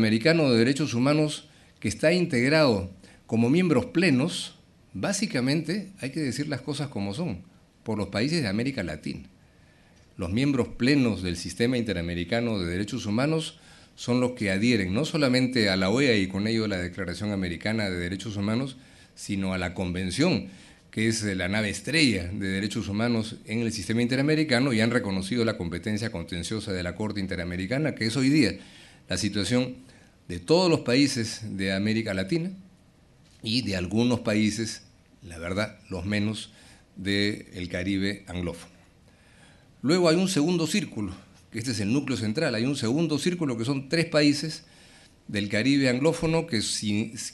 Americano de Derechos Humanos que está integrado como miembros plenos, básicamente hay que decir las cosas como son, por los países de América Latina. Los miembros plenos del Sistema Interamericano de Derechos Humanos son los que adhieren no solamente a la OEA y con ello la Declaración Americana de Derechos Humanos, sino a la Convención, que es la nave estrella de derechos humanos en el sistema interamericano y han reconocido la competencia contenciosa de la Corte Interamericana, que es hoy día la situación de todos los países de América Latina y de algunos países, la verdad, los menos del Caribe anglófono. Luego hay un segundo círculo, que este es el núcleo central, hay un segundo círculo que son tres países del Caribe anglófono que,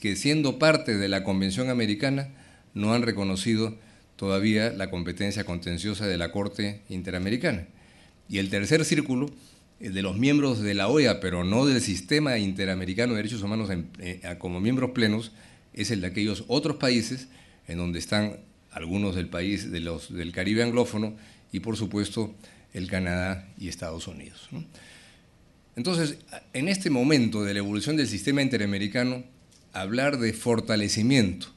que siendo parte de la Convención Americana no han reconocido todavía la competencia contenciosa de la Corte Interamericana. Y el tercer círculo eh, de los miembros de la OEA, pero no del sistema interamericano de derechos humanos eh, como miembros plenos, es el de aquellos otros países en donde están algunos del país de los, del Caribe anglófono y por supuesto el Canadá y Estados Unidos. Entonces, en este momento de la evolución del sistema interamericano, hablar de fortalecimiento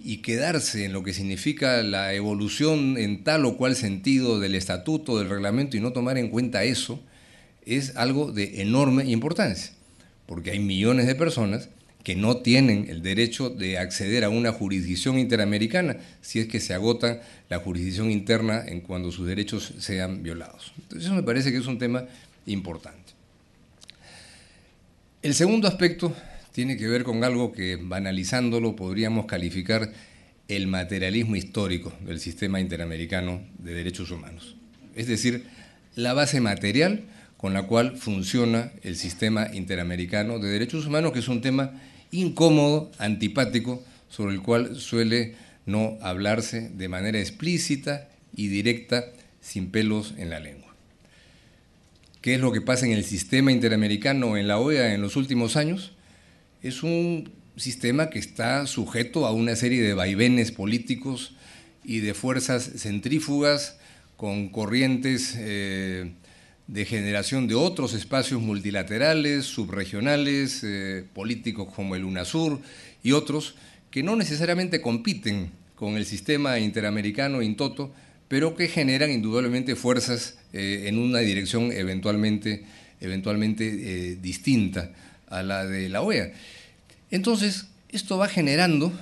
y quedarse en lo que significa la evolución en tal o cual sentido del estatuto, del reglamento y no tomar en cuenta eso, es algo de enorme importancia, porque hay millones de personas que no tienen el derecho de acceder a una jurisdicción interamericana si es que se agota la jurisdicción interna en cuando sus derechos sean violados. Entonces eso me parece que es un tema importante. El segundo aspecto tiene que ver con algo que banalizándolo podríamos calificar el materialismo histórico del sistema interamericano de derechos humanos. Es decir, la base material con la cual funciona el sistema interamericano de derechos humanos, que es un tema incómodo, antipático, sobre el cual suele no hablarse de manera explícita y directa, sin pelos en la lengua. ¿Qué es lo que pasa en el sistema interamericano, en la OEA, en los últimos años? Es un sistema que está sujeto a una serie de vaivenes políticos y de fuerzas centrífugas con corrientes... Eh, de generación de otros espacios multilaterales, subregionales, eh, políticos como el UNASUR y otros que no necesariamente compiten con el sistema interamericano toto, pero que generan indudablemente fuerzas eh, en una dirección eventualmente, eventualmente eh, distinta a la de la OEA. Entonces, esto va generando,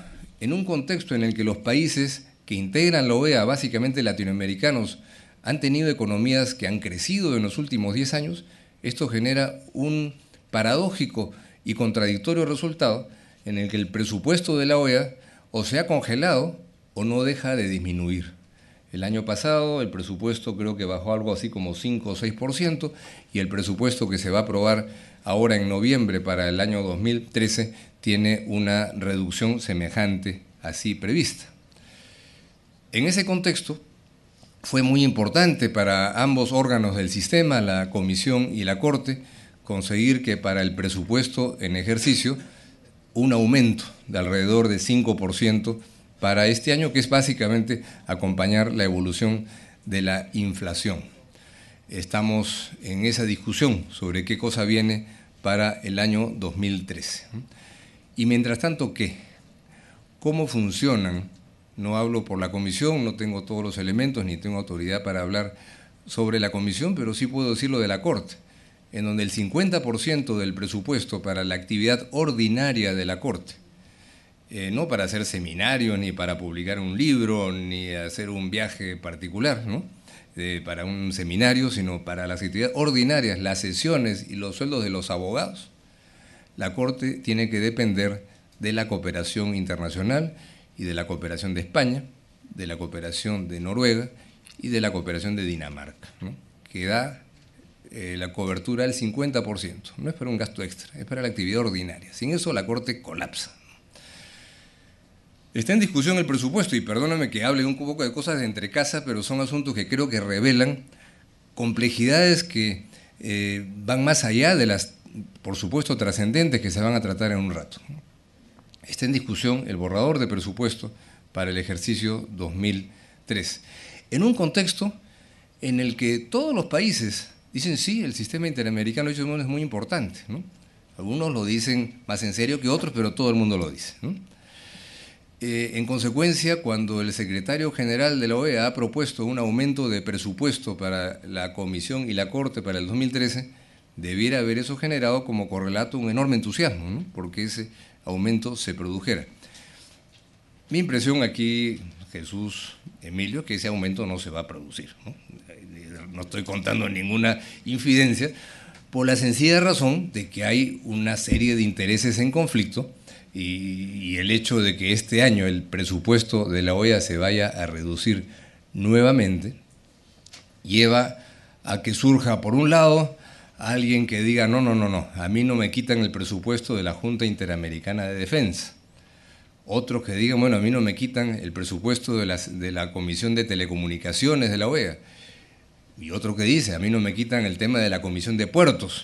en un contexto en el que los países que integran la OEA, básicamente latinoamericanos, han tenido economías que han crecido en los últimos 10 años, esto genera un paradójico y contradictorio resultado en el que el presupuesto de la OEA o se ha congelado o no deja de disminuir. El año pasado el presupuesto creo que bajó algo así como 5 o 6% y el presupuesto que se va a aprobar ahora en noviembre para el año 2013 tiene una reducción semejante así prevista. En ese contexto, fue muy importante para ambos órganos del sistema, la Comisión y la Corte, conseguir que para el presupuesto en ejercicio un aumento de alrededor de 5% para este año, que es básicamente acompañar la evolución de la inflación. Estamos en esa discusión sobre qué cosa viene para el año 2013. Y mientras tanto, ¿qué? ¿Cómo funcionan no hablo por la comisión, no tengo todos los elementos ni tengo autoridad para hablar sobre la comisión, pero sí puedo decir lo de la Corte, en donde el 50% del presupuesto para la actividad ordinaria de la Corte, eh, no para hacer seminarios, ni para publicar un libro, ni hacer un viaje particular, ¿no? Eh, para un seminario, sino para las actividades ordinarias, las sesiones y los sueldos de los abogados, la Corte tiene que depender de la cooperación internacional y de la cooperación de España, de la cooperación de Noruega y de la cooperación de Dinamarca, que da eh, la cobertura al 50%. No es para un gasto extra, es para la actividad ordinaria. Sin eso la Corte colapsa. Está en discusión el presupuesto y perdóname que hable un poco de cosas de entre casa, pero son asuntos que creo que revelan complejidades que eh, van más allá de las, por supuesto, trascendentes que se van a tratar en un rato está en discusión el borrador de presupuesto para el ejercicio 2003, en un contexto en el que todos los países dicen, sí, el sistema interamericano de es muy importante. Algunos lo dicen más en serio que otros, pero todo el mundo lo dice. Eh, en consecuencia, cuando el secretario general de la OEA ha propuesto un aumento de presupuesto para la Comisión y la Corte para el 2013, debiera haber eso generado como correlato un enorme entusiasmo, porque ese aumento se produjera. Mi impresión aquí, Jesús Emilio, que ese aumento no se va a producir. No, estoy contando ninguna infidencia, por la sencilla razón de que hay una serie de intereses en conflicto y, el hecho de que este año el presupuesto de la OEA se vaya a reducir nuevamente lleva a que surja, por un lado, alguien que diga, no, no, no, no, a mí no me quitan el presupuesto de la Junta Interamericana de Defensa. Otros que digan, bueno, a mí no me quitan el presupuesto de, de la Comisión de Telecomunicaciones de la OEA. Y otro que dice, a mí no me quitan el tema de la Comisión de Puertos.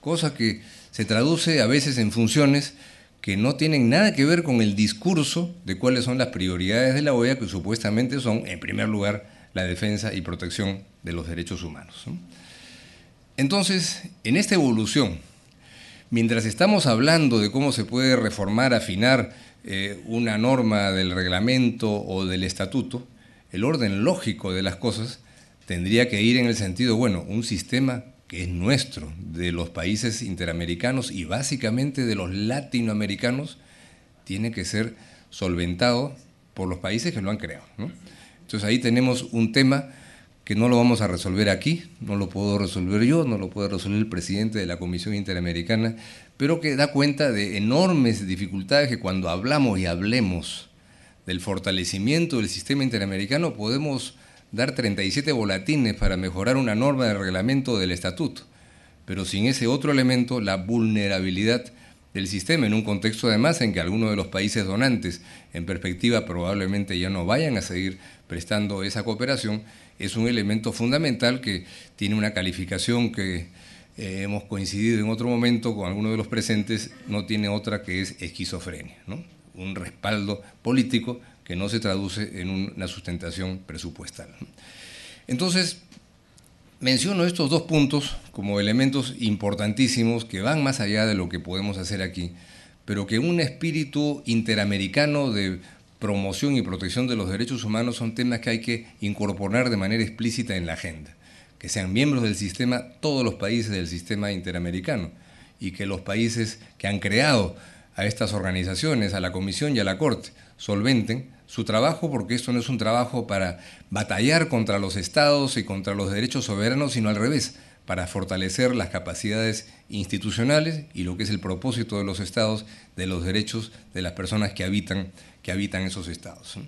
Cosa que se traduce a veces en funciones que no tienen nada que ver con el discurso de cuáles son las prioridades de la OEA, que supuestamente son, en primer lugar, la defensa y protección de los derechos humanos. Entonces, en esta evolución, mientras estamos hablando de cómo se puede reformar, afinar eh, una norma del reglamento o del estatuto, el orden lógico de las cosas tendría que ir en el sentido, bueno, un sistema que es nuestro, de los países interamericanos y básicamente de los latinoamericanos, tiene que ser solventado por los países que lo han creado. Entonces ahí tenemos un tema que no lo vamos a resolver aquí, no lo puedo resolver yo, no lo puede resolver el presidente de la Comisión Interamericana, pero que da cuenta de enormes dificultades que cuando hablamos y hablemos del fortalecimiento del sistema interamericano podemos dar 37 volatines para mejorar una norma de reglamento del estatuto, pero sin ese otro elemento, la vulnerabilidad del sistema, en un contexto además en que algunos de los países donantes en perspectiva probablemente ya no vayan a seguir prestando esa cooperación, es un elemento fundamental que tiene una calificación que eh, hemos coincidido en otro momento con alguno de los presentes, no tiene otra que es esquizofrenia, un respaldo político que no se traduce en una sustentación presupuestal. Entonces, menciono estos dos puntos como elementos importantísimos que van más allá de lo que podemos hacer aquí, pero que un espíritu interamericano de promoción y protección de los derechos humanos son temas que hay que incorporar de manera explícita en la agenda. Que sean miembros del sistema todos los países del sistema interamericano y que los países que han creado a estas organizaciones, a la Comisión y a la Corte, solventen su trabajo porque esto no es un trabajo para batallar contra los estados y contra los derechos soberanos, sino al revés, para fortalecer las capacidades institucionales y lo que es el propósito de los estados de los derechos de las personas que habitan, que habitan esos estados.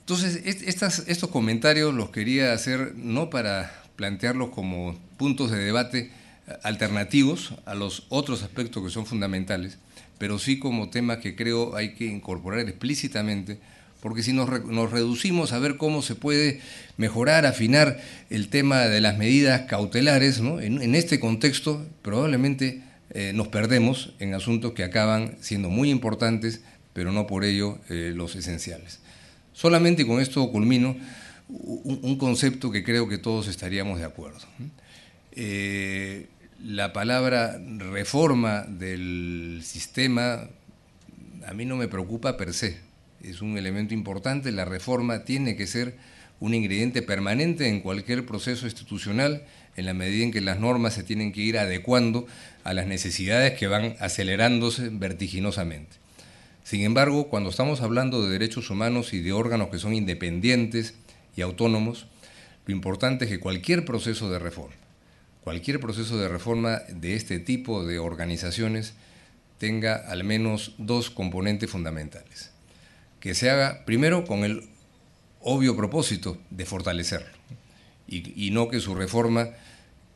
Entonces, estos comentarios los quería hacer no para plantearlos como puntos de debate eh, alternativos a los otros aspectos que son fundamentales, pero sí como temas que creo hay que incorporar explícitamente, porque si nos reducimos a ver cómo se puede mejorar, afinar el tema de las medidas cautelares, ¿no? en, este contexto probablemente eh, nos perdemos en asuntos que acaban siendo muy importantes, pero no por ello eh, los esenciales. Solamente con esto culmino un, concepto que creo que todos estaríamos de acuerdo. Eh, la palabra reforma del sistema a mí no me preocupa per se. Es un elemento importante, la reforma tiene que ser un ingrediente permanente en cualquier proceso institucional, en la medida en que las normas se tienen que ir adecuando a las necesidades que van acelerándose vertiginosamente. Sin embargo, cuando estamos hablando de derechos humanos y de órganos que son independientes y autónomos, lo importante es que cualquier proceso de reforma, cualquier proceso de reforma de este tipo de organizaciones tenga al menos dos componentes fundamentales. Que se haga primero con el obvio propósito de fortalecerlo y, no que su reforma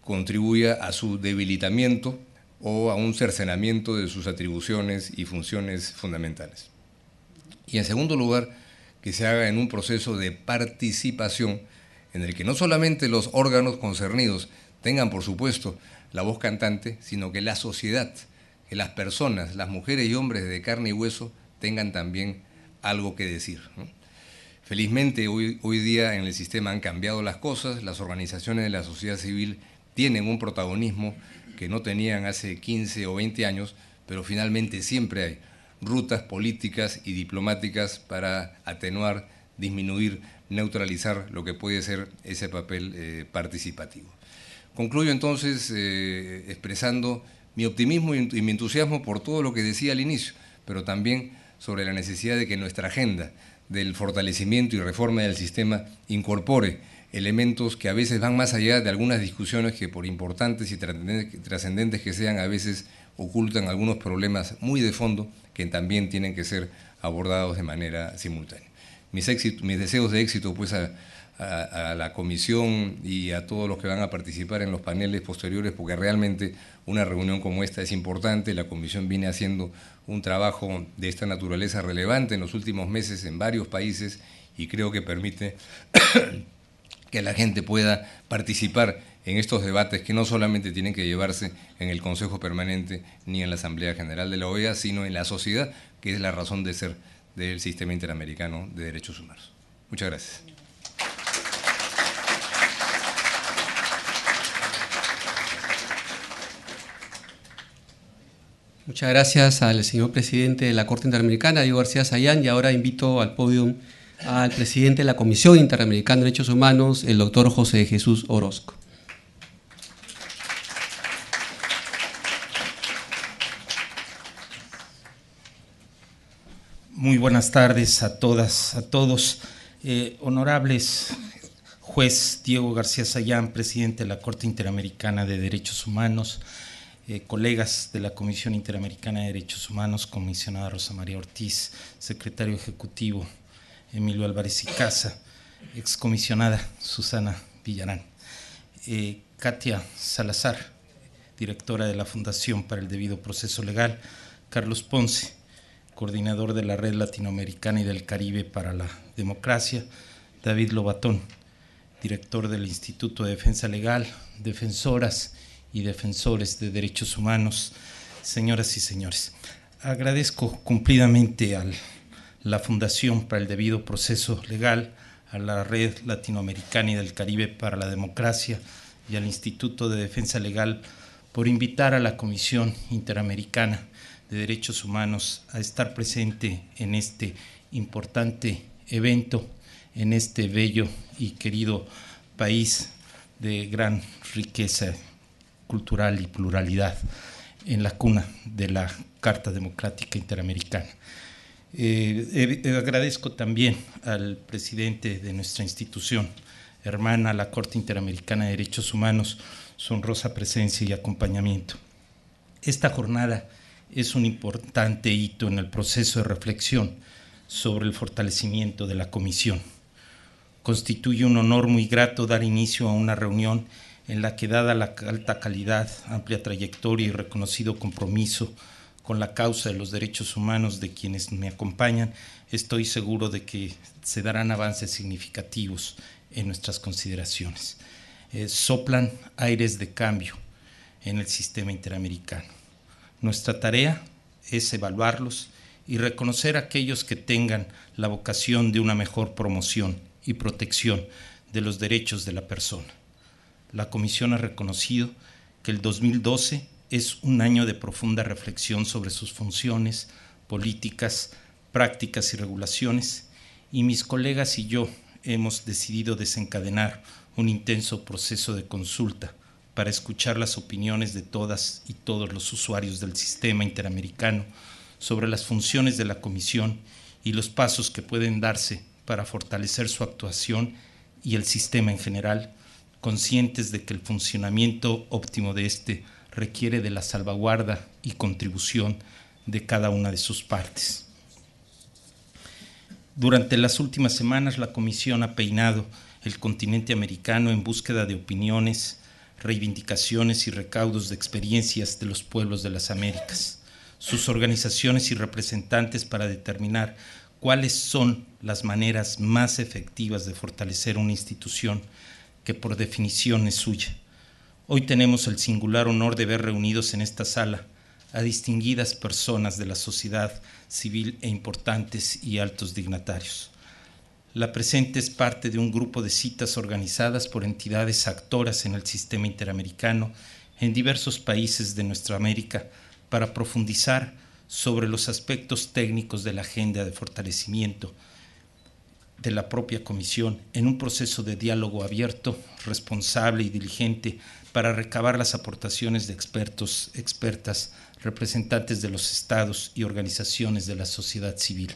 contribuya a su debilitamiento o a un cercenamiento de sus atribuciones y funciones fundamentales. Y en segundo lugar, que se haga en un proceso de participación en el que no solamente los órganos concernidos tengan, por supuesto, la voz cantante, sino que la sociedad, que las personas, las mujeres y hombres de carne y hueso tengan también algo que decir. Felizmente hoy, día en el sistema han cambiado las cosas, las organizaciones de la sociedad civil tienen un protagonismo que no tenían hace 15 o 20 años, pero finalmente siempre hay rutas políticas y diplomáticas para atenuar, disminuir, neutralizar lo que puede ser ese papel eh, participativo. Concluyo entonces eh, expresando mi optimismo y mi entusiasmo por todo lo que decía al inicio, pero también sobre la necesidad de que nuestra agenda del fortalecimiento y reforma del sistema incorpore elementos que a veces van más allá de algunas discusiones que por importantes y trascendentes que sean, a veces ocultan algunos problemas muy de fondo que también tienen que ser abordados de manera simultánea. Mis, mis deseos de éxito pues a, a, la comisión y a todos los que van a participar en los paneles posteriores, porque realmente una reunión como esta es importante. La comisión viene haciendo un trabajo de esta naturaleza relevante en los últimos meses en varios países y creo que permite que la gente pueda participar en estos debates que no solamente tienen que llevarse en el Consejo Permanente ni en la Asamblea General de la OEA, sino en la sociedad, que es la razón de ser del sistema interamericano de derechos humanos. Muchas gracias. Muchas gracias al señor presidente de la Corte Interamericana, Diego García Sayán, y ahora invito al podium al presidente de la Comisión Interamericana de Derechos Humanos, el doctor José Jesús Orozco. Muy buenas tardes a todas, a todos. Eh, honorables juez Diego García Sayán, presidente de la Corte Interamericana de Derechos Humanos, eh, colegas de la Comisión Interamericana de Derechos Humanos, comisionada Rosa María Ortiz, secretario ejecutivo Emilio Álvarez y Casa, excomisionada Susana Villarán, eh, Katia Salazar, directora de la Fundación para el Debido Proceso Legal, Carlos Ponce, coordinador de la Red Latinoamericana y del Caribe para la Democracia, David Lobatón, director del Instituto de Defensa Legal, defensoras, y defensores de derechos humanos, señoras y señores. Agradezco cumplidamente a la Fundación para el Debido Proceso Legal, a la Red Latinoamericana y del Caribe para la Democracia y al Instituto de Defensa Legal por invitar a la Comisión Interamericana de Derechos Humanos a estar presente en este importante evento, en este bello y querido país de gran riqueza cultural y pluralidad en la cuna de la Carta Democrática Interamericana. Eh, agradezco también al presidente de nuestra institución, hermana, la Corte Interamericana de Derechos Humanos, su honrosa presencia y acompañamiento. Esta jornada es un importante hito en el proceso de reflexión sobre el fortalecimiento de la Comisión. Constituye un honor muy grato dar inicio a una reunión en la que dada la alta calidad, amplia trayectoria y reconocido compromiso con la causa de los derechos humanos de quienes me acompañan, estoy seguro de que se darán avances significativos en nuestras consideraciones. Eh, soplan aires de cambio en el sistema interamericano. Nuestra tarea es evaluarlos y reconocer a aquellos que tengan la vocación de una mejor promoción y protección de los derechos de la persona la Comisión ha reconocido que el 2012 es un año de profunda reflexión sobre sus funciones, políticas, prácticas y regulaciones, y mis colegas y yo hemos decidido desencadenar un intenso proceso de consulta para escuchar las opiniones de todas y todos los usuarios del sistema interamericano sobre las funciones de la Comisión y los pasos que pueden darse para fortalecer su actuación y el sistema en general, conscientes de que el funcionamiento óptimo de este requiere de la salvaguarda y contribución de cada una de sus partes. Durante las últimas semanas la Comisión ha peinado el continente americano en búsqueda de opiniones, reivindicaciones y recaudos de experiencias de los pueblos de las Américas, sus organizaciones y representantes para determinar cuáles son las maneras más efectivas de fortalecer una institución que por definición es suya. Hoy tenemos el singular honor de ver reunidos en esta sala a distinguidas personas de la sociedad civil e importantes y altos dignatarios. La presente es parte de un grupo de citas organizadas por entidades actoras en el sistema interamericano en diversos países de nuestra América para profundizar sobre los aspectos técnicos de la agenda de fortalecimiento de la propia comisión en un proceso de diálogo abierto, responsable y diligente para recabar las aportaciones de expertos, expertas, representantes de los estados y organizaciones de la sociedad civil.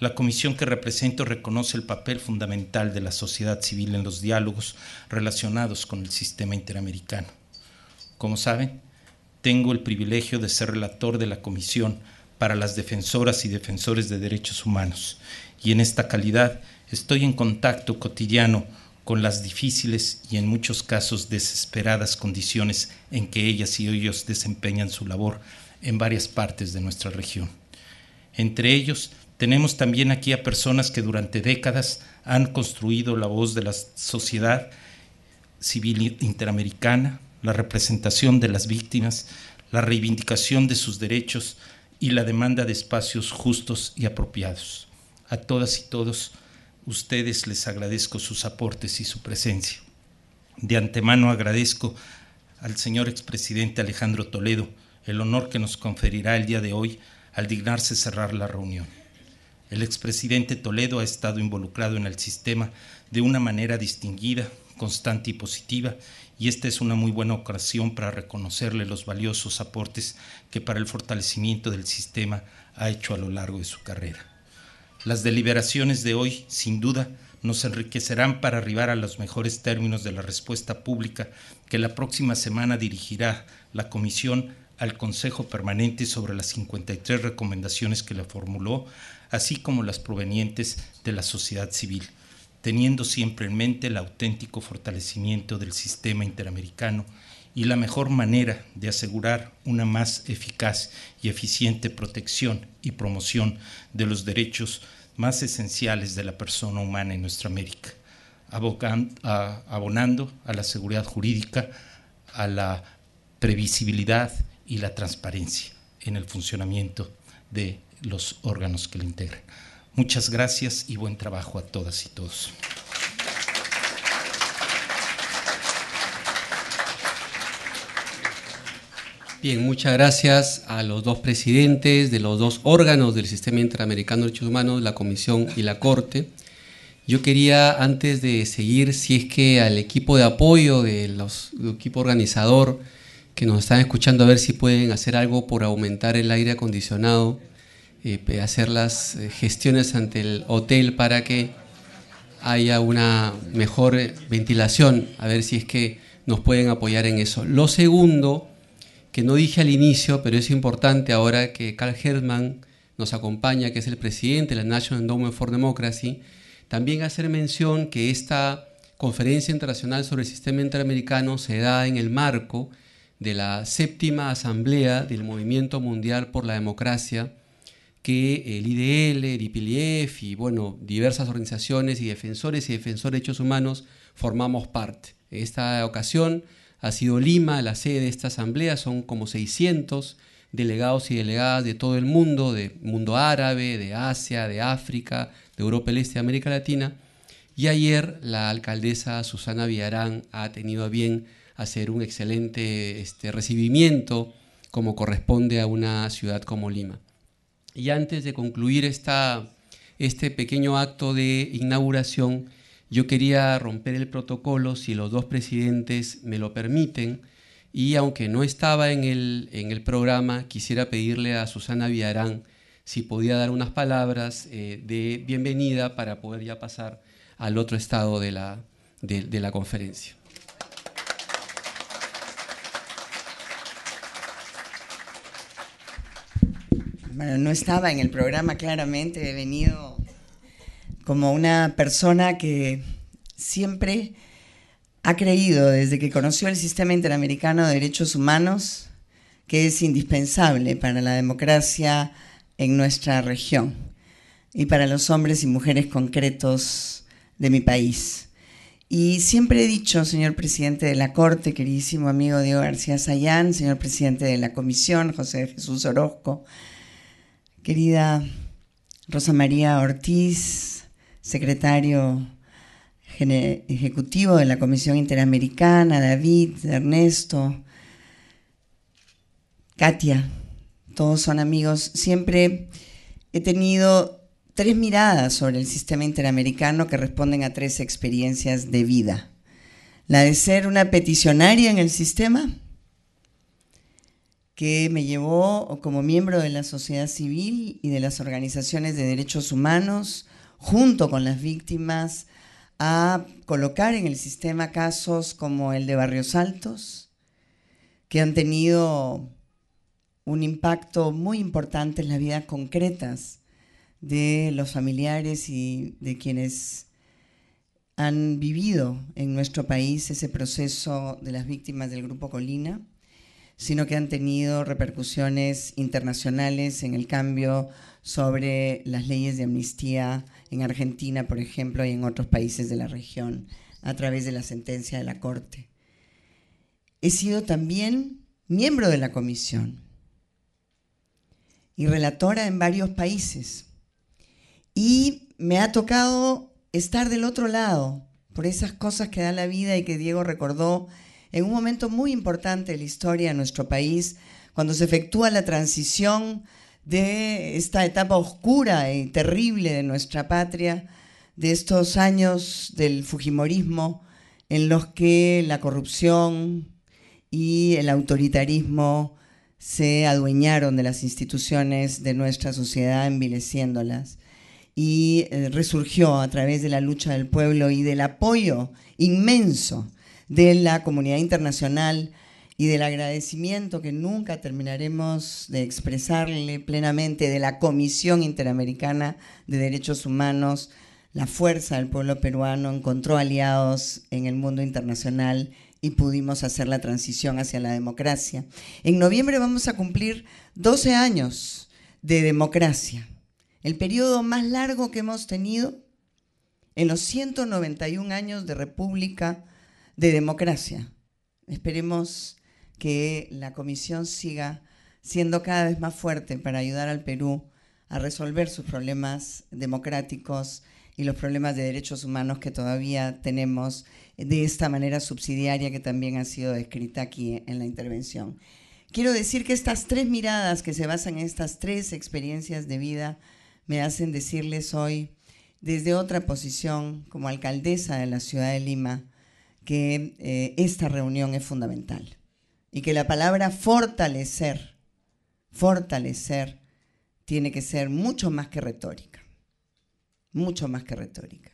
La comisión que represento reconoce el papel fundamental de la sociedad civil en los diálogos relacionados con el sistema interamericano. Como saben, tengo el privilegio de ser relator de la comisión para las defensoras y defensores de derechos humanos y en esta calidad estoy en contacto cotidiano con las difíciles y en muchos casos desesperadas condiciones en que ellas y ellos desempeñan su labor en varias partes de nuestra región. Entre ellos, tenemos también aquí a personas que durante décadas han construido la voz de la sociedad civil interamericana, la representación de las víctimas, la reivindicación de sus derechos y la demanda de espacios justos y apropiados. A todas y todos ustedes les agradezco sus aportes y su presencia. De antemano agradezco al señor expresidente Alejandro Toledo el honor que nos conferirá el día de hoy al dignarse cerrar la reunión. El expresidente Toledo ha estado involucrado en el sistema de una manera distinguida, constante y positiva, y esta es una muy buena ocasión para reconocerle los valiosos aportes que para el fortalecimiento del sistema ha hecho a lo largo de su carrera. Las deliberaciones de hoy, sin duda, nos enriquecerán para arribar a los mejores términos de la respuesta pública que la próxima semana dirigirá la Comisión al Consejo Permanente sobre las 53 recomendaciones que la formuló, así como las provenientes de la sociedad civil, teniendo siempre en mente el auténtico fortalecimiento del sistema interamericano y la mejor manera de asegurar una más eficaz y eficiente protección y promoción de los derechos más esenciales de la persona humana en nuestra América, abonando a la seguridad jurídica, a la previsibilidad y la transparencia en el funcionamiento de los órganos que la integran. Muchas gracias y buen trabajo a todas y todos. muchas gracias a los dos presidentes de los dos órganos del Sistema Interamericano de Derechos Humanos, la Comisión y la Corte. Yo quería, antes de seguir, si es que al equipo de apoyo del equipo organizador que nos están escuchando, a ver si pueden hacer algo por aumentar el aire acondicionado, eh, hacer las eh, gestiones ante el hotel para que haya una mejor eh, ventilación, a ver si es que nos pueden apoyar en eso. Lo segundo que no dije al inicio, pero es importante ahora que Carl Herman nos acompaña, que es el presidente de la National Endowment for Democracy, también hacer mención que esta conferencia internacional sobre el sistema interamericano se da en el marco de la séptima asamblea del Movimiento Mundial por la Democracia, que el IDL, el IPLF y bueno, diversas organizaciones y defensores y defensores de derechos humanos formamos parte. esta ocasión ha sido Lima la sede de esta asamblea, son como 600 delegados y delegadas de todo el mundo, de mundo árabe, de Asia, de África, de Europa del Este, de América Latina. Y ayer la alcaldesa Susana Villarán ha tenido a bien hacer un excelente este, recibimiento como corresponde a una ciudad como Lima. Y antes de concluir esta, este pequeño acto de inauguración, yo quería romper el protocolo si los dos presidentes me lo permiten y aunque no estaba en el, en el programa, quisiera pedirle a Susana Villarán si podía dar unas palabras eh, de bienvenida para poder ya pasar al otro estado de la, de la conferencia. Bueno, no estaba en el programa claramente, he venido como una persona que siempre ha creído desde que conoció el sistema interamericano de derechos humanos que es indispensable para la democracia en nuestra región y para los hombres y mujeres concretos de mi país. Y siempre he dicho, señor presidente de la Corte, queridísimo amigo Diego García Sayán, señor presidente de la Comisión, José Jesús Orozco, querida Rosa María Ortiz, secretario ejecutivo de la Comisión Interamericana, David, Ernesto, Katia, todos son amigos. Siempre he tenido tres miradas sobre el sistema interamericano que responden a tres experiencias de vida. La de ser una peticionaria en el sistema, que me llevó como miembro de la sociedad civil y de las organizaciones de derechos humanos junto con las víctimas, a colocar en el sistema casos como el de Barrios Altos, que han tenido un impacto muy importante en las vidas concretas de los familiares y de quienes han vivido en nuestro país ese proceso de las víctimas del Grupo Colina, sino que han tenido repercusiones internacionales en el cambio sobre las leyes de amnistía en Argentina, por ejemplo, y en otros países de la región, a través de la sentencia de la Corte. He sido también miembro de la comisión y relatora en varios países. Y me ha tocado estar del otro lado por esas cosas que da la vida y que Diego recordó en un momento muy importante de la historia de nuestro país, cuando se efectúa la transición de esta etapa oscura y terrible de nuestra patria, de estos años del Fujimorismo en los que la corrupción y el autoritarismo se adueñaron de las instituciones de nuestra sociedad, envileciéndolas. Y eh, resurgió a través de la lucha del pueblo y del apoyo inmenso de la comunidad internacional y del agradecimiento que nunca terminaremos de expresarle plenamente de la Comisión Interamericana de Derechos Humanos, la fuerza del pueblo peruano encontró aliados en el mundo internacional y pudimos hacer la transición hacia la democracia. En noviembre vamos a cumplir 12 años de democracia, el periodo más largo que hemos tenido en los 191 años de república de democracia. Esperemos que la comisión siga siendo cada vez más fuerte para ayudar al Perú a resolver sus problemas democráticos y los problemas de derechos humanos que todavía tenemos de esta manera subsidiaria que también ha sido descrita aquí en la intervención. Quiero decir que estas tres miradas que se basan en estas tres experiencias de vida me hacen decirles hoy desde otra posición como alcaldesa de la ciudad de Lima que eh, esta reunión es fundamental. Y que la palabra fortalecer, fortalecer, tiene que ser mucho más que retórica. Mucho más que retórica.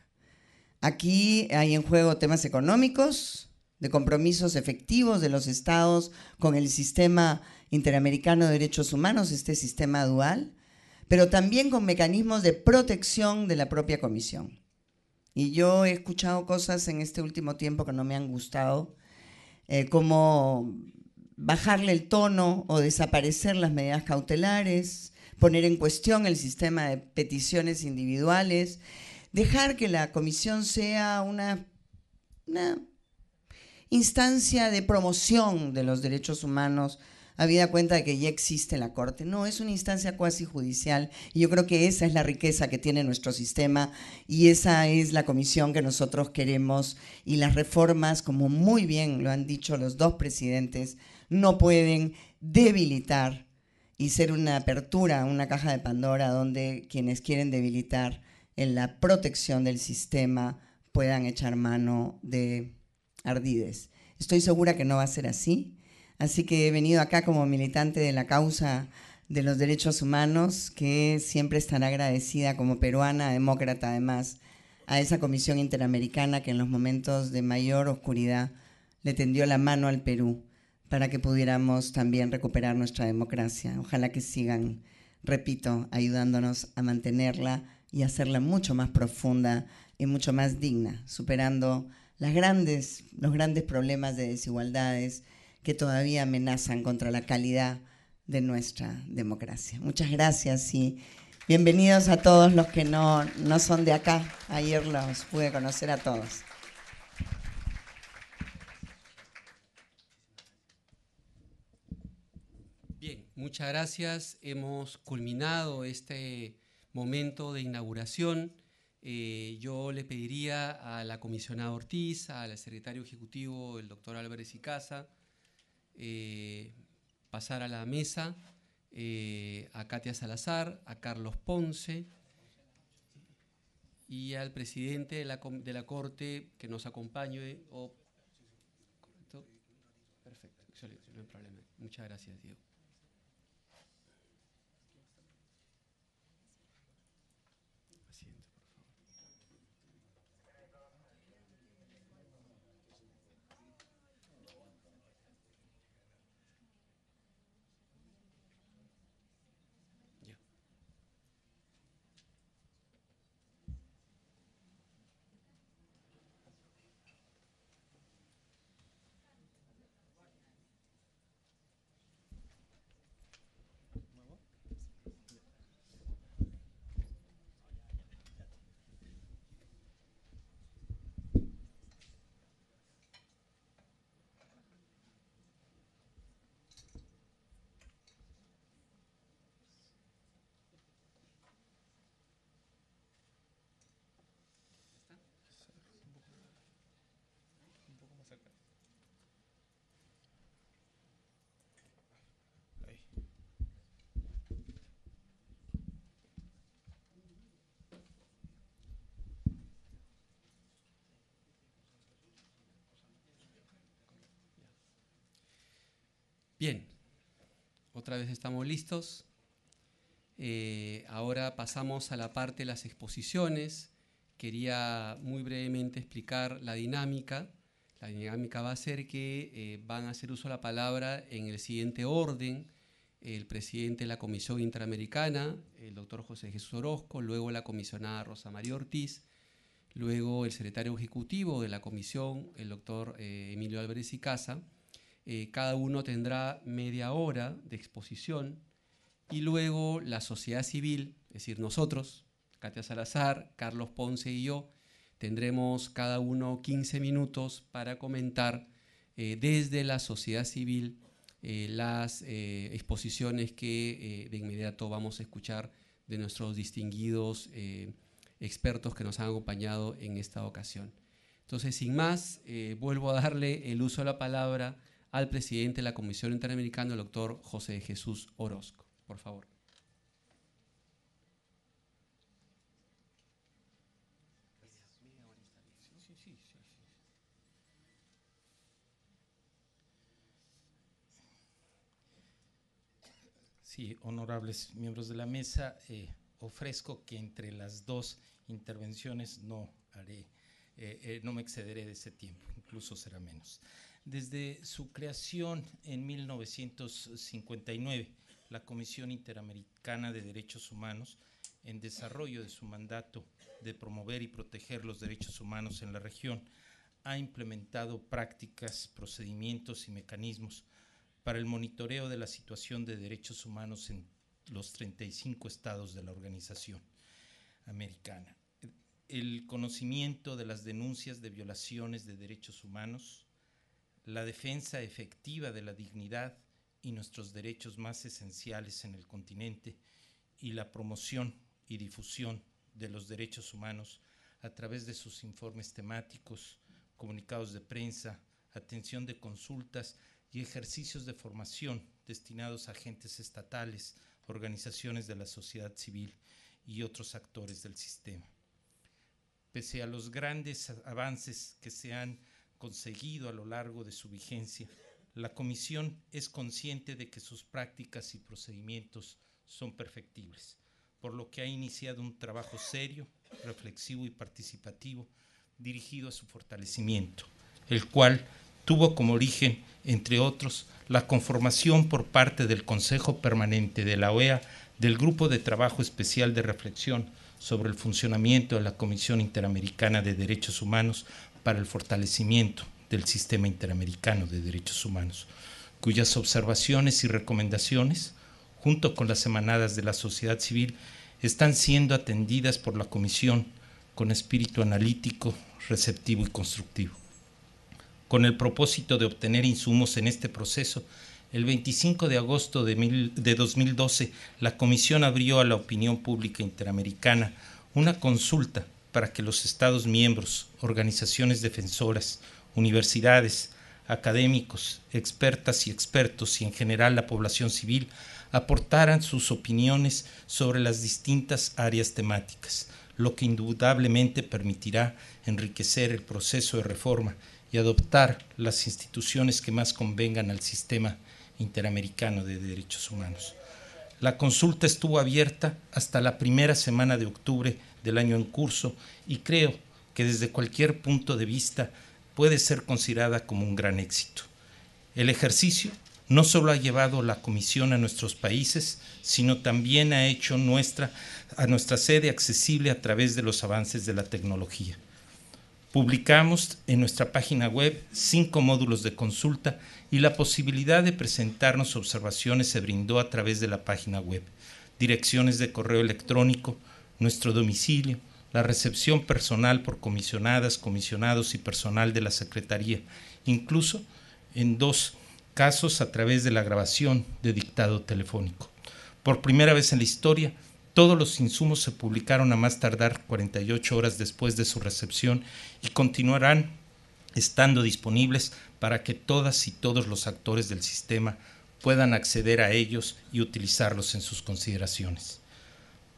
Aquí hay en juego temas económicos, de compromisos efectivos de los estados con el sistema interamericano de derechos humanos, este sistema dual, pero también con mecanismos de protección de la propia comisión. Y yo he escuchado cosas en este último tiempo que no me han gustado, eh, como bajarle el tono o desaparecer las medidas cautelares, poner en cuestión el sistema de peticiones individuales, dejar que la comisión sea una, instancia de promoción de los derechos humanos habida cuenta de que ya existe la Corte. No, es una instancia cuasi judicial y yo creo que esa es la riqueza que tiene nuestro sistema y esa es la comisión que nosotros queremos y las reformas, como muy bien lo han dicho los dos presidentes no pueden debilitar y ser una apertura, una caja de Pandora donde quienes quieren debilitar en la protección del sistema puedan echar mano de ardides. Estoy segura que no va a ser así, así que he venido acá como militante de la causa de los derechos humanos, que siempre estará agradecida como peruana, demócrata además, a esa Comisión Interamericana que en los momentos de mayor oscuridad le tendió la mano al Perú para que pudiéramos también recuperar nuestra democracia. Ojalá que sigan, repito, ayudándonos a mantenerla y hacerla mucho más profunda y mucho más digna, superando las grandes, los grandes problemas de desigualdades que todavía amenazan contra la calidad de nuestra democracia. Muchas gracias y bienvenidos a todos los que no, no son de acá. Ayer los pude conocer a todos. muchas gracias. Hemos culminado este momento de inauguración. Eh, yo le pediría a la comisionada Ortiz, al secretario ejecutivo, el doctor Álvarez y Casa, eh, pasar a la mesa eh, a Katia Salazar, a Carlos Ponce y al presidente de la, Corte que nos acompañe. perfecto, excelente, no hay problema. Muchas gracias, Diego. Bien, otra vez estamos listos. Eh, ahora pasamos a la parte de las exposiciones. Quería muy brevemente explicar la dinámica. La dinámica va a ser que eh, van a hacer uso de la palabra en el siguiente orden. El presidente de la Comisión Interamericana, el doctor José Jesús Orozco, luego la comisionada Rosa María Ortiz, luego el secretario ejecutivo de la comisión, el doctor eh, Emilio Álvarez y Casa, eh, cada uno tendrá media hora de exposición y luego la sociedad civil, es decir, nosotros, Katia Salazar, Carlos Ponce y yo, tendremos cada uno 15 minutos para comentar eh, desde la sociedad civil eh, las exposiciones que de inmediato vamos a escuchar de nuestros distinguidos expertos que nos han acompañado en esta ocasión. Entonces, sin más, vuelvo a darle el uso de la palabra al presidente de la Comisión Interamericana, el doctor José Jesús Orozco. Por favor. Sí, honorables miembros de la mesa, eh, ofrezco que entre las dos intervenciones no haré, eh, eh, no me excederé de ese tiempo, incluso será menos desde su creación en 1959, la Comisión Interamericana de Derechos Humanos, en desarrollo de su mandato de promover y proteger los derechos humanos en la región, ha implementado prácticas, procedimientos y mecanismos para el monitoreo de la situación de derechos humanos en los 35 estados de la organización americana. El conocimiento de las denuncias de violaciones de derechos humanos, la defensa efectiva de la dignidad y nuestros derechos más esenciales en el continente y la promoción y difusión de los derechos humanos a través de sus informes temáticos, comunicados de prensa, atención de consultas y ejercicios de formación destinados a agentes estatales, organizaciones de la sociedad civil y otros actores del sistema. Pese a los grandes avances que se han conseguido a lo largo de su vigencia. La Comisión es consciente de que sus prácticas y procedimientos son perfectibles, por lo que ha iniciado un trabajo serio, reflexivo y participativo dirigido a su fortalecimiento, el cual tuvo como origen, entre otros, la conformación por parte del Consejo Permanente de la OEA del Grupo de Trabajo Especial de Reflexión sobre el funcionamiento de la Comisión Interamericana de Derechos Humanos para el fortalecimiento del sistema interamericano de derechos humanos, cuyas observaciones y recomendaciones, junto con las emanadas de la sociedad civil, están siendo atendidas por la Comisión con espíritu analítico, receptivo y constructivo. Con el propósito de obtener insumos en este proceso, el 25 de agosto de, 2012, la Comisión abrió a la opinión pública interamericana una consulta para que los Estados miembros, organizaciones defensoras, universidades, académicos, expertas y expertos y en general la población civil aportaran sus opiniones sobre las distintas áreas temáticas, lo que indudablemente permitirá enriquecer el proceso de reforma y adoptar las instituciones que más convengan al sistema interamericano de derechos humanos. La consulta estuvo abierta hasta la primera semana de octubre del año en curso y creo que desde cualquier punto de vista puede ser considerada como un gran éxito. El ejercicio no solo ha llevado la comisión a nuestros países, sino también ha hecho nuestra, a nuestra sede accesible a través de los avances de la tecnología. Publicamos en nuestra página web cinco módulos de consulta y la posibilidad de presentarnos observaciones se brindó a través de la página web, direcciones de correo electrónico, nuestro domicilio, la recepción personal por comisionadas, comisionados y personal de la Secretaría, incluso en dos casos a través de la grabación de dictado telefónico. Por primera vez en la historia, todos los insumos se publicaron a más tardar 48 horas después de su recepción y continuarán estando disponibles para que todas y todos los actores del sistema puedan acceder a ellos y utilizarlos en sus consideraciones.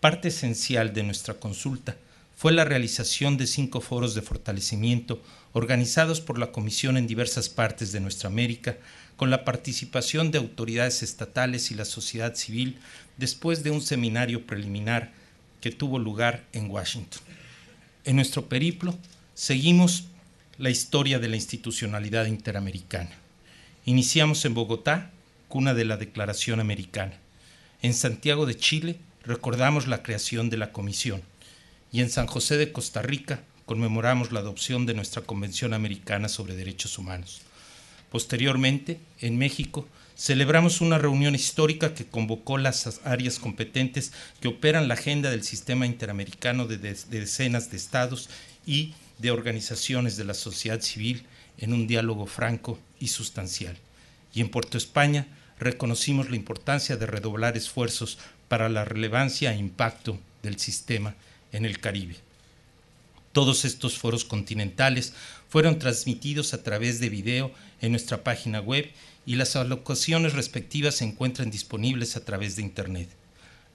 Parte esencial de nuestra consulta fue la realización de cinco foros de fortalecimiento organizados por la Comisión en diversas partes de nuestra América, con la participación de autoridades estatales y la sociedad civil, después de un seminario preliminar que tuvo lugar en Washington. En nuestro periplo seguimos la historia de la institucionalidad interamericana. Iniciamos en Bogotá, cuna de la Declaración Americana. En Santiago de Chile, recordamos la creación de la Comisión y en San José de Costa Rica conmemoramos la adopción de nuestra Convención Americana sobre Derechos Humanos. Posteriormente, en México, celebramos una reunión histórica que convocó las áreas competentes que operan la agenda del sistema interamericano de, decenas de estados y de organizaciones de la sociedad civil en un diálogo franco y sustancial. Y en Puerto España reconocimos la importancia de redoblar esfuerzos para la relevancia e impacto del sistema en el Caribe. Todos estos foros continentales fueron transmitidos a través de video en nuestra página web y las alocaciones respectivas se encuentran disponibles a través de Internet.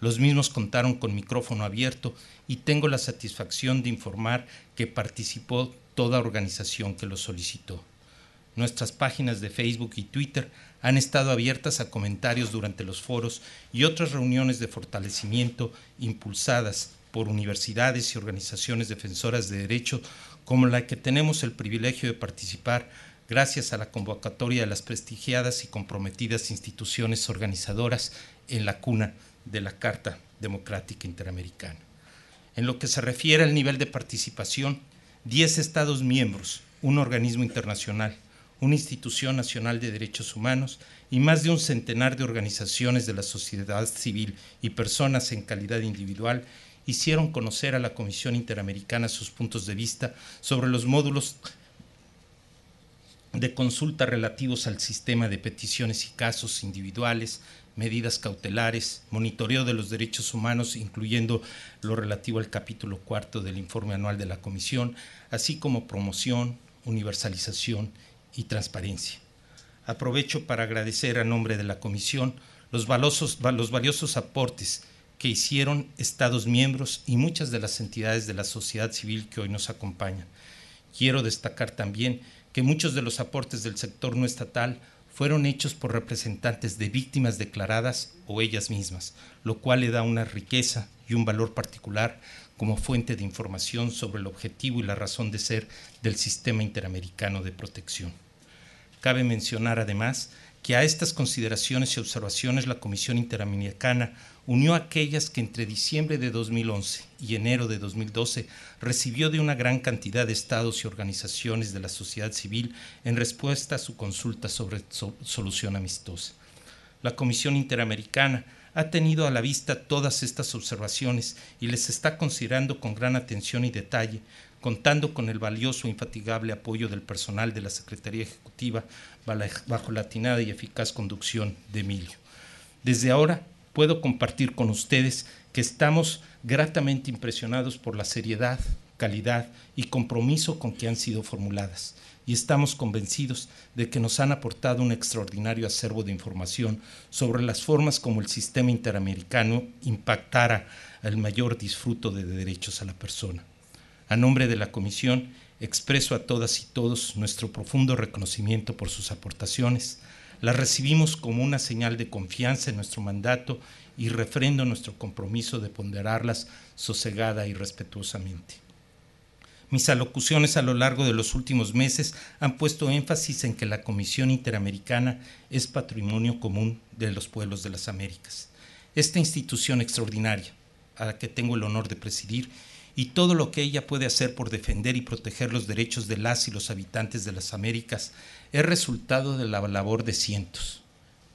Los mismos contaron con micrófono abierto y tengo la satisfacción de informar que participó toda organización que lo solicitó. Nuestras páginas de Facebook y Twitter han estado abiertas a comentarios durante los foros y otras reuniones de fortalecimiento impulsadas por universidades y organizaciones defensoras de derecho como la que tenemos el privilegio de participar gracias a la convocatoria de las prestigiadas y comprometidas instituciones organizadoras en la cuna de la Carta Democrática Interamericana. En lo que se refiere al nivel de participación, 10 Estados miembros, un organismo internacional, una institución nacional de derechos humanos y más de un centenar de organizaciones de la sociedad civil y personas en calidad individual hicieron conocer a la Comisión Interamericana sus puntos de vista sobre los módulos de consulta relativos al sistema de peticiones y casos individuales, medidas cautelares, monitoreo de los derechos humanos, incluyendo lo relativo al capítulo cuarto del informe anual de la Comisión, así como promoción, universalización y transparencia. Aprovecho para agradecer a nombre de la Comisión los valiosos, los valiosos aportes que hicieron Estados miembros y muchas de las entidades de la sociedad civil que hoy nos acompañan. Quiero destacar también que muchos de los aportes del sector no estatal fueron hechos por representantes de víctimas declaradas o ellas mismas, lo cual le da una riqueza y un valor particular como fuente de información sobre el objetivo y la razón de ser del sistema interamericano de protección. Cabe mencionar además que a estas consideraciones y observaciones la Comisión Interamericana unió aquellas que entre diciembre de 2011 y enero de 2012 recibió de una gran cantidad de estados y organizaciones de la sociedad civil en respuesta a su consulta sobre solución amistosa. La Comisión Interamericana ha tenido a la vista todas estas observaciones y les está considerando con gran atención y detalle, contando con el valioso e infatigable apoyo del personal de la Secretaría Ejecutiva bajo la atinada y eficaz conducción de Emilio. Desde ahora puedo compartir con ustedes que estamos gratamente impresionados por la seriedad, calidad y compromiso con que han sido formuladas y estamos convencidos de que nos han aportado un extraordinario acervo de información sobre las formas como el sistema interamericano impactara al mayor disfruto de derechos a la persona. A nombre de la Comisión, expreso a todas y todos nuestro profundo reconocimiento por sus aportaciones. Las recibimos como una señal de confianza en nuestro mandato y refrendo nuestro compromiso de ponderarlas sosegada y respetuosamente. Mis alocuciones a lo largo de los últimos meses han puesto énfasis en que la Comisión Interamericana es patrimonio común de los pueblos de las Américas. Esta institución extraordinaria, a la que tengo el honor de presidir, y todo lo que ella puede hacer por defender y proteger los derechos de las y los habitantes de las Américas es resultado de la labor de cientos,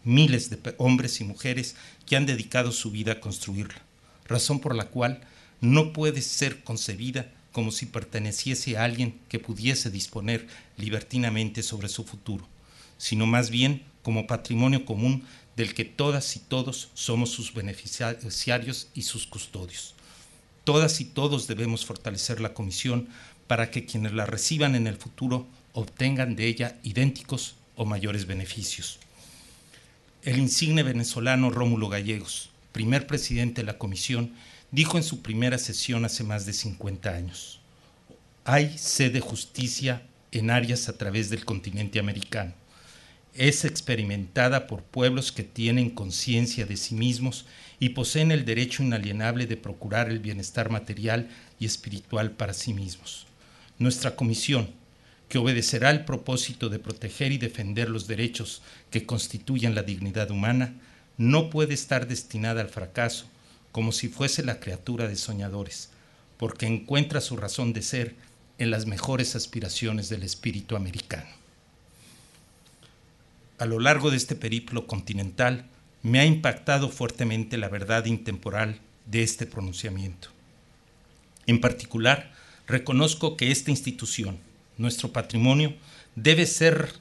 miles de hombres y mujeres que han dedicado su vida a construirla, razón por la cual no puede ser concebida como si perteneciese a alguien que pudiese disponer libertinamente sobre su futuro, sino más bien como patrimonio común del que todas y todos somos sus beneficiarios y sus custodios. Todas y todos debemos fortalecer la comisión para que quienes la reciban en el futuro obtengan de ella idénticos o mayores beneficios. El insigne venezolano Rómulo Gallegos, primer presidente de la comisión, dijo en su primera sesión hace más de 50 años. Hay sed de justicia en áreas a través del continente americano. Es experimentada por pueblos que tienen conciencia de sí mismos y poseen el derecho inalienable de procurar el bienestar material y espiritual para sí mismos. Nuestra comisión, que obedecerá el propósito de proteger y defender los derechos que constituyen la dignidad humana, no puede estar destinada al fracaso como si fuese la criatura de soñadores, porque encuentra su razón de ser en las mejores aspiraciones del espíritu americano. A lo largo de este periplo continental me ha impactado fuertemente la verdad intemporal de este pronunciamiento. En particular, reconozco que esta institución, nuestro patrimonio, debe ser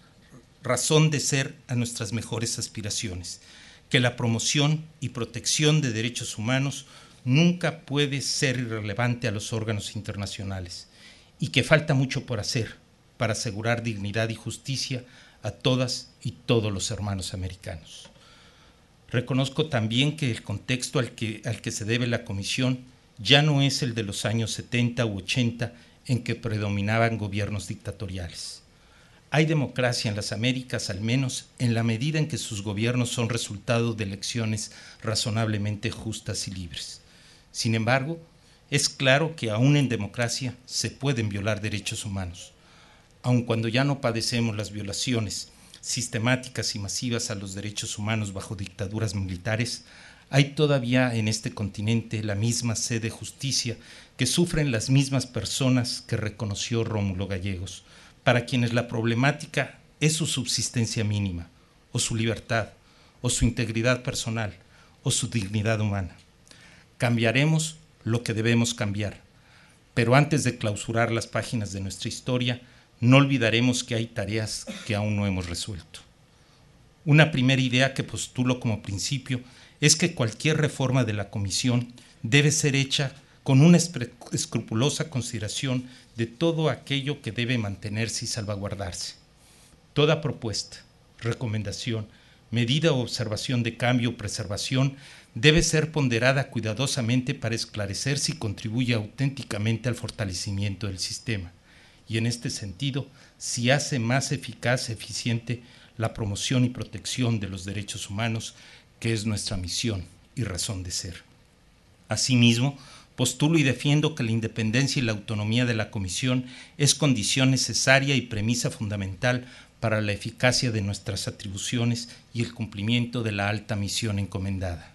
razón de ser a nuestras mejores aspiraciones que la promoción y protección de derechos humanos nunca puede ser irrelevante a los órganos internacionales y que falta mucho por hacer para asegurar dignidad y justicia a todas y todos los hermanos americanos. Reconozco también que el contexto al que, se debe la Comisión ya no es el de los años 70 u 80 en que predominaban gobiernos dictatoriales. Hay democracia en las Américas, al menos en la medida en que sus gobiernos son resultado de elecciones razonablemente justas y libres. Sin embargo, es claro que aún en democracia se pueden violar derechos humanos. Aun cuando ya no padecemos las violaciones sistemáticas y masivas a los derechos humanos bajo dictaduras militares, hay todavía en este continente la misma sed de justicia que sufren las mismas personas que reconoció Rómulo Gallegos para quienes la problemática es su subsistencia mínima, o su libertad, o su integridad personal, o su dignidad humana. Cambiaremos lo que debemos cambiar, pero antes de clausurar las páginas de nuestra historia, no olvidaremos que hay tareas que aún no hemos resuelto. Una primera idea que postulo como principio es que cualquier reforma de la Comisión debe ser hecha con una escrupulosa consideración de todo aquello que debe mantenerse y salvaguardarse. Toda propuesta, recomendación, medida o observación de cambio o preservación debe ser ponderada cuidadosamente para esclarecer si contribuye auténticamente al fortalecimiento del sistema y en este sentido si hace más eficaz, eficiente la promoción y protección de los derechos humanos, que es nuestra misión y razón de ser. Asimismo, Postulo y defiendo que la independencia y la autonomía de la Comisión es condición necesaria y premisa fundamental para la eficacia de nuestras atribuciones y el cumplimiento de la alta misión encomendada.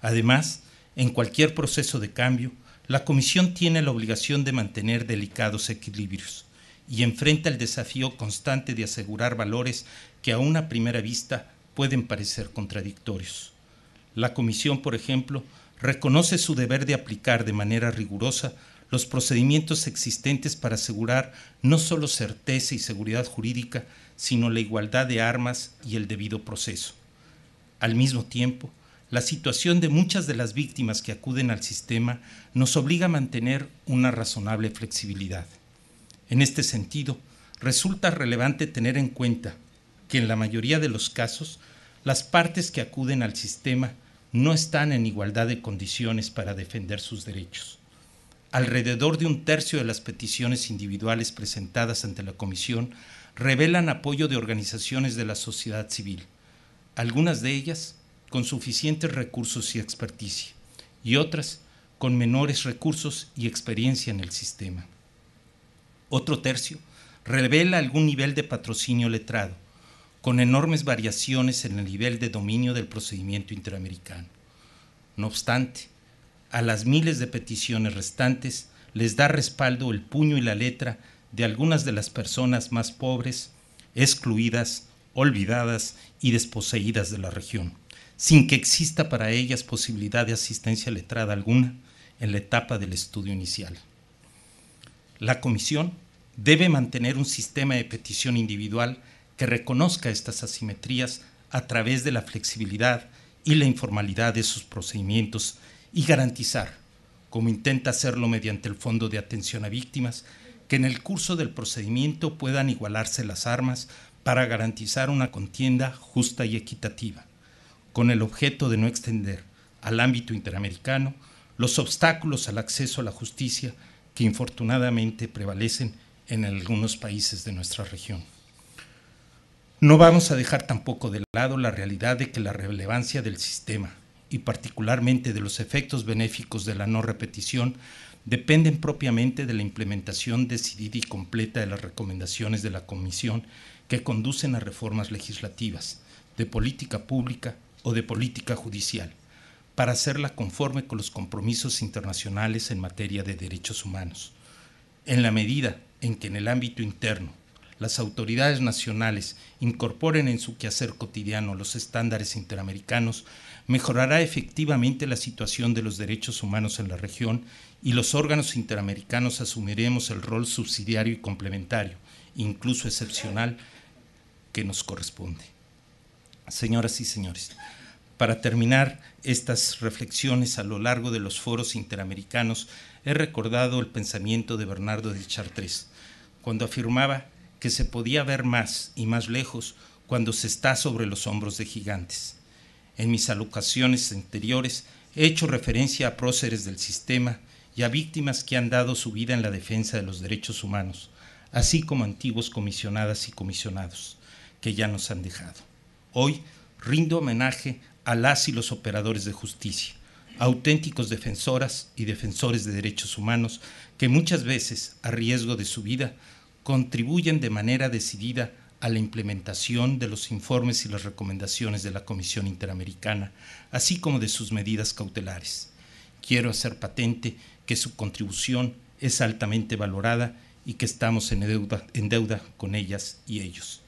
Además, en cualquier proceso de cambio, la Comisión tiene la obligación de mantener delicados equilibrios y enfrenta el desafío constante de asegurar valores que a una primera vista pueden parecer contradictorios. La Comisión, por ejemplo, reconoce su deber de aplicar de manera rigurosa los procedimientos existentes para asegurar no solo certeza y seguridad jurídica, sino la igualdad de armas y el debido proceso. Al mismo tiempo, la situación de muchas de las víctimas que acuden al sistema nos obliga a mantener una razonable flexibilidad. En este sentido, resulta relevante tener en cuenta que en la mayoría de los casos, las partes que acuden al sistema no están en igualdad de condiciones para defender sus derechos. Alrededor de un tercio de las peticiones individuales presentadas ante la Comisión revelan apoyo de organizaciones de la sociedad civil, algunas de ellas con suficientes recursos y experticia, y otras con menores recursos y experiencia en el sistema. Otro tercio revela algún nivel de patrocinio letrado, con enormes variaciones en el nivel de dominio del procedimiento interamericano. No obstante, a las miles de peticiones restantes les da respaldo el puño y la letra de algunas de las personas más pobres, excluidas, olvidadas y desposeídas de la región, sin que exista para ellas posibilidad de asistencia letrada alguna en la etapa del estudio inicial. La Comisión debe mantener un sistema de petición individual que reconozca estas asimetrías a través de la flexibilidad y la informalidad de sus procedimientos y garantizar, como intenta hacerlo mediante el Fondo de Atención a Víctimas, que en el curso del procedimiento puedan igualarse las armas para garantizar una contienda justa y equitativa, con el objeto de no extender al ámbito interamericano los obstáculos al acceso a la justicia que infortunadamente prevalecen en algunos países de nuestra región. No vamos a dejar tampoco de lado la realidad de que la relevancia del sistema, y particularmente de los efectos benéficos de la no repetición, dependen propiamente de la implementación decidida y completa de las recomendaciones de la Comisión que conducen a reformas legislativas, de política pública o de política judicial, para hacerla conforme con los compromisos internacionales en materia de derechos humanos. En la medida en que en el ámbito interno las autoridades nacionales incorporen en su quehacer cotidiano los estándares interamericanos, mejorará efectivamente la situación de los derechos humanos en la región y los órganos interamericanos asumiremos el rol subsidiario y complementario, incluso excepcional, que nos corresponde. Señoras y señores, para terminar estas reflexiones a lo largo de los foros interamericanos, he recordado el pensamiento de Bernardo de Chartres, cuando afirmaba que se podía ver más y más lejos cuando se está sobre los hombros de gigantes. En mis alocaciones anteriores he hecho referencia a próceres del sistema y a víctimas que han dado su vida en la defensa de los derechos humanos, así como antiguos comisionadas y comisionados, que ya nos han dejado. Hoy rindo homenaje a las y los operadores de justicia, auténticos defensoras y defensores de derechos humanos que muchas veces, a riesgo de su vida, contribuyen de manera decidida a la implementación de los informes y las recomendaciones de la Comisión Interamericana, así como de sus medidas cautelares. Quiero hacer patente que su contribución es altamente valorada y que estamos en deuda, con ellas y ellos.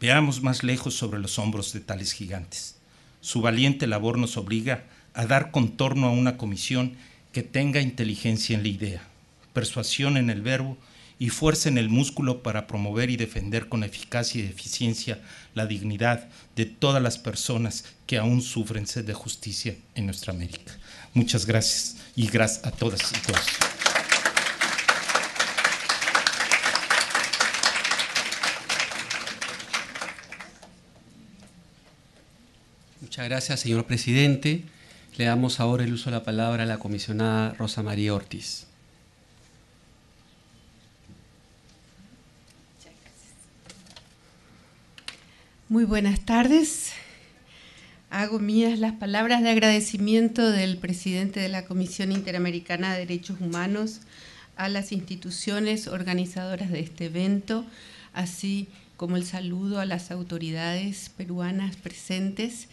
Veamos más lejos sobre los hombros de tales gigantes. Su valiente labor nos obliga a dar contorno a una comisión que tenga inteligencia en la idea, persuasión en el verbo y fuercen el músculo para promover y defender con eficacia y eficiencia la dignidad de todas las personas que aún sufren sed de justicia en nuestra América. Muchas gracias y gracias a todas y todos. Muchas gracias, señor presidente. Le damos ahora el uso de la palabra a la comisionada Rosa María Ortiz. Muy buenas tardes. Hago mías las palabras de agradecimiento del presidente de la Comisión Interamericana de Derechos Humanos a las instituciones organizadoras de este evento, así como el saludo a las autoridades peruanas presentes,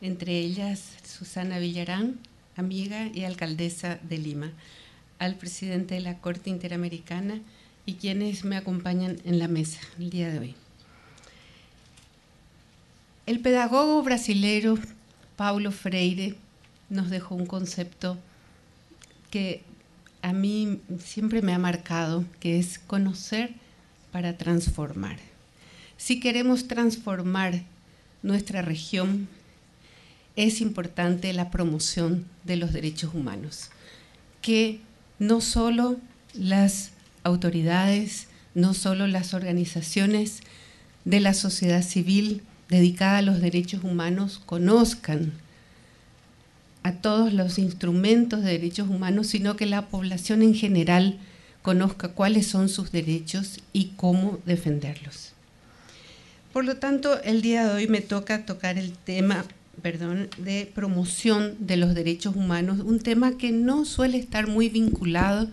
entre ellas Susana Villarán, amiga y alcaldesa de Lima, al presidente de la Corte Interamericana y quienes me acompañan en la mesa el día de hoy. El pedagogo brasileño, Paulo Freire nos dejó un concepto que a mí siempre me ha marcado, que es conocer para transformar. Si queremos transformar nuestra región, es importante la promoción de los derechos humanos, que no solo las autoridades, no solo las organizaciones de la sociedad civil, dedicada a los derechos humanos conozcan a todos los instrumentos de derechos humanos, sino que la población en general conozca cuáles son sus derechos y cómo defenderlos. Por lo tanto, el día de hoy me toca tocar el tema, perdón, de promoción de los derechos humanos, un tema que no suele estar muy vinculado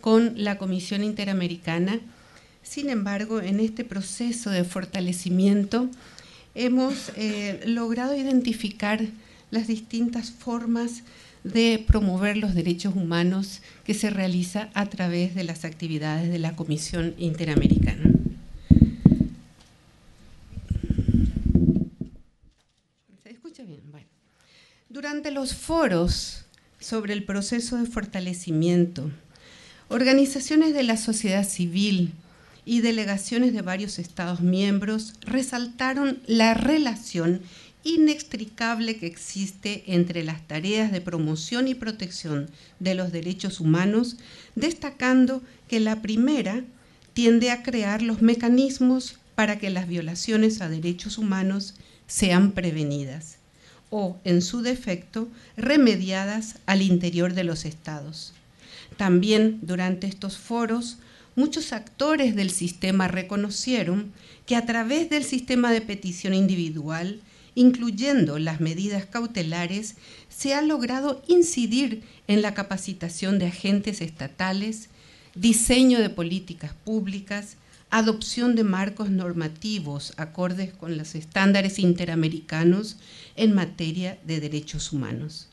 con la Comisión Interamericana. Sin embargo, en este proceso de fortalecimiento, hemos eh, logrado identificar las distintas formas de promover los derechos humanos que se realiza a través de las actividades de la Comisión Interamericana. ¿Se escucha bien? Bueno. Durante los foros sobre el proceso de fortalecimiento, organizaciones de la sociedad civil, y delegaciones de varios Estados miembros resaltaron la relación inextricable que existe entre las tareas de promoción y protección de los derechos humanos, destacando que la primera tiende a crear los mecanismos para que las violaciones a derechos humanos sean prevenidas o, en su defecto, remediadas al interior de los estados. También durante estos foros muchos actores del sistema reconocieron que a través del sistema de petición individual, incluyendo las medidas cautelares, se ha logrado incidir en la capacitación de agentes estatales, diseño de políticas públicas, adopción de marcos normativos acordes con los estándares interamericanos en materia de derechos humanos.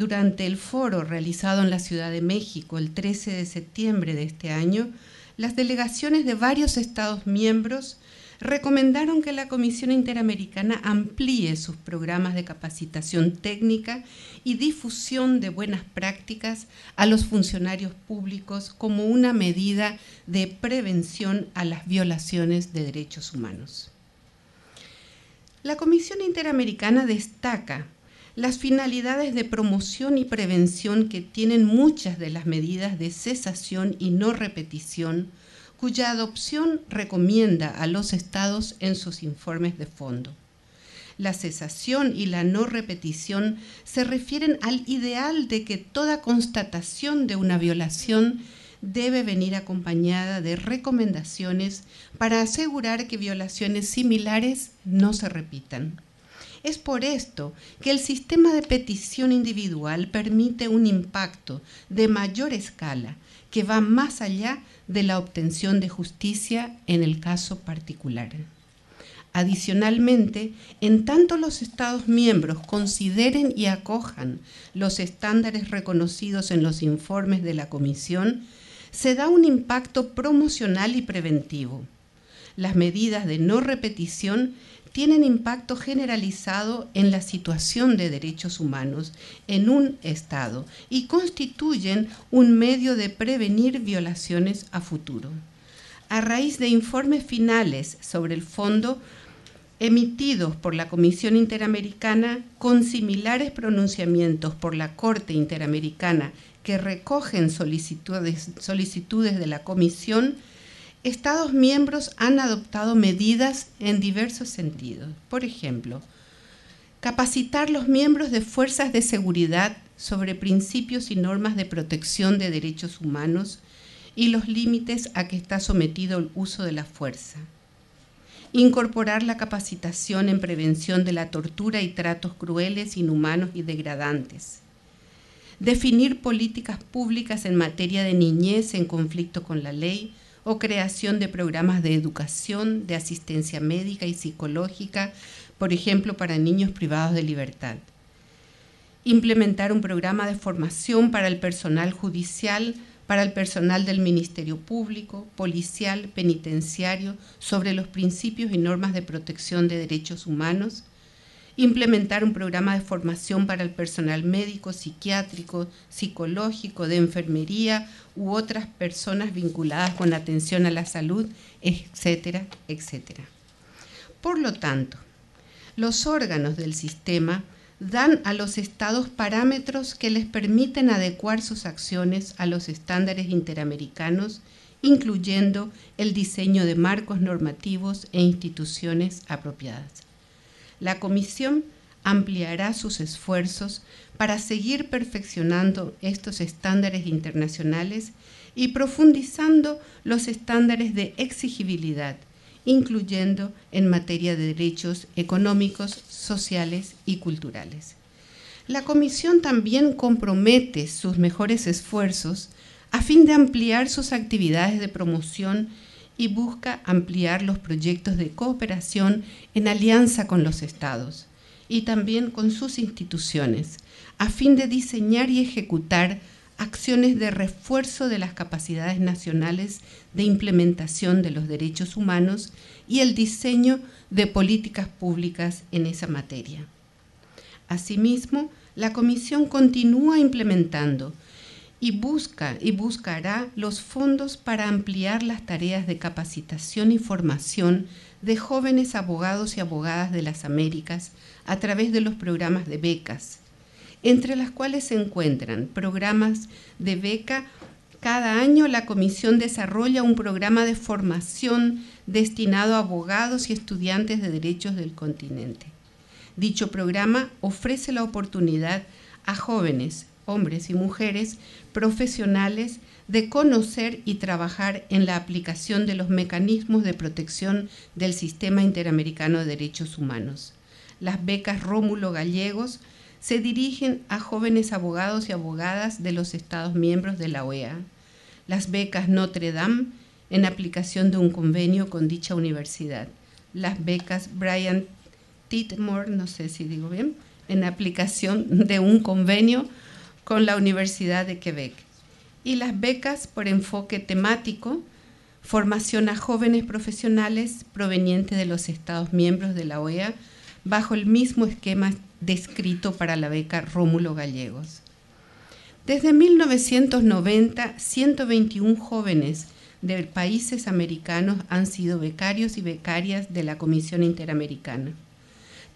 Durante el foro realizado en la Ciudad de México el 13 de septiembre de este año, las delegaciones de varios Estados miembros recomendaron que la Comisión Interamericana amplíe sus programas de capacitación técnica y difusión de buenas prácticas a los funcionarios públicos como una medida de prevención a las violaciones de derechos humanos. La Comisión Interamericana destaca las finalidades de promoción y prevención que tienen muchas de las medidas de cesación y no repetición, cuya adopción recomienda a los estados en sus informes de fondo. La cesación y la no repetición se refieren al ideal de que toda constatación de una violación debe venir acompañada de recomendaciones para asegurar que violaciones similares no se repitan. Es por esto que el sistema de petición individual permite un impacto de mayor escala que va más allá de la obtención de justicia en el caso particular. Adicionalmente, en tanto los Estados miembros consideren y acojan los estándares reconocidos en los informes de la Comisión, se da un impacto promocional y preventivo. Las medidas de no repetición tienen impacto generalizado en la situación de derechos humanos en un Estado y constituyen un medio de prevenir violaciones a futuro. A raíz de informes finales sobre el fondo emitidos por la Comisión Interamericana con similares pronunciamientos por la Corte Interamericana que recogen solicitudes, solicitudes de la Comisión, Estados miembros han adoptado medidas en diversos sentidos. Por ejemplo, capacitar los miembros de fuerzas de seguridad sobre principios y normas de protección de derechos humanos y los límites a que está sometido el uso de la fuerza. Incorporar la capacitación en prevención de la tortura y tratos crueles, inhumanos y degradantes. Definir políticas públicas en materia de niñez en conflicto con la ley o creación de programas de educación, de asistencia médica y psicológica, por ejemplo, para niños privados de libertad. Implementar un programa de formación para el personal judicial, para el personal del Ministerio Público, policial, penitenciario, sobre los principios y normas de protección de derechos humanos implementar un programa de formación para el personal médico, psiquiátrico, psicológico, de enfermería u otras personas vinculadas con atención a la salud, etcétera, etcétera. Por lo tanto, los órganos del sistema dan a los estados parámetros que les permiten adecuar sus acciones a los estándares interamericanos, incluyendo el diseño de marcos normativos e instituciones apropiadas la Comisión ampliará sus esfuerzos para seguir perfeccionando estos estándares internacionales y profundizando los estándares de exigibilidad, incluyendo en materia de derechos económicos, sociales y culturales. La Comisión también compromete sus mejores esfuerzos a fin de ampliar sus actividades de promoción y busca ampliar los proyectos de cooperación en alianza con los estados y también con sus instituciones, a fin de diseñar y ejecutar acciones de refuerzo de las capacidades nacionales de implementación de los derechos humanos y el diseño de políticas públicas en esa materia. Asimismo, la Comisión continúa implementando y busca y buscará los fondos para ampliar las tareas de capacitación y formación de jóvenes abogados y abogadas de las Américas a través de los programas de becas, entre las cuales se encuentran programas de beca cada año la comisión desarrolla un programa de formación destinado a abogados y estudiantes de derechos del continente. Dicho programa ofrece la oportunidad a jóvenes hombres y mujeres profesionales de conocer y trabajar en la aplicación de los mecanismos de protección del sistema interamericano de derechos humanos. Las becas Rómulo Gallegos se dirigen a jóvenes abogados y abogadas de los Estados miembros de la OEA. Las becas Notre Dame en aplicación de un convenio con dicha universidad. Las becas Brian Titmore, no sé si digo bien, en aplicación de un convenio con la Universidad de Quebec. Y las becas por enfoque temático, formación a jóvenes profesionales provenientes de los Estados miembros de la OEA bajo el mismo esquema descrito para la beca Rómulo Gallegos. Desde 1990, 121 jóvenes de países americanos han sido becarios y becarias de la Comisión Interamericana.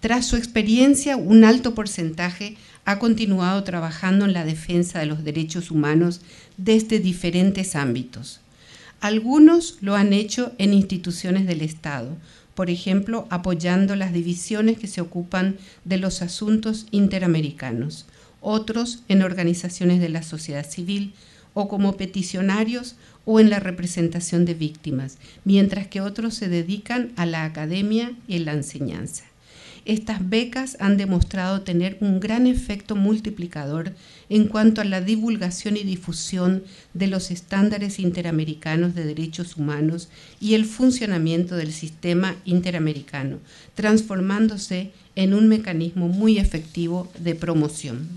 Tras su experiencia, un alto porcentaje ha continuado trabajando en la defensa de los derechos humanos desde diferentes ámbitos. Algunos lo han hecho en instituciones del Estado, por ejemplo, apoyando las divisiones que se ocupan de los asuntos interamericanos, otros en organizaciones de la sociedad civil o como peticionarios o en la representación de víctimas, mientras que otros se dedican a la academia y en la enseñanza estas becas han demostrado tener un gran efecto multiplicador en cuanto a la divulgación y difusión de los estándares interamericanos de derechos humanos y el funcionamiento del sistema interamericano, transformándose en un mecanismo muy efectivo de promoción.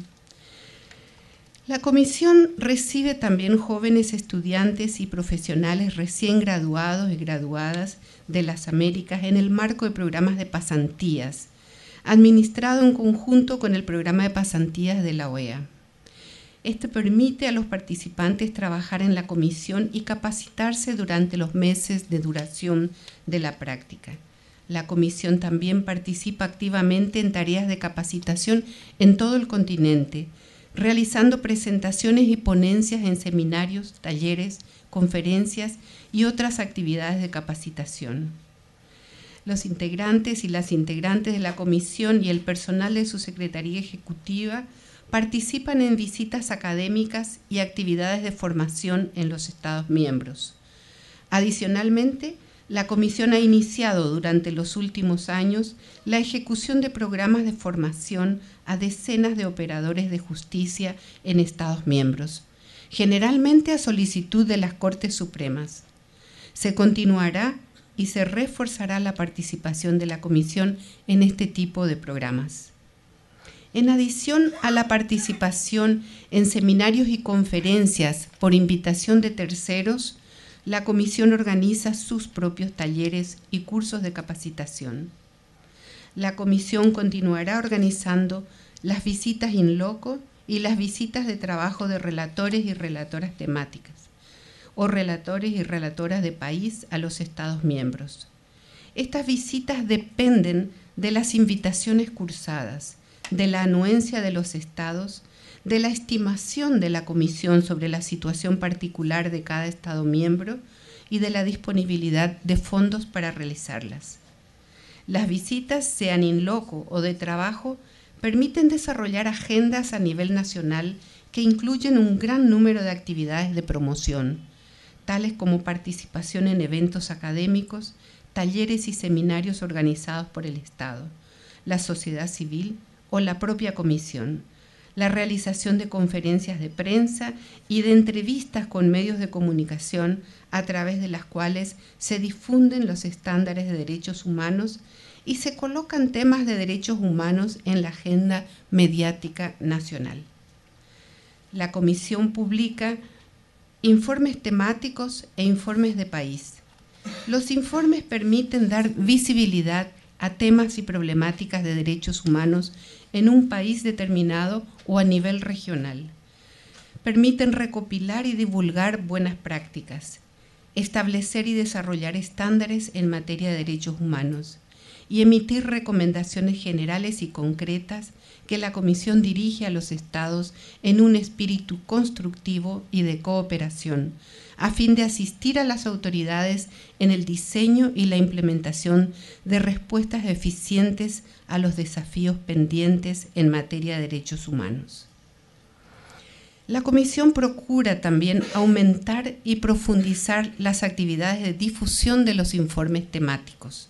La comisión recibe también jóvenes estudiantes y profesionales recién graduados y graduadas de las Américas en el marco de programas de pasantías administrado en conjunto con el programa de pasantías de la OEA. Este permite a los participantes trabajar en la comisión y capacitarse durante los meses de duración de la práctica. La comisión también participa activamente en tareas de capacitación en todo el continente, realizando presentaciones y ponencias en seminarios, talleres, conferencias y otras actividades de capacitación los integrantes y las integrantes de la comisión y el personal de su Secretaría Ejecutiva participan en visitas académicas y actividades de formación en los Estados miembros. Adicionalmente, la Comisión ha iniciado durante los últimos años la ejecución de programas de formación a decenas de operadores de justicia en Estados miembros, generalmente a solicitud de las Cortes Supremas. Se continuará y se reforzará la participación de la Comisión en este tipo de programas. En adición a la participación en seminarios y conferencias por invitación de terceros, la Comisión organiza sus propios talleres y cursos de capacitación. La Comisión continuará organizando las visitas in loco y las visitas de trabajo de relatores y relatoras temáticas o relatores y relatoras de país a los Estados miembros. Estas visitas dependen de las invitaciones cursadas, de la anuencia de los Estados, de la estimación de la Comisión sobre la situación particular de cada Estado miembro y de la disponibilidad de fondos para realizarlas. Las visitas, sean in loco o de trabajo, permiten desarrollar agendas a nivel nacional que incluyen un gran número de actividades de promoción tales como participación en eventos académicos, talleres y seminarios organizados por el Estado, la sociedad civil o la propia comisión, la realización de conferencias de prensa y de entrevistas con medios de comunicación a través de las cuales se difunden los estándares de derechos humanos y se colocan temas de derechos humanos en la agenda mediática nacional. La comisión publica informes temáticos e informes de país. Los informes permiten dar visibilidad a temas y problemáticas de derechos humanos en un país determinado o a nivel regional. Permiten recopilar y divulgar buenas prácticas, establecer y desarrollar estándares en materia de derechos humanos y emitir recomendaciones generales y concretas que la Comisión dirige a los Estados en un espíritu constructivo y de cooperación, a fin de asistir a las autoridades en el diseño y la implementación de respuestas eficientes a los desafíos pendientes en materia de derechos humanos. La Comisión procura también aumentar y profundizar las actividades de difusión de los informes temáticos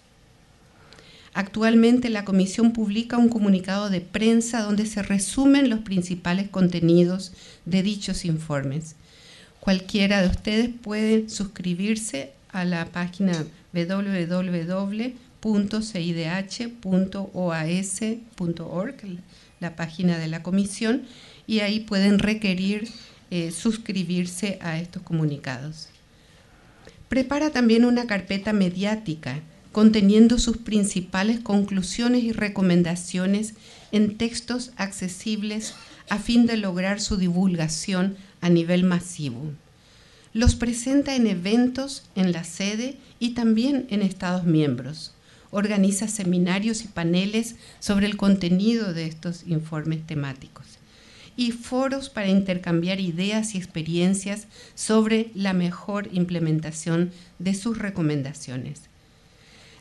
Actualmente la Comisión publica un comunicado de prensa donde se resumen los principales contenidos de dichos informes. Cualquiera de ustedes puede suscribirse a la página www.cidh.oas.org, la página de la comisión, y ahí pueden requerir eh, suscribirse a estos comunicados. Prepara también una carpeta mediática conteniendo sus principales conclusiones y recomendaciones en textos accesibles a fin de lograr su divulgación a nivel masivo. Los presenta en eventos en la sede y también en Estados miembros. Organiza seminarios y paneles sobre el contenido de estos informes temáticos y foros para intercambiar ideas y experiencias sobre la mejor implementación de sus recomendaciones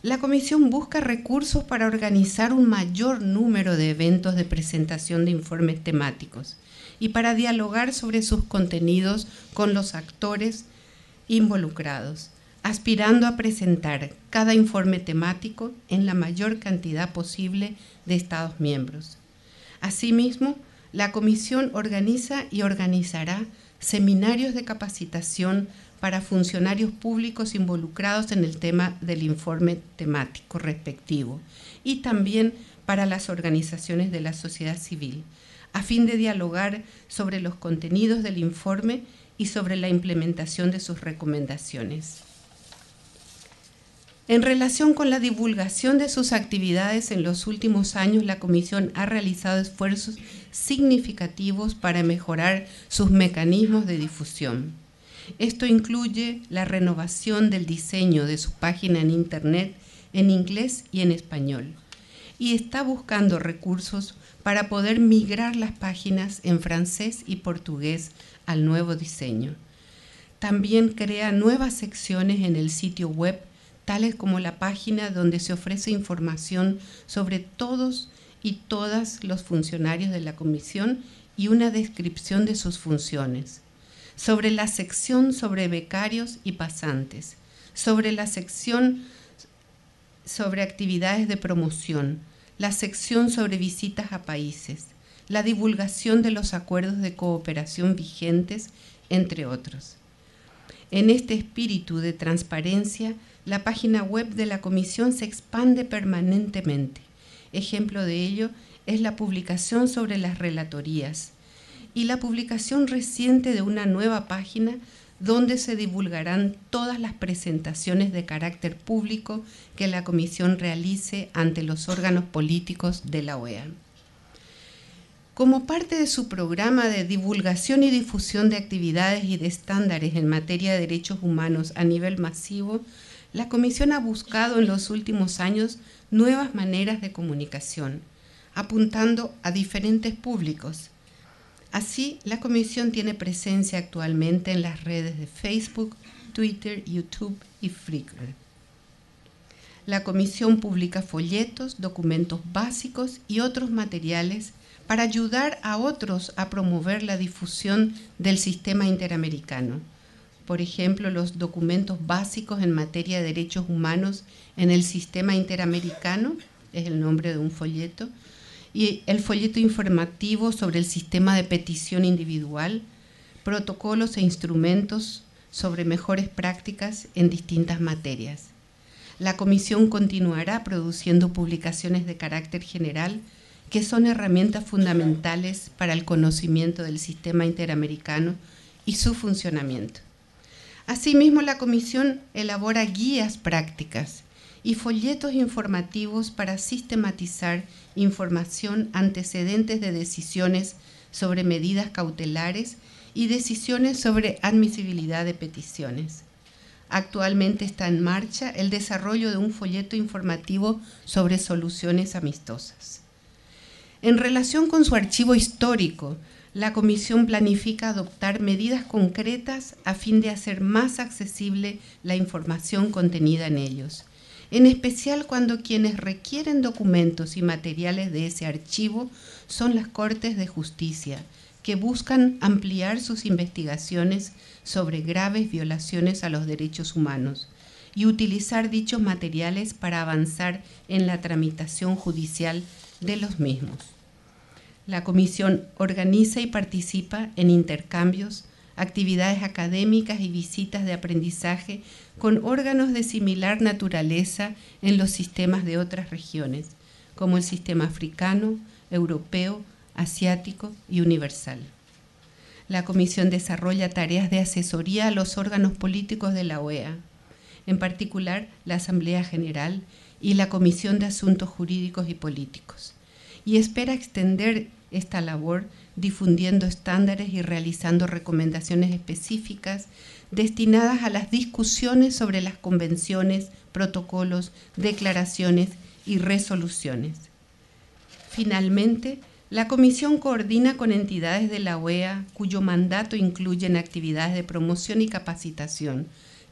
la Comisión busca recursos para organizar un mayor número de eventos de presentación de informes temáticos y para dialogar sobre sus contenidos con los actores involucrados, aspirando a presentar cada informe temático en la mayor cantidad posible de Estados miembros. Asimismo, la Comisión organiza y organizará seminarios de capacitación para funcionarios públicos involucrados en el tema del informe temático respectivo y también para las organizaciones de la sociedad civil, a fin de dialogar sobre los contenidos del informe y sobre la implementación de sus recomendaciones. En relación con la divulgación de sus actividades en los últimos años, la Comisión ha realizado esfuerzos significativos para mejorar sus mecanismos de difusión. Esto incluye la renovación del diseño de su página en Internet en inglés y en español. Y está buscando recursos para poder migrar las páginas en francés y portugués al nuevo diseño. También crea nuevas secciones en el sitio web, tales como la página donde se ofrece información sobre todos y todas los funcionarios de la comisión y una descripción de sus funciones sobre la sección sobre becarios y pasantes, sobre la sección sobre actividades de promoción, la sección sobre visitas a países, la divulgación de los acuerdos de cooperación vigentes, entre otros. En este espíritu de transparencia, la página web de la Comisión se expande permanentemente. Ejemplo de ello es la publicación sobre las relatorías, y la publicación reciente de una nueva página donde se divulgarán todas las presentaciones de carácter público que la Comisión realice ante los órganos políticos de la OEA. Como parte de su programa de divulgación y difusión de actividades y de estándares en materia de derechos humanos a nivel masivo, la Comisión ha buscado en los últimos años nuevas maneras de comunicación, apuntando a diferentes públicos, Así, la comisión tiene presencia actualmente en las redes de Facebook, Twitter, YouTube y Flickr. La comisión publica folletos, documentos básicos y otros materiales para ayudar a otros a promover la difusión del sistema interamericano. Por ejemplo, los documentos básicos en materia de derechos humanos en el sistema interamericano, es el nombre de un folleto, y el folleto informativo sobre el sistema de petición individual, protocolos e instrumentos sobre mejores prácticas en distintas materias. La comisión continuará produciendo publicaciones de carácter general que son herramientas fundamentales para el conocimiento del sistema interamericano y su funcionamiento. Asimismo, la comisión elabora guías prácticas y folletos informativos para sistematizar información antecedentes de decisiones sobre medidas cautelares y decisiones sobre admisibilidad de peticiones. Actualmente está en marcha el desarrollo de un folleto informativo sobre soluciones amistosas. En relación con su archivo histórico, la Comisión planifica adoptar medidas concretas a fin de hacer más accesible la información contenida en ellos en especial cuando quienes requieren documentos y materiales de ese archivo son las Cortes de Justicia, que buscan ampliar sus investigaciones sobre graves violaciones a los derechos humanos y utilizar dichos materiales para avanzar en la tramitación judicial de los mismos. La Comisión organiza y participa en intercambios actividades académicas y visitas de aprendizaje con órganos de similar naturaleza en los sistemas de otras regiones, como el sistema africano, europeo, asiático y universal. La Comisión desarrolla tareas de asesoría a los órganos políticos de la OEA, en particular la Asamblea General y la Comisión de Asuntos Jurídicos y Políticos, y espera extender esta labor difundiendo estándares y realizando recomendaciones específicas destinadas a las discusiones sobre las convenciones, protocolos, declaraciones y resoluciones. Finalmente, la Comisión coordina con entidades de la OEA cuyo mandato incluyen actividades de promoción y capacitación,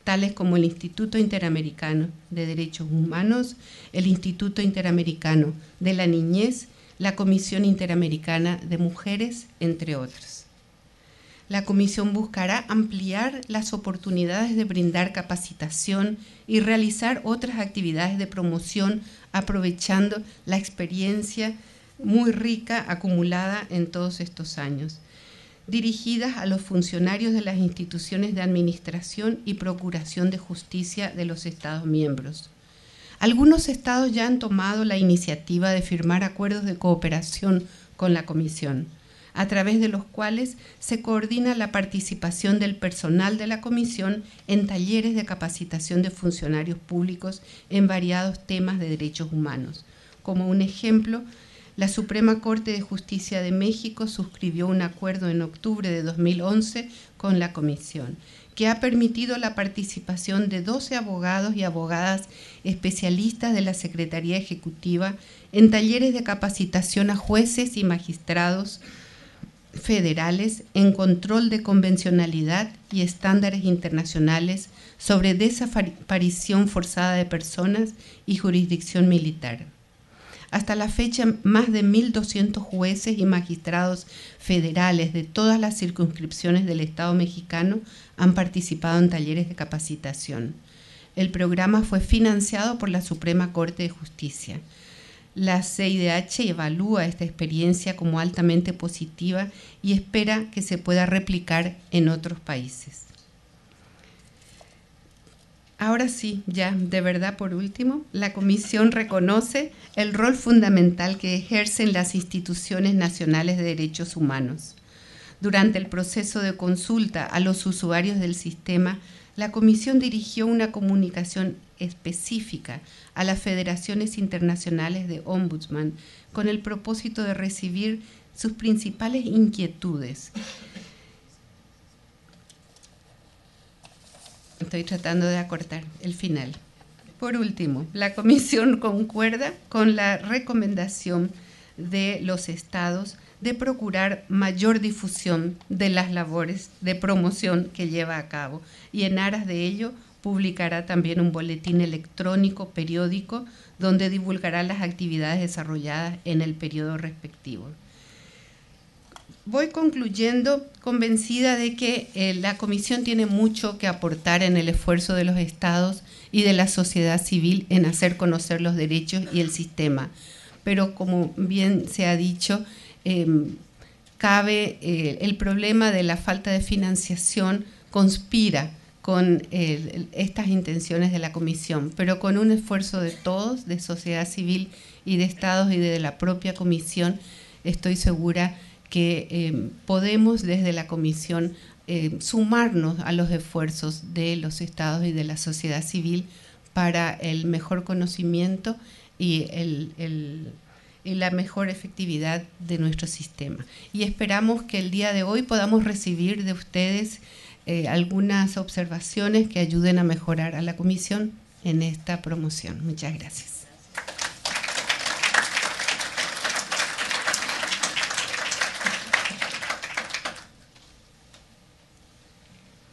tales como el Instituto Interamericano de Derechos Humanos, el Instituto Interamericano de la Niñez la Comisión Interamericana de Mujeres, entre otras. La Comisión buscará ampliar las oportunidades de brindar capacitación y realizar otras actividades de promoción aprovechando la experiencia muy rica acumulada en todos estos años, dirigidas a los funcionarios de las instituciones de administración y procuración de justicia de los Estados miembros algunos estados ya han tomado la iniciativa de firmar acuerdos de cooperación con la Comisión, a través de los cuales se coordina la participación del personal de la Comisión en talleres de capacitación de funcionarios públicos en variados temas de derechos humanos. Como un ejemplo, la Suprema Corte de Justicia de México suscribió un acuerdo en octubre de 2011 con la Comisión que ha permitido la participación de 12 abogados y abogadas especialistas de la Secretaría Ejecutiva en talleres de capacitación a jueces y magistrados federales en control de convencionalidad y estándares internacionales sobre desaparición forzada de personas y jurisdicción militar. Hasta la fecha, más de 1.200 jueces y magistrados federales de todas las circunscripciones del Estado mexicano han participado en talleres de capacitación. El programa fue financiado por la Suprema Corte de Justicia. La CIDH evalúa esta experiencia como altamente positiva y espera que se pueda replicar en otros países. Ahora sí, ya, de verdad, por último, la Comisión reconoce el rol fundamental que ejercen las instituciones nacionales de derechos humanos. Durante el proceso de consulta a los usuarios del sistema, la Comisión dirigió una comunicación específica a las federaciones internacionales de ombudsman con el propósito de recibir sus principales inquietudes. Estoy tratando de acortar el final. Por último, la comisión concuerda con la recomendación de los estados de procurar mayor difusión de las labores de promoción que lleva a cabo y en aras de ello publicará también un boletín electrónico periódico donde divulgará las actividades desarrolladas en el periodo respectivo voy concluyendo convencida de que eh, la Comisión tiene mucho que aportar en el esfuerzo de los estados y de la sociedad civil en hacer conocer los derechos y el sistema. Pero como bien se ha dicho, em, cabe eh, el problema de la falta de financiación conspira con eh, estas intenciones de la Comisión, pero con un esfuerzo de todos, de sociedad civil y de estados y de la propia Comisión, estoy segura que eh, podemos desde la Comisión eh, sumarnos a los esfuerzos de los estados y de la sociedad civil para el mejor conocimiento y, la mejor efectividad de nuestro sistema. Y esperamos que el día de hoy podamos recibir de ustedes eh, algunas observaciones que ayuden a mejorar a la comisión en esta promoción. Muchas gracias.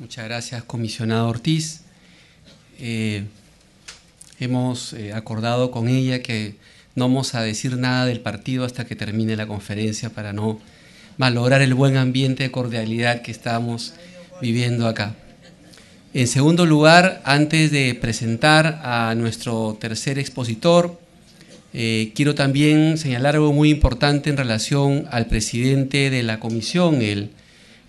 Muchas gracias, comisionado Ortiz. Eh, hemos eh, acordado con ella que no vamos a decir nada del partido hasta que termine la conferencia para no valorar el buen ambiente de cordialidad que estamos viviendo acá. En segundo lugar, antes de presentar a nuestro tercer expositor, eh, quiero también señalar algo muy importante en relación al presidente de la comisión, el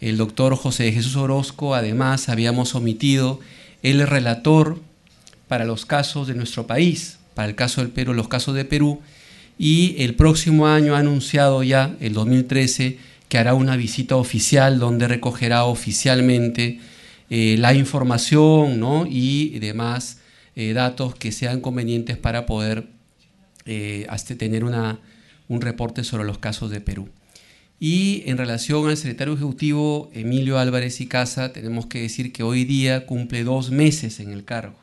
el doctor José Jesús Orozco, además, habíamos omitido el relator para los casos de nuestro país, para el caso del Perú, los casos de Perú, y el próximo año ha anunciado ya, el 2013, que hará una visita oficial donde recogerá oficialmente eh, la información y demás eh, datos que sean convenientes para poder eh, tener una, un reporte sobre los casos de Perú. Y en relación al secretario ejecutivo Emilio Álvarez y Casa, tenemos que decir que hoy día cumple dos meses en el cargo.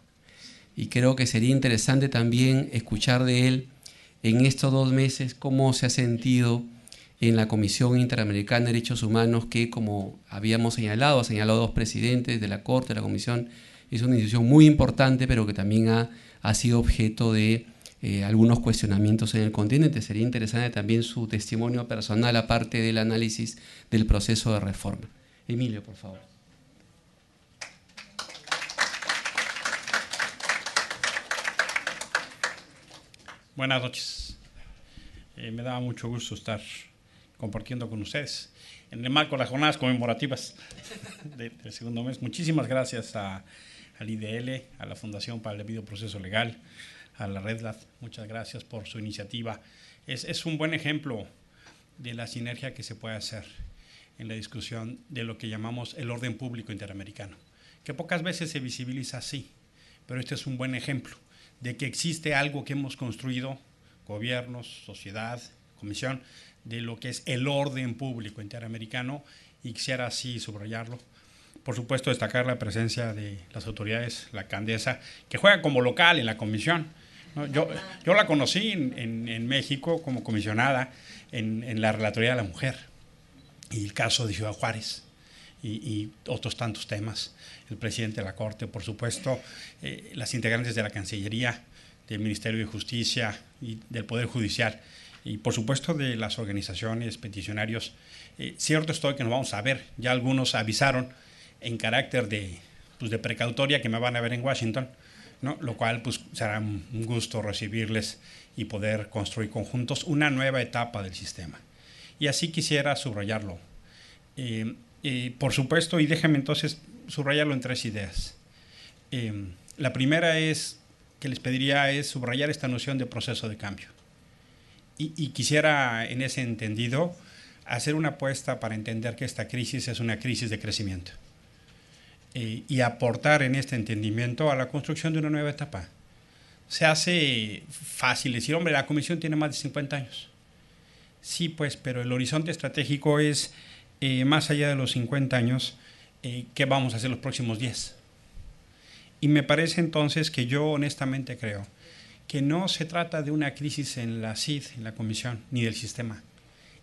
Y creo que sería interesante también escuchar de él en estos dos meses cómo se ha sentido en la Comisión Interamericana de Derechos Humanos, que como habíamos señalado, ha señalado dos presidentes de la Corte, de la Comisión, es una institución muy importante, pero que también ha, ha sido objeto de eh, algunos cuestionamientos en el continente. Sería interesante también su testimonio personal, aparte del análisis del proceso de reforma. Emilio, por favor. Buenas noches. Eh, me da mucho gusto estar compartiendo con ustedes en el marco de las jornadas conmemorativas del segundo mes. Muchísimas gracias a, al IDL, a la Fundación para el Debido Proceso Legal, a la Red Muchas gracias por su iniciativa. Es, es, un buen ejemplo de la sinergia que se puede hacer en la discusión de lo que llamamos el orden público interamericano, que pocas veces se visibiliza así, pero este es un buen ejemplo de que existe algo que hemos construido, gobiernos, sociedad, comisión, de lo que es el orden público interamericano y quisiera así subrayarlo. Por supuesto, destacar la presencia de las autoridades, la Candesa, que juega como local en la comisión, yo, yo la conocí en, en, México como comisionada en, en, la Relatoría de la Mujer y el caso de Ciudad Juárez y, otros tantos temas. El presidente de la Corte, por supuesto, eh, las integrantes de la Cancillería, del Ministerio de Justicia y del Poder Judicial y por supuesto de las organizaciones, peticionarios. Eh, cierto estoy que nos vamos a ver, ya algunos avisaron en carácter de, pues de precautoria que me van a ver en Washington, lo cual pues, será un gusto recibirles y poder construir conjuntos una nueva etapa del sistema. Y así quisiera subrayarlo. Eh, eh, por supuesto, y déjenme entonces subrayarlo en tres ideas. Eh, la primera es que les pediría es subrayar esta noción de proceso de cambio. y quisiera en ese entendido hacer una apuesta para entender que esta crisis es una crisis de crecimiento y aportar en este entendimiento a la construcción de una nueva etapa. Se hace fácil decir, hombre, la comisión tiene más de 50 años. Sí, pues, pero el horizonte estratégico es eh, más allá de los 50 años, eh, ¿qué vamos a hacer los próximos 10? Y me parece entonces que yo honestamente creo que no se trata de una crisis en la CID, en la Comisión, ni del sistema,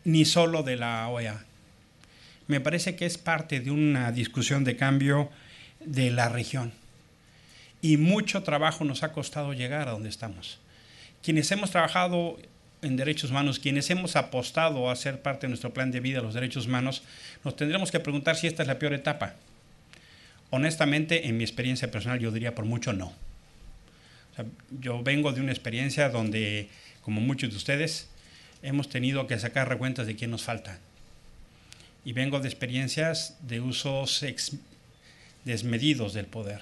ni solo de la OEA me parece que es parte de una discusión de cambio de la región. Y mucho trabajo nos ha costado llegar a donde estamos. Quienes hemos trabajado en derechos humanos, quienes hemos apostado a ser parte de nuestro plan de vida los derechos humanos, nos tendremos que preguntar si esta es la peor etapa. Honestamente, en mi experiencia personal, yo diría por mucho no. yo vengo de una experiencia donde, como muchos de ustedes, hemos tenido que sacar recuentas de quién nos falta y vengo de experiencias de usos desmedidos del poder.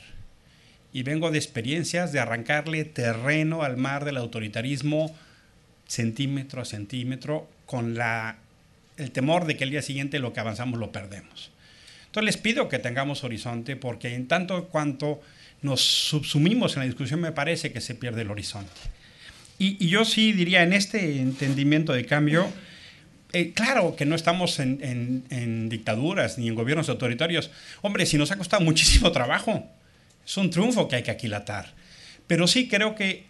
Y vengo de experiencias de arrancarle terreno al mar del autoritarismo centímetro a centímetro con la, el temor de que el día siguiente lo que avanzamos lo perdemos. Entonces les pido que tengamos horizonte porque en tanto cuanto nos subsumimos en la discusión me parece que se pierde el horizonte. Y, y yo sí diría en este entendimiento de cambio, eh, claro que no estamos en, dictaduras ni en gobiernos autoritarios. Hombre, si nos ha costado muchísimo trabajo, es un triunfo que hay que aquilatar. Pero sí creo que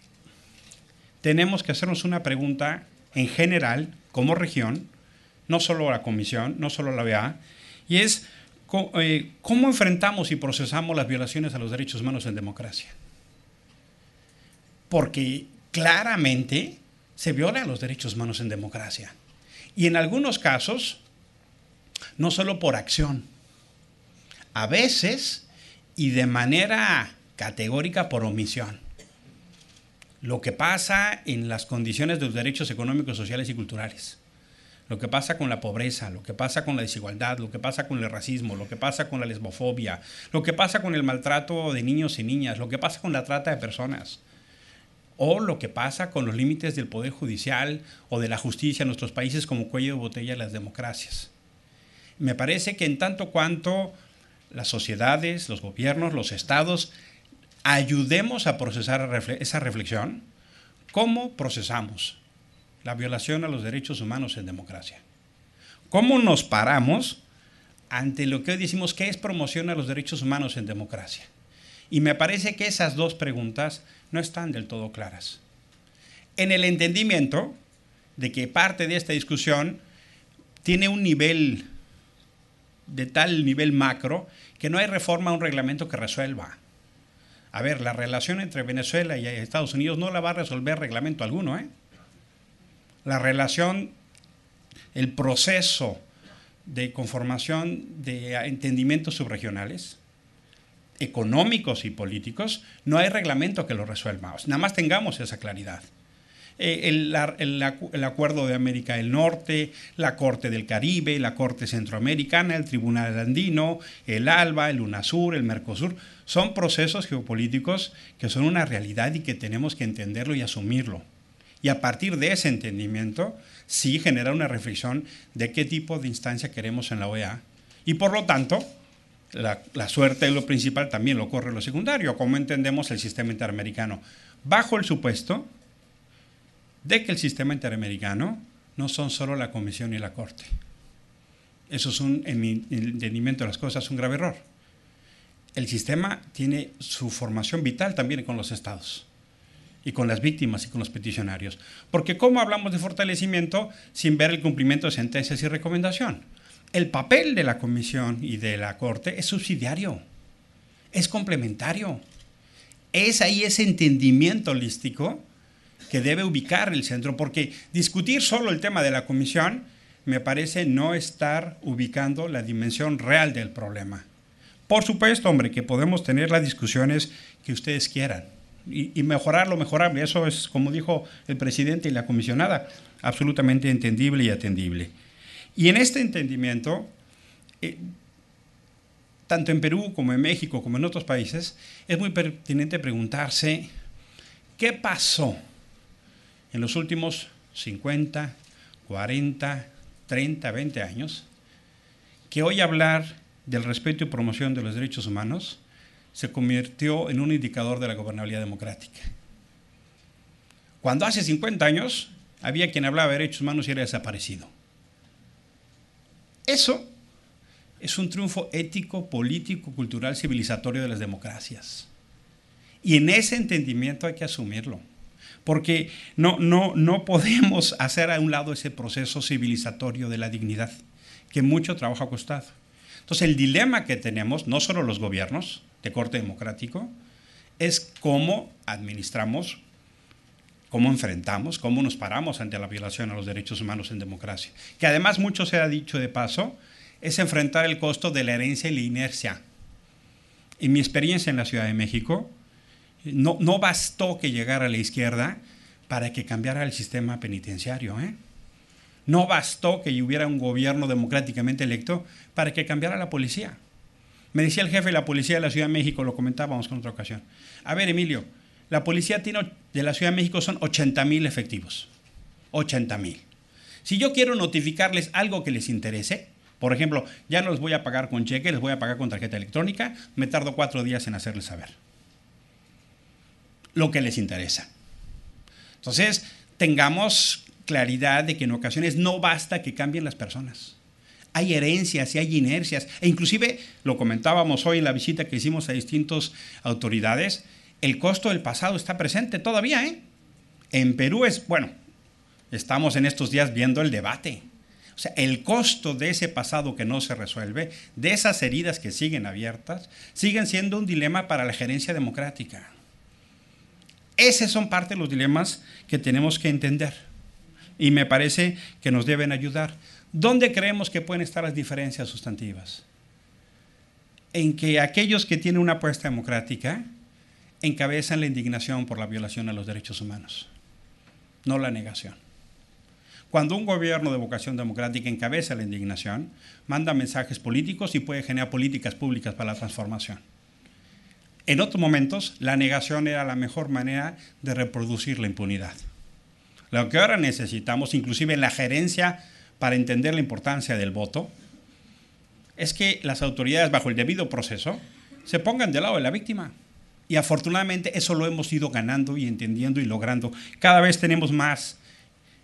tenemos que hacernos una pregunta en general, como región, no solo la Comisión, no solo la OEA, y es eh, cómo enfrentamos y procesamos las violaciones a los derechos humanos en democracia. Porque claramente se violan los derechos humanos en democracia. Y en algunos casos, no solo por acción, a veces y de manera categórica por omisión. Lo que pasa en las condiciones de los derechos económicos, sociales y culturales lo que pasa con la pobreza, lo que pasa con la desigualdad, lo que pasa con el racismo, lo que pasa con la lesbofobia, lo que pasa con el maltrato de niños y niñas, lo que pasa con la trata de personas, o lo que pasa con los límites del poder judicial o de la justicia en nuestros países como cuello de botella de las democracias. Me parece que en tanto cuanto las sociedades, los gobiernos, los estados ayudemos a procesar esa reflexión, ¿cómo procesamos la violación a los derechos humanos en democracia? ¿Cómo nos paramos ante lo que hoy decimos que es promoción a los derechos humanos en democracia? Y me parece que esas dos preguntas no están del todo claras. En el entendimiento de que parte de esta discusión tiene un nivel de tal nivel macro que no hay reforma a un reglamento que resuelva. A ver, la relación entre Venezuela y Estados Unidos no la va a resolver reglamento alguno. ¿eh? La relación, el proceso de conformación de entendimientos subregionales económicos y políticos, no hay reglamento que lo resuelva. nada más tengamos esa claridad. Eh, el, el, acuerdo de América del Norte, la Corte del Caribe, la Corte Centroamericana, el Tribunal Andino, el ALBA, el UNASUR, el Mercosur, son procesos geopolíticos que son una realidad y que tenemos que entenderlo y asumirlo. Y a partir de ese entendimiento, sí genera una reflexión de qué tipo de instancia queremos en la OEA. Y por lo tanto, la, suerte es lo principal, también lo corre lo secundario, como entendemos el sistema interamericano, bajo el supuesto de que el sistema interamericano no son solo la Comisión y la Corte. Eso es un, en mi entendimiento de las cosas, un grave error. El sistema tiene su formación vital también con los estados y con las víctimas y con los peticionarios. Porque ¿cómo hablamos de fortalecimiento sin ver el cumplimiento de sentencias y recomendación? el papel de la comisión y de la corte es subsidiario, es complementario. Es ahí ese entendimiento holístico que debe ubicar el centro, porque discutir solo el tema de la comisión me parece no estar ubicando la dimensión real del problema. Por supuesto, hombre, que podemos tener las discusiones que ustedes quieran y, y mejorar lo mejorable. Eso es, como dijo el presidente y la comisionada, absolutamente entendible y atendible. Y en este entendimiento, eh, tanto en Perú como en México como en otros países, es muy pertinente preguntarse qué pasó en los últimos 50, 40, 30, 20 años, que hoy hablar del respeto y promoción de los derechos humanos se convirtió en un indicador de la gobernabilidad democrática. Cuando hace 50 años había quien hablaba de derechos humanos y era desaparecido. Eso es un triunfo ético, político, cultural, civilizatorio de las democracias. Y en ese entendimiento hay que asumirlo, porque no, podemos hacer a un lado ese proceso civilizatorio de la dignidad, que mucho trabajo ha costado. Entonces el dilema que tenemos, no solo los gobiernos de corte democrático, es cómo administramos cómo enfrentamos, cómo nos paramos ante la violación a los derechos humanos en democracia. Que además mucho se ha dicho de paso, es enfrentar el costo de la herencia y la inercia. En mi experiencia en la Ciudad de México, no, bastó que llegara la izquierda para que cambiara el sistema penitenciario. ¿eh? No bastó que hubiera un gobierno democráticamente electo para que cambiara la policía. Me decía el jefe de la policía de la Ciudad de México, lo comentábamos con otra ocasión. A ver, Emilio, la policía de la Ciudad de México son 80 mil efectivos. 80 mil. Si yo quiero notificarles algo que les interese, por ejemplo, ya no les voy a pagar con cheque, les voy a pagar con tarjeta electrónica, me tardo cuatro días en hacerles saber lo que les interesa. Entonces, tengamos claridad de que en ocasiones no basta que cambien las personas. Hay herencias y hay inercias. E inclusive, lo comentábamos hoy en la visita que hicimos a distintas autoridades, el costo del pasado está presente todavía, ¿eh? En Perú es, bueno, estamos en estos días viendo el debate. O sea, el costo de ese pasado que no se resuelve, de esas heridas que siguen abiertas, siguen siendo un dilema para la gerencia democrática. Esos son parte de los dilemas que tenemos que entender y me parece que nos deben ayudar. ¿Dónde creemos que pueden estar las diferencias sustantivas? En que aquellos que tienen una apuesta democrática encabezan la indignación por la violación a los derechos humanos, no la negación. Cuando un gobierno de vocación democrática encabeza la indignación, manda mensajes políticos y puede generar políticas públicas para la transformación. En otros momentos, la negación era la mejor manera de reproducir la impunidad. Lo que ahora necesitamos, inclusive en la gerencia, para entender la importancia del voto, es que las autoridades, bajo el debido proceso, se pongan del lado de la víctima. Y afortunadamente eso lo hemos ido ganando y entendiendo y logrando. Cada vez tenemos más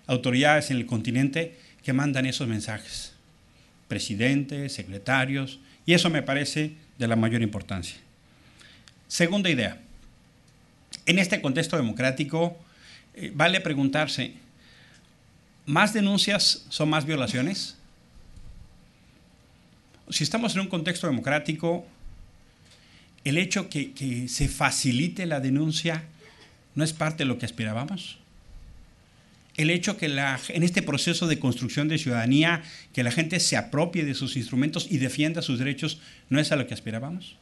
autoridades en el continente que mandan esos mensajes. Presidentes, secretarios. Y eso me parece de la mayor importancia. Segunda idea. En este contexto democrático, eh, vale preguntarse, ¿más denuncias son más violaciones? Si estamos en un contexto democrático, el hecho que, se facilite la denuncia no es parte de lo que aspirábamos. El hecho que la, en este proceso de construcción de ciudadanía, que la gente se apropie de sus instrumentos y defienda sus derechos, no es a lo que aspirábamos.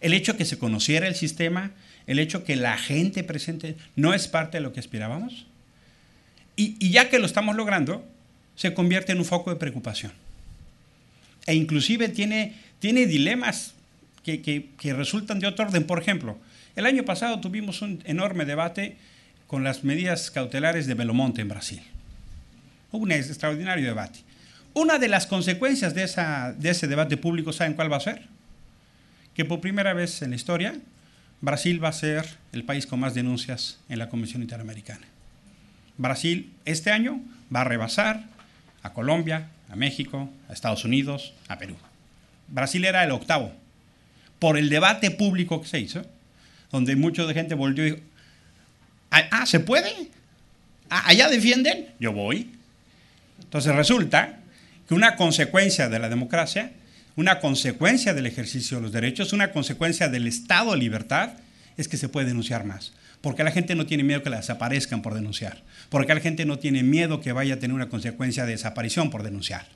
El hecho que se conociera el sistema, el hecho que la gente presente, no es parte de lo que aspirábamos. Y, ya que lo estamos logrando, se convierte en un foco de preocupación. E inclusive tiene, tiene dilemas que, resultan de otro orden. Por ejemplo, el año pasado tuvimos un enorme debate con las medidas cautelares de Belomonte en Brasil. Hubo un extraordinario debate. Una de las consecuencias de ese debate público, ¿saben cuál va a ser? Que por primera vez en la historia, Brasil va a ser el país con más denuncias en la Comisión Interamericana. Brasil este año va a rebasar a Colombia, a México, a Estados Unidos, a Perú. Brasil era el octavo por el debate público que se hizo, donde mucha gente volvió y dijo, ah, ah ¿se puede? Ah, ¿Allá defienden? Yo voy. Entonces resulta que una consecuencia de la democracia, una consecuencia del ejercicio de los derechos, una consecuencia del Estado de libertad, es que se puede denunciar más. Porque la gente no tiene miedo que la desaparezcan por denunciar. Porque la gente no tiene miedo que vaya a tener una consecuencia de desaparición por denunciar.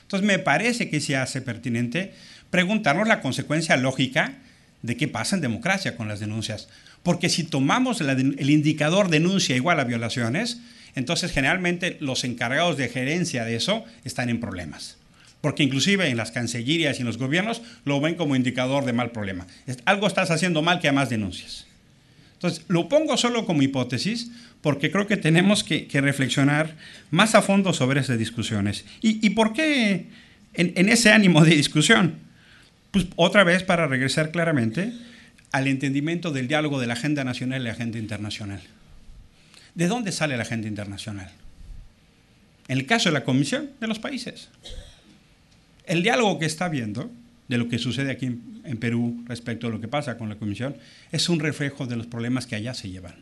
Entonces me parece que se hace pertinente preguntarnos la consecuencia lógica de qué pasa en democracia con las denuncias. Porque si tomamos el indicador denuncia igual a violaciones, entonces generalmente los encargados de gerencia de eso están en problemas. Porque inclusive en las cancillerías y en los gobiernos lo ven como indicador de mal problema. Algo estás haciendo mal que además denuncias. Entonces, lo pongo solo como hipótesis porque creo que tenemos que, reflexionar más a fondo sobre esas discusiones. ¿Y, por qué en ese ánimo de discusión? Pues otra vez para regresar claramente al entendimiento del diálogo de la agenda nacional y la agenda internacional. ¿De dónde sale la agenda internacional? En el caso de la Comisión, de los países. El diálogo que está viendo de lo que sucede aquí en Perú respecto a lo que pasa con la Comisión es un reflejo de los problemas que allá se llevan.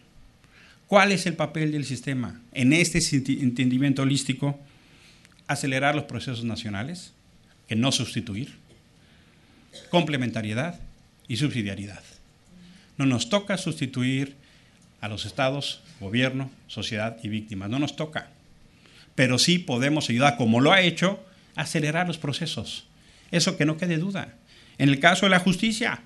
¿Cuál es el papel del sistema en este entendimiento holístico? Acelerar los procesos nacionales, que no sustituir complementariedad y subsidiariedad. No nos toca sustituir a los estados, gobierno, sociedad y víctimas. No nos toca. Pero sí podemos ayudar, como lo ha hecho, a acelerar los procesos. Eso que no quede duda. En el caso de la justicia,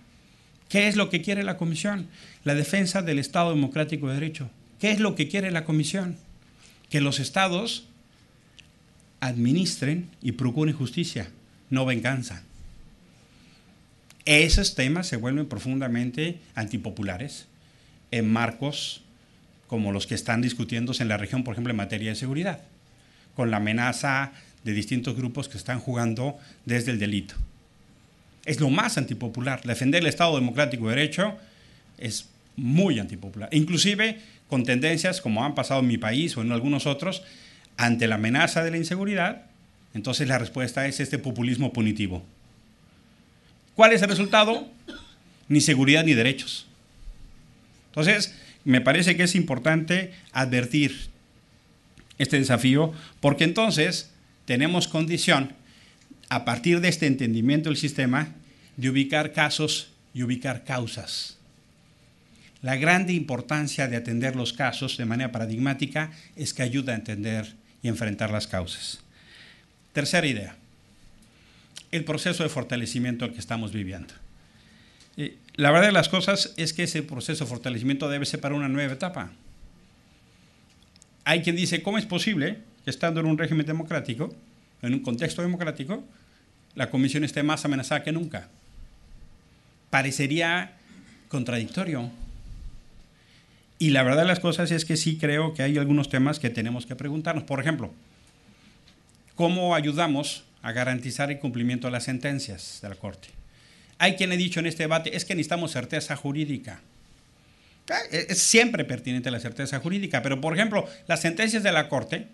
¿qué es lo que quiere la Comisión? La defensa del Estado Democrático de Derecho. ¿Qué es lo que quiere la Comisión? Que los estados administren y procuren justicia, no venganza esos temas se vuelven profundamente antipopulares en marcos como los que están discutiéndose en la región, por ejemplo, en materia de seguridad, con la amenaza de distintos grupos que están jugando desde el delito. Es lo más antipopular. Defender el Estado democrático de derecho es muy antipopular. Inclusive con tendencias como han pasado en mi país o en algunos otros, ante la amenaza de la inseguridad, entonces la respuesta es este populismo punitivo. ¿Cuál es el resultado? Ni seguridad ni derechos. Entonces, me parece que es importante advertir este desafío porque entonces tenemos condición, a partir de este entendimiento del sistema, de ubicar casos y ubicar causas. La grande importancia de atender los casos de manera paradigmática es que ayuda a entender y enfrentar las causas. Tercera idea, el proceso de fortalecimiento al que estamos viviendo. Eh, la verdad de las cosas es que ese proceso de fortalecimiento debe ser para una nueva etapa. Hay quien dice, ¿cómo es posible que estando en un régimen democrático, en un contexto democrático, la comisión esté más amenazada que nunca? Parecería contradictorio. Y la verdad de las cosas es que sí creo que hay algunos temas que tenemos que preguntarnos. Por ejemplo, ¿cómo ayudamos a garantizar el cumplimiento de las sentencias de la Corte. Hay quien ha dicho en este debate, es que necesitamos certeza jurídica. Eh, eh, es siempre pertinente la certeza jurídica, pero por ejemplo, las sentencias de la Corte,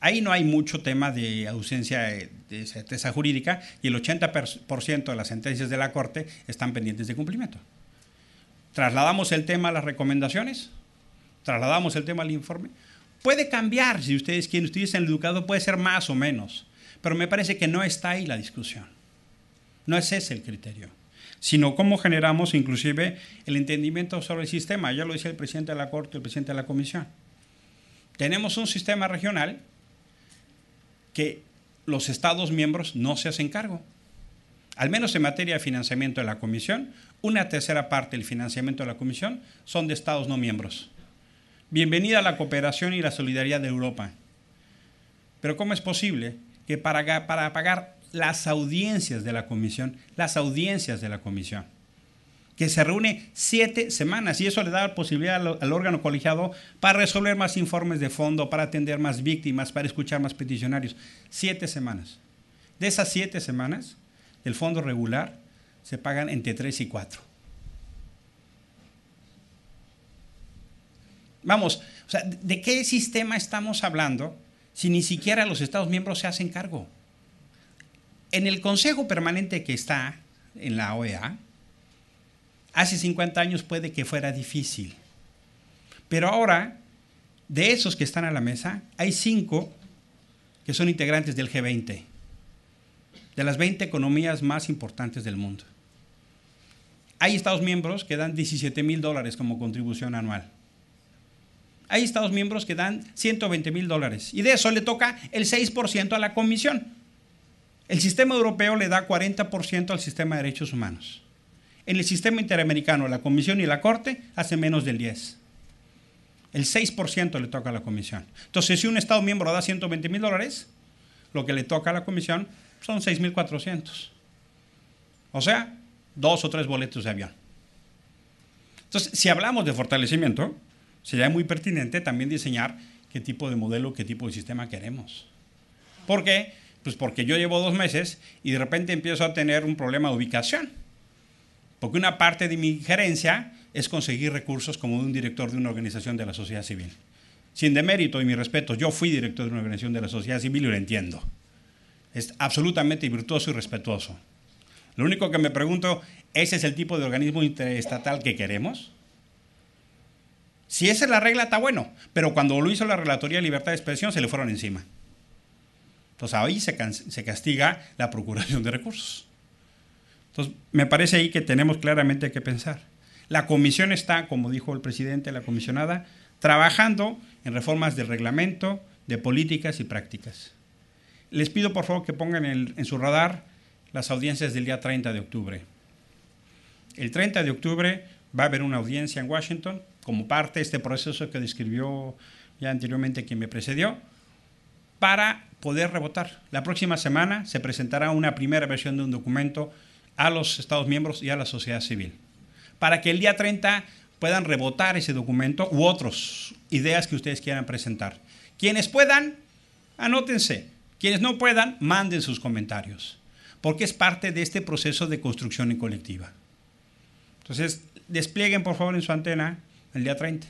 ahí no hay mucho tema de ausencia de certeza jurídica y el 80% de las sentencias de la Corte están pendientes de cumplimiento. Trasladamos el tema a las recomendaciones, trasladamos el tema al informe. Puede cambiar, si ustedes quieren, ustedes el educado puede ser más o menos pero me parece que no está ahí la discusión. No es ese el criterio, sino cómo generamos inclusive el entendimiento sobre el sistema. Ya lo decía el presidente de la Corte, el presidente de la Comisión. Tenemos un sistema regional que los Estados miembros no se hacen cargo. Al menos en materia de financiamiento de la Comisión, una tercera parte del financiamiento de la Comisión son de Estados no miembros. Bienvenida a la cooperación y la solidaridad de Europa. Pero ¿cómo es posible que para, pagar las audiencias de la comisión, las audiencias de la comisión, que se reúne siete semanas y eso le da la posibilidad al, órgano colegiado para resolver más informes de fondo, para atender más víctimas, para escuchar más peticionarios. Siete semanas. De esas siete semanas, el fondo regular, se pagan entre tres y cuatro. Vamos, o sea, ¿de qué sistema estamos hablando? si ni siquiera los Estados miembros se hacen cargo? En el Consejo Permanente que está en la OEA, hace 50 años puede que fuera difícil. Pero ahora, de esos que están a la mesa, hay cinco que son integrantes del G20, de las 20 economías más importantes del mundo. Hay Estados miembros que dan 17 mil dólares como contribución anual. Hay Estados miembros que dan 120 mil dólares y de eso le toca el 6% a la comisión. El sistema europeo le da 40% al sistema de derechos humanos. En el sistema interamericano, la comisión y la corte hacen menos del 10%. El 6% le toca a la comisión. Entonces, si un Estado miembro da 120 mil dólares, lo que le toca a la comisión son 6.400. O sea, dos o tres boletos de avión. Entonces, si hablamos de fortalecimiento, sería muy pertinente también diseñar qué tipo de modelo, qué tipo de sistema queremos. ¿Por qué? Pues porque yo llevo dos meses y de repente empiezo a tener un problema de ubicación. Porque una parte de mi gerencia es conseguir recursos como de un director de una organización de la sociedad civil. Sin demérito y mi respeto, yo fui director de una organización de la sociedad civil y lo entiendo. Es absolutamente virtuoso y respetuoso. Lo único que me pregunto, ¿ese es el tipo de organismo interestatal que queremos? Si esa es la regla, está bueno. Pero cuando lo hizo la Relatoría de Libertad de Expresión, se le fueron encima. Entonces ahí se, castiga la procuración de recursos. Entonces me parece ahí que tenemos claramente que pensar. La comisión está, como dijo el presidente, la comisionada, trabajando en reformas de reglamento, de políticas y prácticas. Les pido por favor que pongan en, en su radar las audiencias del día 30 de octubre. El 30 de octubre va a haber una audiencia en Washington como parte de este proceso que describió ya anteriormente quien me precedió, para poder rebotar. La próxima semana se presentará una primera versión de un documento a los Estados miembros y a la sociedad civil, para que el día 30 puedan rebotar ese documento u otras ideas que ustedes quieran presentar. Quienes puedan, anótense. Quienes no puedan, manden sus comentarios, porque es parte de este proceso de construcción en colectiva. Entonces, desplieguen por favor en su antena el día 30,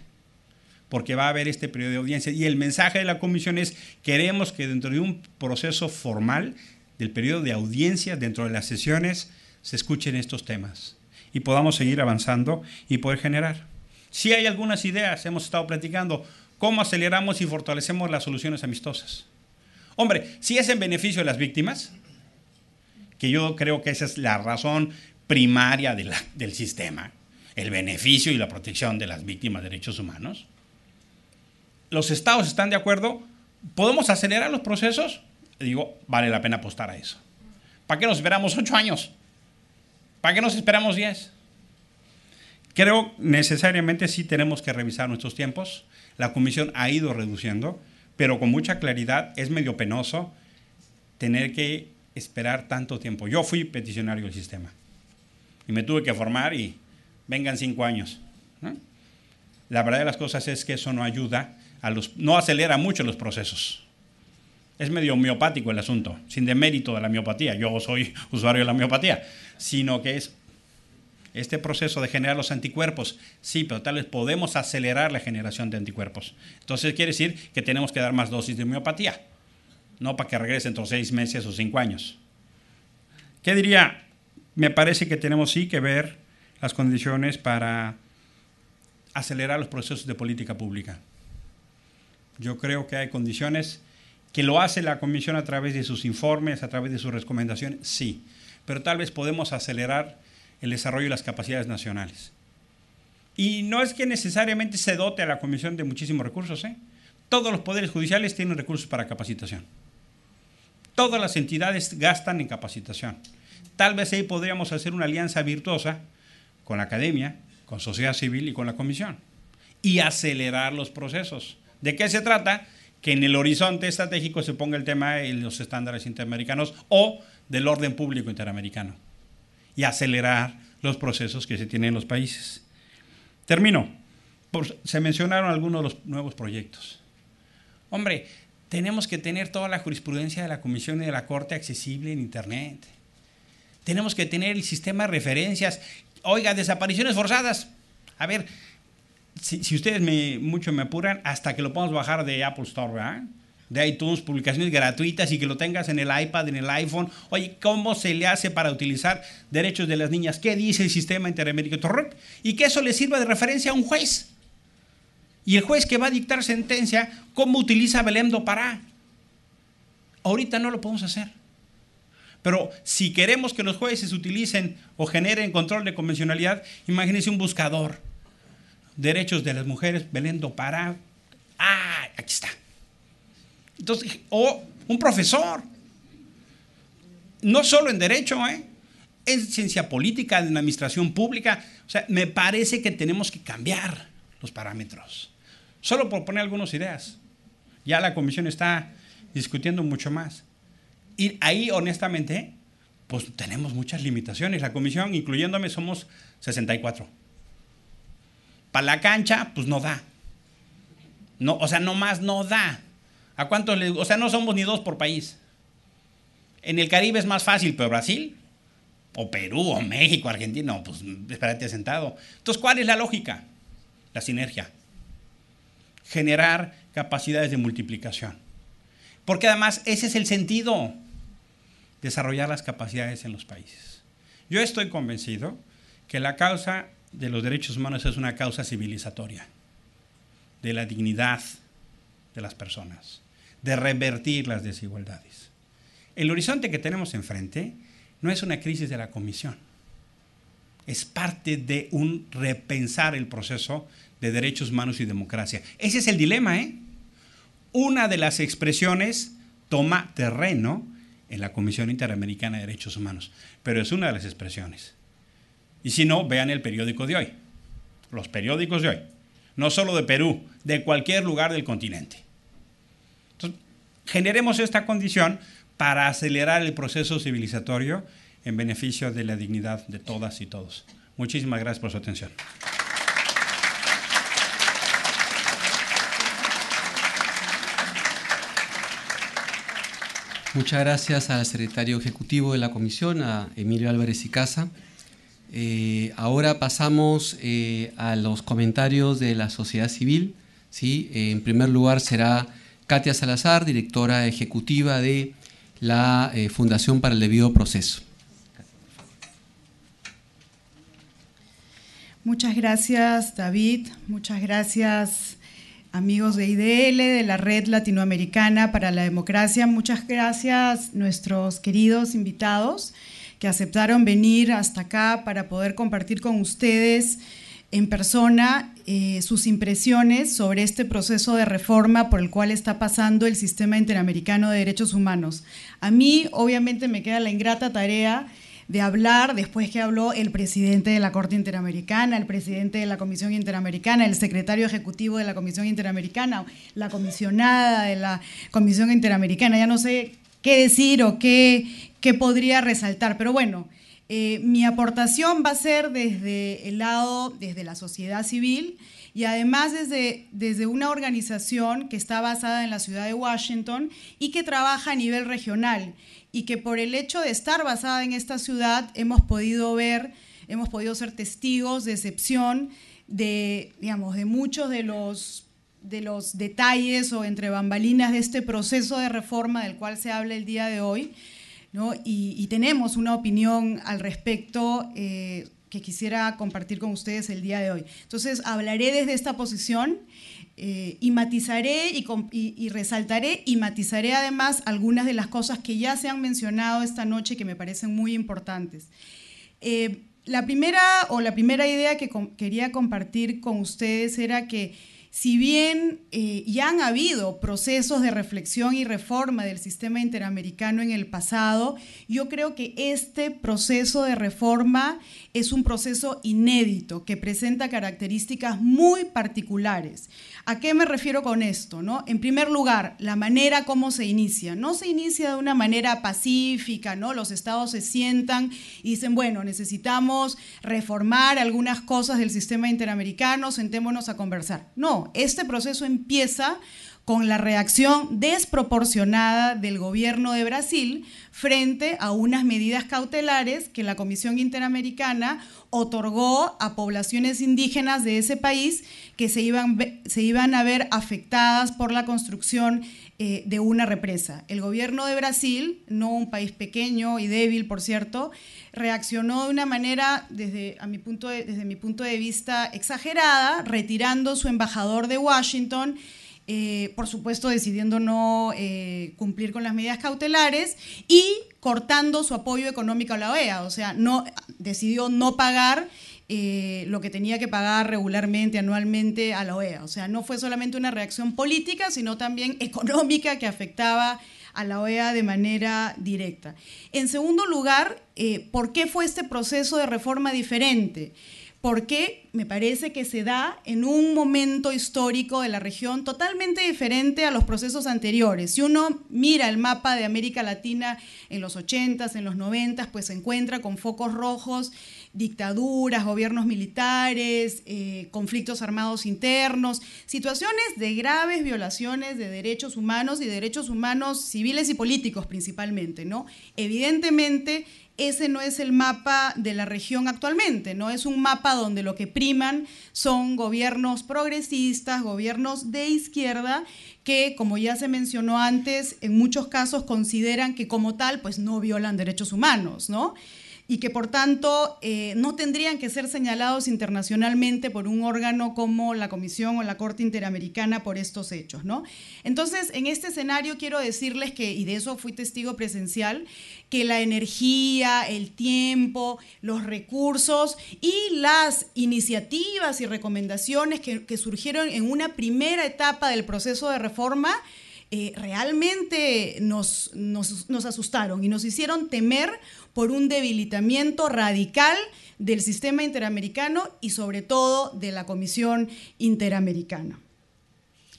porque va a haber este periodo de audiencia. Y el mensaje de la comisión es, queremos que dentro de un proceso formal del periodo de audiencia, dentro de las sesiones, se escuchen estos temas y podamos seguir avanzando y poder generar. Si hay algunas ideas, hemos estado platicando, cómo aceleramos y fortalecemos las soluciones amistosas. Hombre, si es en beneficio de las víctimas, que yo creo que esa es la razón primaria del sistema, el beneficio y la protección de las víctimas de derechos humanos. Los estados están de acuerdo. ¿Podemos acelerar los procesos? Digo, vale la pena apostar a eso. ¿Para qué nos esperamos ocho años? ¿Para qué nos esperamos diez? Creo necesariamente sí tenemos que revisar nuestros tiempos. La comisión ha ido reduciendo, pero con mucha claridad es medio penoso tener que esperar tanto tiempo. Yo fui peticionario del sistema y me tuve que formar y vengan cinco años. La verdad de las cosas es que eso no ayuda, a los, no acelera mucho los procesos. Es medio homeopático el asunto, sin demérito de la miopatía. Yo soy usuario de la miopatía, sino que es este proceso de generar los anticuerpos. Sí, pero tal vez podemos acelerar la generación de anticuerpos. Entonces quiere decir que tenemos que dar más dosis de miopatía, no para que regrese entre seis meses o cinco años. ¿Qué diría? Me parece que tenemos sí que ver las condiciones para acelerar los procesos de política pública. Yo creo que hay condiciones que lo hace la Comisión a través de sus informes, a través de sus recomendaciones, sí, pero tal vez podemos acelerar el desarrollo de las capacidades nacionales. Y no es que necesariamente se dote a la Comisión de muchísimos recursos, ¿eh? Todos los poderes judiciales tienen recursos para capacitación. Todas las entidades gastan en capacitación. Tal vez ahí podríamos hacer una alianza virtuosa con la academia, con sociedad civil y con la comisión. Y acelerar los procesos. ¿De qué se trata? Que en el horizonte estratégico se ponga el tema de los estándares interamericanos o del orden público interamericano. Y acelerar los procesos que se tienen en los países. Termino. Por, se mencionaron algunos de los nuevos proyectos. Hombre, tenemos que tener toda la jurisprudencia de la Comisión y de la Corte accesible en Internet. Tenemos que tener el sistema de referencias Oiga, desapariciones forzadas. A ver, si, ustedes me, mucho me apuran, hasta que lo podamos bajar de Apple Store, de iTunes, publicaciones gratuitas y que lo tengas en el iPad, en el iPhone. Oye, ¿cómo se le hace para utilizar derechos de las niñas? ¿Qué dice el sistema interamericano? Y que eso le sirva de referencia a un juez. Y el juez que va a dictar sentencia, ¿cómo utiliza Belém do Pará? Ahorita no lo podemos hacer. Pero si queremos que los jueces utilicen o generen control de convencionalidad, imagínense un buscador. Derechos de las mujeres, Belén para Ah, aquí está. Entonces, o un profesor. No solo en derecho, ¿eh? en ciencia política, en administración pública. O sea, me parece que tenemos que cambiar los parámetros. Solo por poner algunas ideas. Ya la comisión está discutiendo mucho más. Y ahí, honestamente, pues tenemos muchas limitaciones. La comisión, incluyéndome, somos 64. Para la cancha, pues no da. No, o sea, nomás no da. ¿A cuántos O sea, no somos ni dos por país. En el Caribe es más fácil, pero Brasil, o Perú, o México, Argentina, pues espérate sentado. Entonces, ¿cuál es la lógica? La sinergia. Generar capacidades de multiplicación. Porque además ese es el sentido desarrollar las capacidades en los países. Yo estoy convencido que la causa de los derechos humanos es una causa civilizatoria, de la dignidad de las personas, de revertir las desigualdades. El horizonte que tenemos enfrente no es una crisis de la Comisión, es parte de un repensar el proceso de derechos humanos y democracia. Ese es el dilema, ¿eh? Una de las expresiones toma terreno en la Comisión Interamericana de Derechos Humanos, pero es una de las expresiones. Y si no, vean el periódico de hoy, los periódicos de hoy, no solo de Perú, de cualquier lugar del continente. Entonces, generemos esta condición para acelerar el proceso civilizatorio en beneficio de la dignidad de todas y todos. Muchísimas gracias por su atención. Muchas gracias al secretario ejecutivo de la comisión, a Emilio Álvarez y Casa. Eh, ahora pasamos eh, a los comentarios de la sociedad civil. Eh, en primer lugar será Katia Salazar, directora ejecutiva de la Fundación para el Debido Proceso. Muchas gracias, David. Muchas gracias amigos de IDL, de la Red Latinoamericana para la Democracia. Muchas gracias nuestros queridos invitados que aceptaron venir hasta acá para poder compartir con ustedes en persona eh, sus impresiones sobre este proceso de reforma por el cual está pasando el sistema interamericano de derechos humanos. A mí obviamente me queda la ingrata tarea de hablar, después que habló el presidente de la Corte Interamericana, el presidente de la Comisión Interamericana, el secretario ejecutivo de la Comisión Interamericana, la comisionada de la Comisión Interamericana, ya no sé qué decir o qué, podría resaltar, pero bueno. Eh, mi aportación va a ser desde el lado, desde la sociedad civil y además desde, desde una organización que está basada en la ciudad de Washington y que trabaja a nivel regional y que por el hecho de estar basada en esta ciudad hemos podido ver, hemos podido ser testigos de excepción de, digamos, de muchos de los, de los detalles o entre bambalinas de este proceso de reforma del cual se habla el día de hoy. Y, tenemos una opinión al respecto eh, que quisiera compartir con ustedes el día de hoy. Entonces, hablaré desde esta posición eh, y matizaré y, resaltaré y matizaré además algunas de las cosas que ya se han mencionado esta noche que me parecen muy importantes. Eh, la primera o la primera idea que quería compartir con ustedes era que si bien eh, ya han habido procesos de reflexión y reforma del sistema interamericano en el pasado, yo creo que este proceso de reforma es un proceso inédito que presenta características muy particulares. ¿A qué me refiero con esto? No? En primer lugar, la manera como se inicia. No se inicia de una manera pacífica, ¿no? Los estados se sientan y dicen, bueno, necesitamos reformar algunas cosas del sistema interamericano, sentémonos a conversar. No, este proceso empieza con la reacción desproporcionada del gobierno de Brasil frente a unas medidas cautelares que la Comisión Interamericana otorgó a poblaciones indígenas de ese país que se iban, se iban a ver afectadas por la construcción eh, de una represa. El gobierno de Brasil, no un país pequeño y débil, por cierto, reaccionó de una manera, desde, a mi punto de, desde mi punto de vista, exagerada, retirando su embajador de Washington. Eh, por supuesto, decidiendo no eh, cumplir con las medidas cautelares y cortando su apoyo económico a la OEA, o sea, no, decidió no pagar eh, lo que tenía que pagar regularmente, anualmente a la OEA. O sea, no fue solamente una reacción política, sino también económica que afectaba a la OEA de manera directa. En segundo lugar, eh, ¿por qué fue este proceso de reforma diferente? porque me parece que se da en un momento histórico de la región totalmente diferente a los procesos anteriores. Si uno mira el mapa de América Latina en los 80s, en los 90s, pues se encuentra con focos rojos dictaduras, gobiernos militares, eh, conflictos armados internos, situaciones de graves violaciones de derechos humanos y derechos humanos civiles y políticos principalmente, ¿no? Evidentemente, ese no es el mapa de la región actualmente, no es un mapa donde lo que priman son gobiernos progresistas, gobiernos de izquierda, que como ya se mencionó antes, en muchos casos consideran que como tal, pues no violan derechos humanos, ¿no? y que por tanto eh, no tendrían que ser señalados internacionalmente por un órgano como la Comisión o la Corte Interamericana por estos hechos, ¿no? Entonces, en este escenario quiero decirles que, y de eso fui testigo presencial, que la energía, el tiempo, los recursos y las iniciativas y recomendaciones que, surgieron en una primera etapa del proceso de reforma, eh, realmente nos, nos, asustaron y nos hicieron temer por un debilitamiento radical del sistema interamericano y sobre todo de la Comisión Interamericana.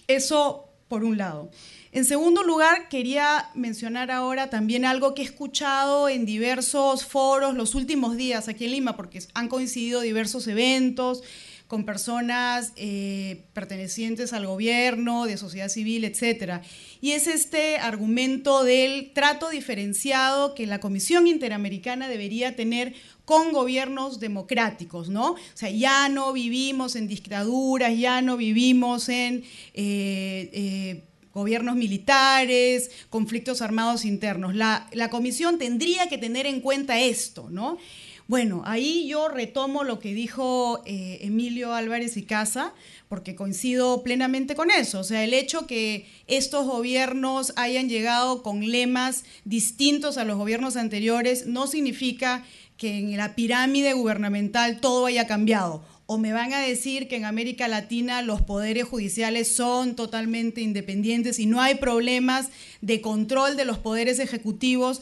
Eso por un lado. En segundo lugar, quería mencionar ahora también algo que he escuchado en diversos foros los últimos días aquí en Lima, porque han coincidido diversos eventos con personas eh, pertenecientes al gobierno, de sociedad civil, etc. Y es este argumento del trato diferenciado que la Comisión Interamericana debería tener con gobiernos democráticos, ¿no? O sea, ya no vivimos en dictaduras, ya no vivimos en eh, eh, gobiernos militares, conflictos armados internos. La, la comisión tendría que tener en cuenta esto, ¿no? Bueno, ahí yo retomo lo que dijo eh, Emilio Álvarez y Casa, porque coincido plenamente con eso. O sea, el hecho que estos gobiernos hayan llegado con lemas distintos a los gobiernos anteriores no significa que en la pirámide gubernamental todo haya cambiado o me van a decir que en América Latina los poderes judiciales son totalmente independientes y no hay problemas de control de los poderes ejecutivos,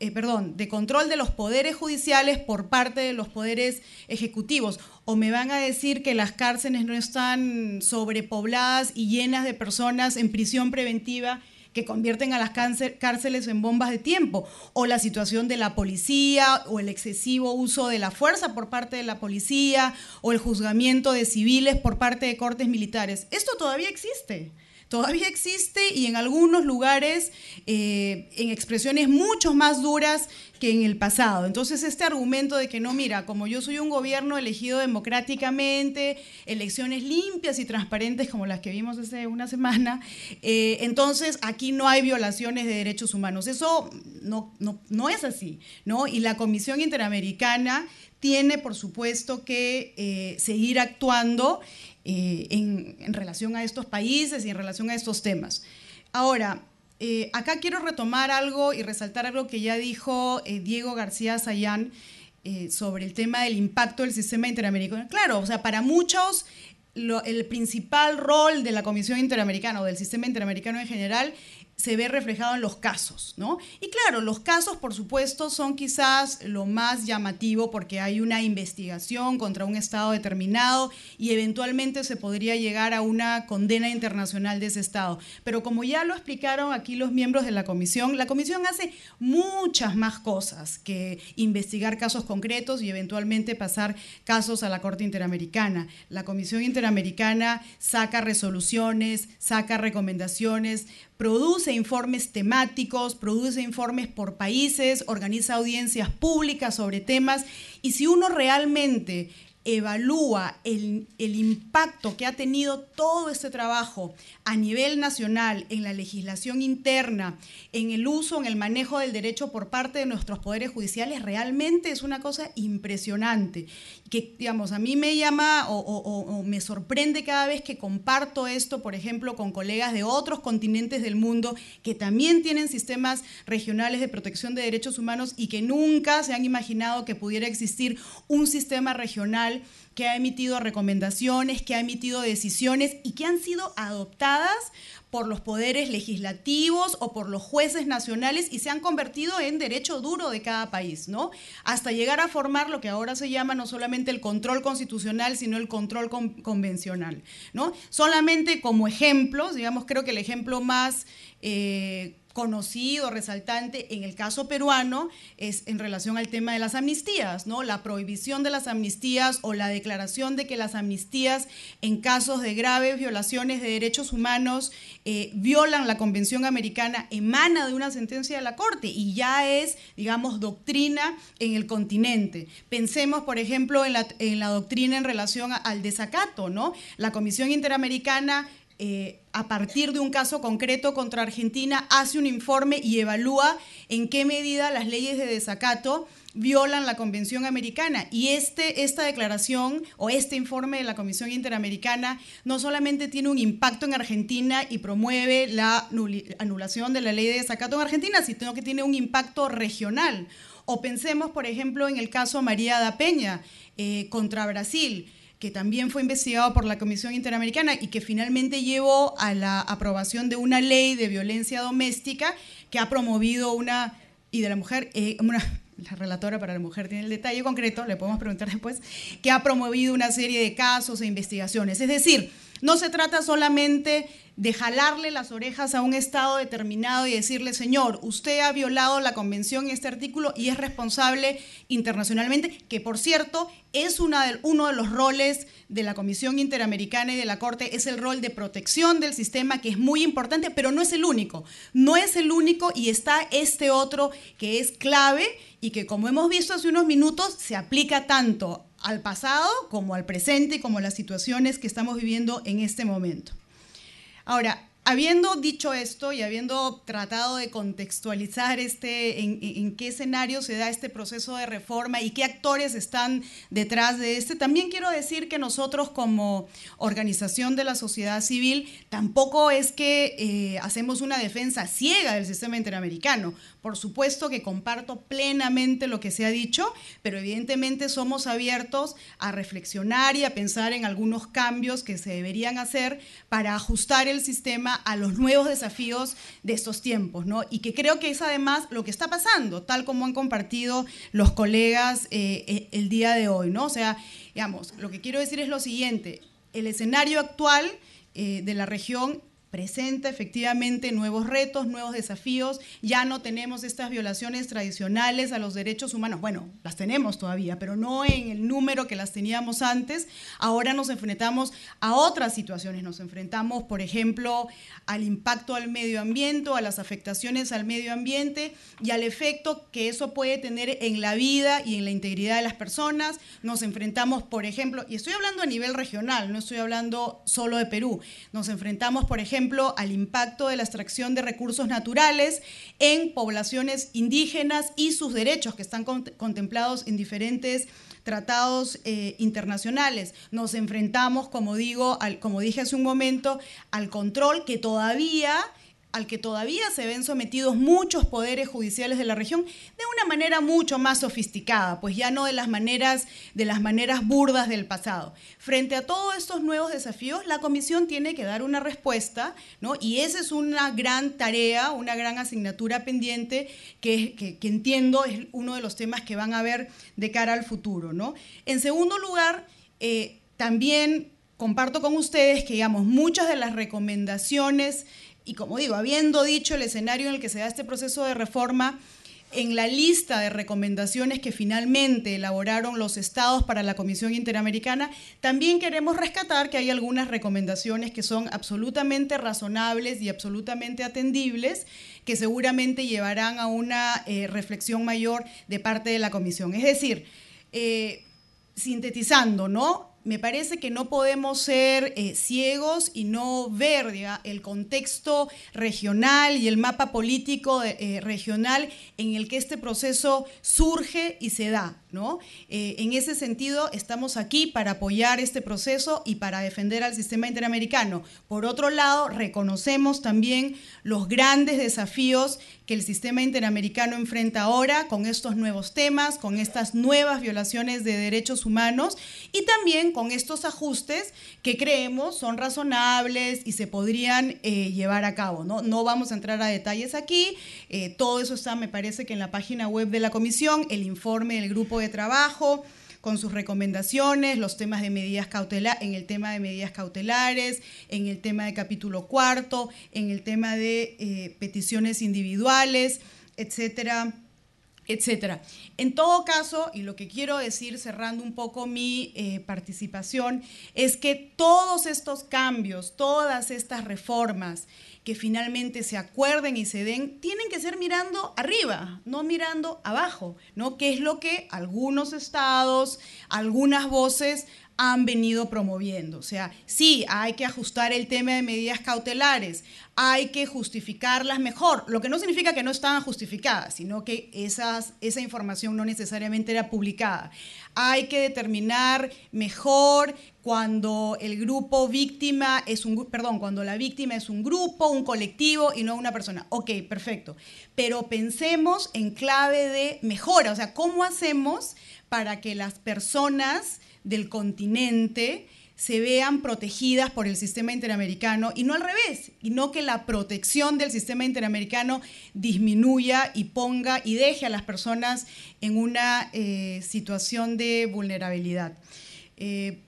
eh, perdón, de control de los poderes judiciales por parte de los poderes ejecutivos, o me van a decir que las cárceles no están sobrepobladas y llenas de personas en prisión preventiva que convierten a las cárceles en bombas de tiempo, o la situación de la policía, o el excesivo uso de la fuerza por parte de la policía, o el juzgamiento de civiles por parte de cortes militares. Esto todavía existe. Todavía existe y en algunos lugares, eh, en expresiones mucho más duras que en el pasado. Entonces, este argumento de que no, mira, como yo soy un gobierno elegido democráticamente, elecciones limpias y transparentes como las que vimos hace una semana, eh, entonces aquí no hay violaciones de derechos humanos. Eso no, no, es así, ¿no? Y la Comisión Interamericana tiene, por supuesto, que eh, seguir actuando eh, en, relación a estos países y en relación a estos temas. Ahora, eh, acá quiero retomar algo y resaltar algo que ya dijo eh, Diego García Sayán eh, sobre el tema del impacto del sistema interamericano. Claro, o sea, para muchos el principal rol de la Comisión Interamericana o del sistema interamericano en general se ve reflejado en los casos, ¿no? Y claro, los casos, por supuesto, son quizás lo más llamativo porque hay una investigación contra un Estado determinado y eventualmente se podría llegar a una condena internacional de ese Estado. Pero como ya lo explicaron aquí los miembros de la comisión, la comisión hace muchas más cosas que investigar casos concretos y eventualmente pasar casos a la Corte Interamericana. La Comisión Interamericana saca resoluciones, saca recomendaciones, produce informes temáticos, produce informes por países, organiza audiencias públicas sobre temas y si uno realmente evalúa el, impacto que ha tenido todo este trabajo a nivel nacional, en la legislación interna, en el uso, en el manejo del derecho por parte de nuestros poderes judiciales, realmente es una cosa impresionante. Que, digamos, a mí me llama o me sorprende cada vez que comparto esto, por ejemplo, con colegas de otros continentes del mundo que también tienen sistemas regionales de protección de derechos humanos y que nunca se han imaginado que pudiera existir un sistema regional que ha emitido recomendaciones, que ha emitido decisiones y que han sido adoptadas por los poderes legislativos o por los jueces nacionales y se han convertido en derecho duro de cada país, ¿no? Hasta llegar a formar lo que ahora se llama no solamente el control constitucional, sino el control convencional, ¿no? Solamente como ejemplos, digamos, creo que el ejemplo más... Eh, conocido, resaltante en el caso peruano es en relación al tema de las amnistías, ¿no? La prohibición de las amnistías o la declaración de que las amnistías en casos de graves violaciones de derechos humanos eh, violan la Convención Americana emana de una sentencia de la Corte y ya es, digamos, doctrina en el continente. Pensemos, por ejemplo, en la, doctrina en relación al desacato, ¿no? La Comisión Interamericana eh, a partir de un caso concreto contra Argentina, hace un informe y evalúa en qué medida las leyes de desacato violan la Convención Americana. Y este, esta declaración o este informe de la Comisión Interamericana no solamente tiene un impacto en Argentina y promueve la anulación de la ley de desacato en Argentina, sino que tiene un impacto regional. O pensemos, por ejemplo, en el caso María da Peña eh, contra Brasil que también fue investigado por la Comisión Interamericana y que finalmente llevó a la aprobación de una ley de violencia doméstica que ha promovido una, y de la mujer, eh, la relatora para la mujer tiene el detalle concreto, le podemos preguntar después, que ha promovido una serie de casos e investigaciones. Es decir, no se trata solamente de jalarle las orejas a un Estado determinado y decirle, señor, usted ha violado la convención en este artículo y es responsable internacionalmente, que por cierto es una uno de los roles de la Comisión Interamericana y de la Corte, es el rol de protección del sistema, que es muy importante, pero no es el único. No es el único y está este otro que es clave y que como hemos visto hace unos minutos, se aplica tanto al pasado como al presente y como las situaciones que estamos viviendo en este momento. Ahora, Habiendo dicho esto y habiendo tratado de contextualizar este, en, qué escenario se da este proceso de reforma y qué actores están detrás de este, también quiero decir que nosotros como organización de la sociedad civil tampoco es que eh, hacemos una defensa ciega del sistema interamericano. Por supuesto que comparto plenamente lo que se ha dicho, pero evidentemente somos abiertos a reflexionar y a pensar en algunos cambios que se deberían hacer para ajustar el sistema a los nuevos desafíos de estos tiempos, ¿no? Y que creo que es además lo que está pasando, tal como han compartido los colegas eh, eh, el día de hoy, ¿no? O sea, digamos, lo que quiero decir es lo siguiente, el escenario actual eh, de la región presenta efectivamente nuevos retos, nuevos desafíos. Ya no tenemos estas violaciones tradicionales a los derechos humanos. Bueno, las tenemos todavía, pero no en el número que las teníamos antes. Ahora nos enfrentamos a otras situaciones. Nos enfrentamos, por ejemplo, al impacto al medio ambiente, a las afectaciones al medio ambiente y al efecto que eso puede tener en la vida y en la integridad de las personas. Nos enfrentamos, por ejemplo, y estoy hablando a nivel regional, no estoy hablando solo de Perú. Nos enfrentamos, por ejemplo, al impacto de la extracción de recursos naturales en poblaciones indígenas y sus derechos que están contemplados en diferentes tratados eh, internacionales. Nos enfrentamos, como digo, como dije hace un momento, al control que todavía al que todavía se ven sometidos muchos poderes judiciales de la región de una manera mucho más sofisticada, pues ya no de las maneras de las maneras burdas del pasado. Frente a todos estos nuevos desafíos, la comisión tiene que dar una respuesta, ¿no? Y esa es una gran tarea, una gran asignatura pendiente que, entiendo es uno de los temas que van a ver de cara al futuro, ¿no? En segundo lugar, eh, también comparto con ustedes que, digamos, muchas de las recomendaciones y como digo, habiendo dicho el escenario en el que se da este proceso de reforma, en la lista de recomendaciones que finalmente elaboraron los estados para la Comisión Interamericana, también queremos rescatar que hay algunas recomendaciones que son absolutamente razonables y absolutamente atendibles, que seguramente llevarán a una eh, reflexión mayor de parte de la Comisión. Es decir, eh, sintetizando, ¿no? me parece que no podemos ser eh, ciegos y no ver el contexto regional y el mapa político eh, regional en el que este proceso surge y se da. Eh, en ese sentido, estamos aquí para apoyar este proceso y para defender al sistema interamericano. Por otro lado, reconocemos también los grandes desafíos que el sistema interamericano enfrenta ahora con estos nuevos temas, con estas nuevas violaciones de derechos humanos y también con estos ajustes que creemos son razonables y se podrían eh, llevar a cabo. ¿no? vamos a entrar a detalles aquí, eh, todo eso está, me parece que en la página web de la comisión, el informe del grupo de trabajo con sus recomendaciones, los temas de medidas cautelares, en el tema de medidas cautelares, en el tema de capítulo cuarto, en el tema de eh, peticiones individuales, etcétera, etcétera. En todo caso, y lo que quiero decir cerrando un poco mi eh, participación, es que todos estos cambios, todas estas reformas, que finalmente se acuerden y se den, tienen que ser mirando arriba, no mirando abajo, ¿no? Que es lo que algunos estados, algunas voces han venido promoviendo. O sea, sí, hay que ajustar el tema de medidas cautelares, hay que justificarlas mejor, lo que no significa que no estaban justificadas, sino que esas, esa información no necesariamente era publicada. Hay que determinar mejor cuando el grupo víctima es un, perdón, cuando la víctima es un grupo, un colectivo y no una persona. Ok, perfecto. Pero pensemos en clave de mejora, o sea, ¿cómo hacemos para que las personas del continente se vean protegidas por el sistema interamericano y no al revés, y no que la protección del sistema interamericano disminuya y ponga y deje a las personas en una eh, situación de vulnerabilidad. Eh,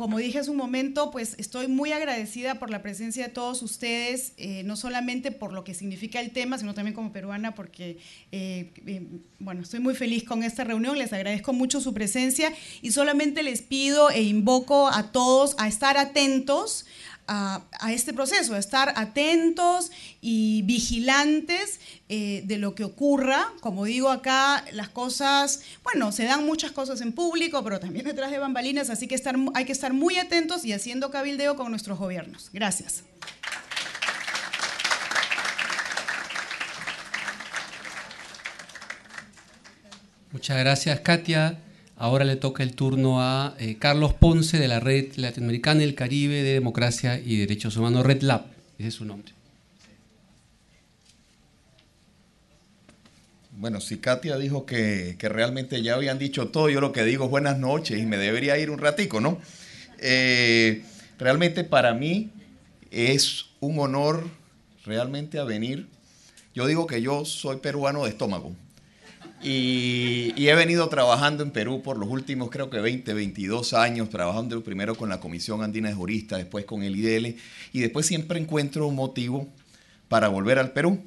como dije hace un momento, pues estoy muy agradecida por la presencia de todos ustedes, eh, no solamente por lo que significa el tema, sino también como peruana, porque, eh, eh, bueno, estoy muy feliz con esta reunión, les agradezco mucho su presencia y solamente les pido e invoco a todos a estar atentos a, este proceso, a estar atentos y vigilantes eh, de lo que ocurra. Como digo acá, las cosas, bueno, se dan muchas cosas en público, pero también detrás de bambalinas, así que hay que estar muy atentos y haciendo cabildeo con nuestros gobiernos. Gracias. Muchas gracias, Katia. Ahora le toca el turno a eh, Carlos Ponce de la Red Latinoamericana el Caribe de Democracia y Derechos Humanos, Red Lab, ese es su nombre. Bueno, si Katia dijo que, realmente ya habían dicho todo, yo lo que digo es buenas noches y me debería ir un ratico, ¿no? Eh, realmente para mí es un honor realmente a venir. Yo digo que yo soy peruano de estómago, y, he venido trabajando en Perú por los últimos, creo que 20, 22 años, trabajando primero con la Comisión Andina de Juristas, después con el IDL, y después siempre encuentro un motivo para volver al Perú.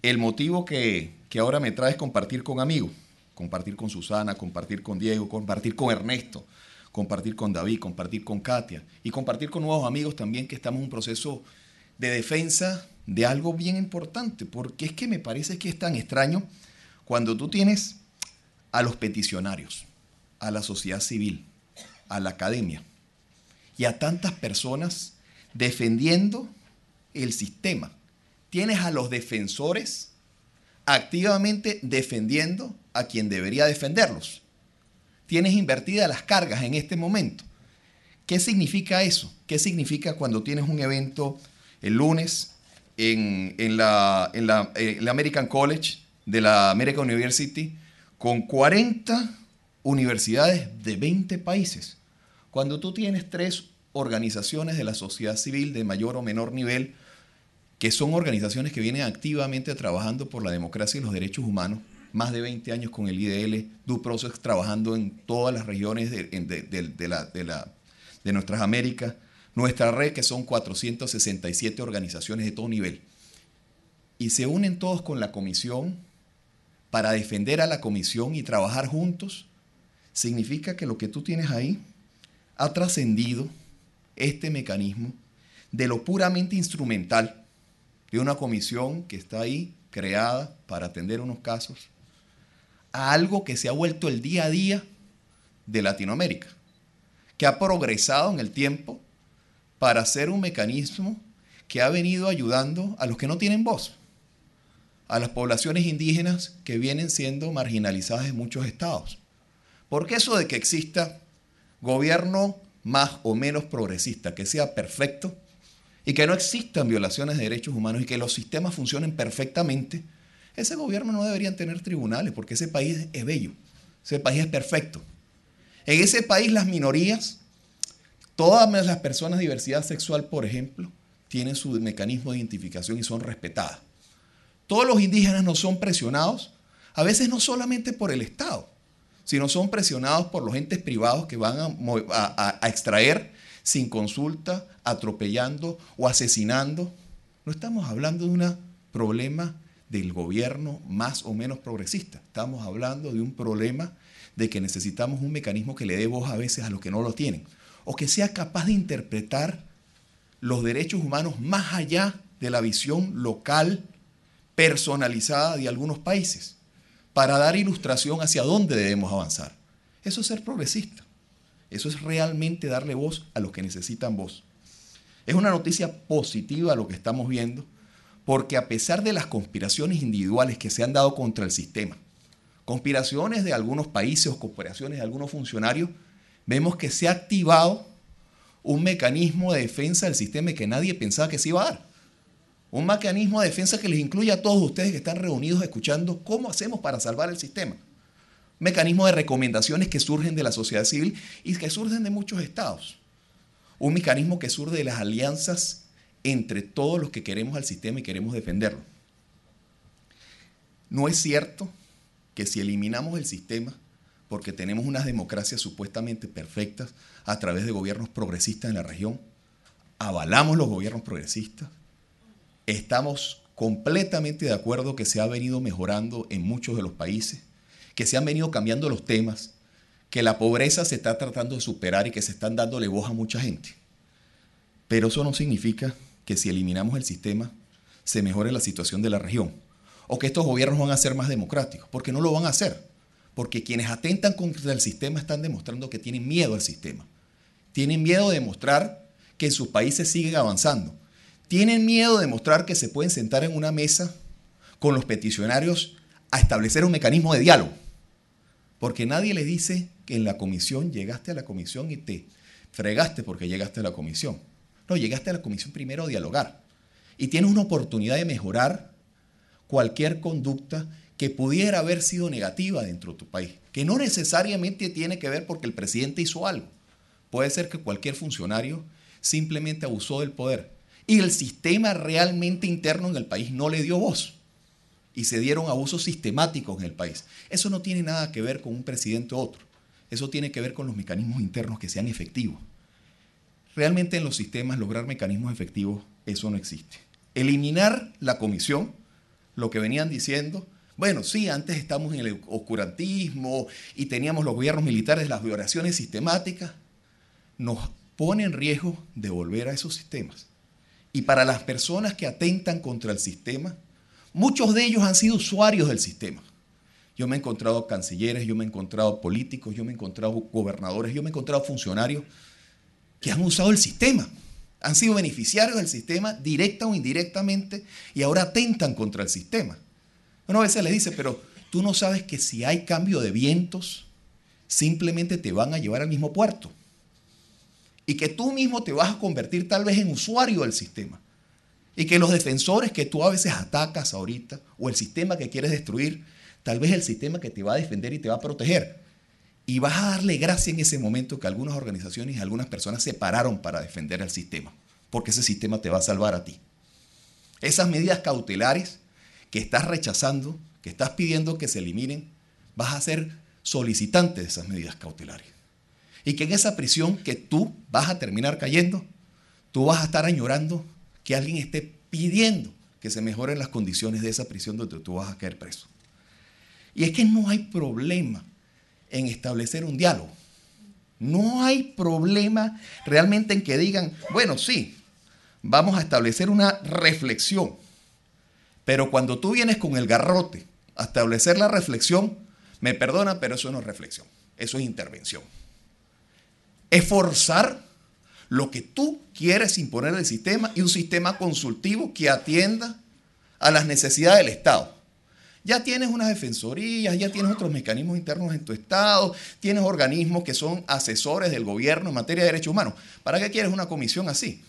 El motivo que, que ahora me trae es compartir con amigos, compartir con Susana, compartir con Diego, compartir con Ernesto, compartir con David, compartir con Katia y compartir con nuevos amigos también que estamos en un proceso de defensa de algo bien importante, porque es que me parece que es tan extraño cuando tú tienes a los peticionarios, a la sociedad civil, a la academia y a tantas personas defendiendo el sistema, tienes a los defensores activamente defendiendo a quien debería defenderlos. Tienes invertidas las cargas en este momento. ¿Qué significa eso? ¿Qué significa cuando tienes un evento el lunes en, en, la eh, American College de la American University con 40 universidades de 20 países. Cuando tú tienes tres organizaciones de la sociedad civil de mayor o menor nivel, que son organizaciones que vienen activamente trabajando por la democracia y los derechos humanos, más de 20 años con el IDL, Du Process trabajando en todas las regiones de, la, de nuestras Américas, nuestra red que son 467 organizaciones de todo nivel. Y se unen todos con la comisión para defender a la comisión y trabajar juntos, significa que lo que tú tienes ahí ha trascendido este mecanismo de lo puramente instrumental de una comisión que está ahí creada para atender unos casos a algo que se ha vuelto el día a día de Latinoamérica, que ha progresado en el tiempo para ser un mecanismo que ha venido ayudando a los que no tienen voz, a las poblaciones indígenas que vienen siendo marginalizadas en muchos estados. Porque eso de que exista gobierno más o menos progresista, que sea perfecto y que no existan violaciones de derechos humanos y que los sistemas funcionen perfectamente, ese gobierno no deberían tener tribunales porque ese país es bello, ese país es perfecto. En ese país las minorías, todas las personas de diversidad sexual, por ejemplo, tienen su mecanismo de identificación y son respetadas. Todos los indígenas no son presionados, a veces no solamente por el Estado, sino son presionados por los entes privados que van a, extraer sin consulta, atropellando o asesinando. No estamos hablando de un problema del gobierno más o menos progresista, estamos hablando de un problema de que necesitamos un mecanismo que le dé voz a veces a los que no lo tienen, o que sea capaz de interpretar los derechos humanos más allá de la visión local personalizada de algunos países para dar ilustración hacia dónde debemos avanzar. Eso es ser progresista. Eso es realmente darle voz a los que necesitan voz. Es una noticia positiva lo que estamos viendo, porque a pesar de las conspiraciones individuales que se han dado contra el sistema, conspiraciones de algunos países o conspiraciones de algunos funcionarios, vemos que se ha activado un mecanismo de defensa del sistema que nadie pensaba que se iba a dar un mecanismo de defensa que les incluya a todos ustedes que están reunidos escuchando cómo hacemos para salvar el sistema. Mecanismo de recomendaciones que surgen de la sociedad civil y que surgen de muchos estados. Un mecanismo que surge de las alianzas entre todos los que queremos al sistema y queremos defenderlo. No es cierto que si eliminamos el sistema, porque tenemos unas democracias supuestamente perfectas a través de gobiernos progresistas en la región, avalamos los gobiernos progresistas, Estamos completamente de acuerdo que se ha venido mejorando en muchos de los países, que se han venido cambiando los temas, que la pobreza se está tratando de superar y que se están dándole voz a mucha gente. Pero eso no significa que si eliminamos el sistema se mejore la situación de la región o que estos gobiernos van a ser más democráticos, porque no lo van a hacer, porque quienes atentan contra el sistema están demostrando que tienen miedo al sistema, tienen miedo de demostrar que en sus países siguen avanzando, tienen miedo de mostrar que se pueden sentar en una mesa con los peticionarios a establecer un mecanismo de diálogo. Porque nadie les dice que en la comisión llegaste a la comisión y te fregaste porque llegaste a la comisión. No, llegaste a la comisión primero a dialogar. Y tienes una oportunidad de mejorar cualquier conducta que pudiera haber sido negativa dentro de tu país, que no necesariamente tiene que ver porque el presidente hizo algo. Puede ser que cualquier funcionario simplemente abusó del poder y el sistema realmente interno en el país no le dio voz. Y se dieron abusos sistemáticos en el país. Eso no tiene nada que ver con un presidente u otro. Eso tiene que ver con los mecanismos internos que sean efectivos. Realmente en los sistemas lograr mecanismos efectivos, eso no existe. Eliminar la comisión, lo que venían diciendo, bueno, sí, antes estamos en el oscurantismo y teníamos los gobiernos militares, las violaciones sistemáticas, nos pone en riesgo de volver a esos sistemas y para las personas que atentan contra el sistema, muchos de ellos han sido usuarios del sistema. Yo me he encontrado cancilleres, yo me he encontrado políticos, yo me he encontrado gobernadores, yo me he encontrado funcionarios que han usado el sistema, han sido beneficiarios del sistema directa o indirectamente y ahora atentan contra el sistema. Uno a veces les dice, pero tú no sabes que si hay cambio de vientos, simplemente te van a llevar al mismo puerto y que tú mismo te vas a convertir tal vez en usuario del sistema. Y que los defensores que tú a veces atacas ahorita, o el sistema que quieres destruir, tal vez el sistema que te va a defender y te va a proteger. Y vas a darle gracia en ese momento que algunas organizaciones y algunas personas se pararon para defender al sistema, porque ese sistema te va a salvar a ti. Esas medidas cautelares que estás rechazando, que estás pidiendo que se eliminen, vas a ser solicitante de esas medidas cautelares. Y que en esa prisión que tú vas a terminar cayendo, tú vas a estar añorando que alguien esté pidiendo que se mejoren las condiciones de esa prisión donde tú vas a caer preso. Y es que no hay problema en establecer un diálogo. No hay problema realmente en que digan, bueno, sí, vamos a establecer una reflexión. Pero cuando tú vienes con el garrote a establecer la reflexión, me perdona, pero eso no es reflexión, eso es intervención es forzar lo que tú quieres imponer del sistema y un sistema consultivo que atienda a las necesidades del Estado. Ya tienes unas defensorías, ya tienes otros mecanismos internos en tu Estado, tienes organismos que son asesores del gobierno en materia de derechos humanos. ¿Para qué quieres una comisión así?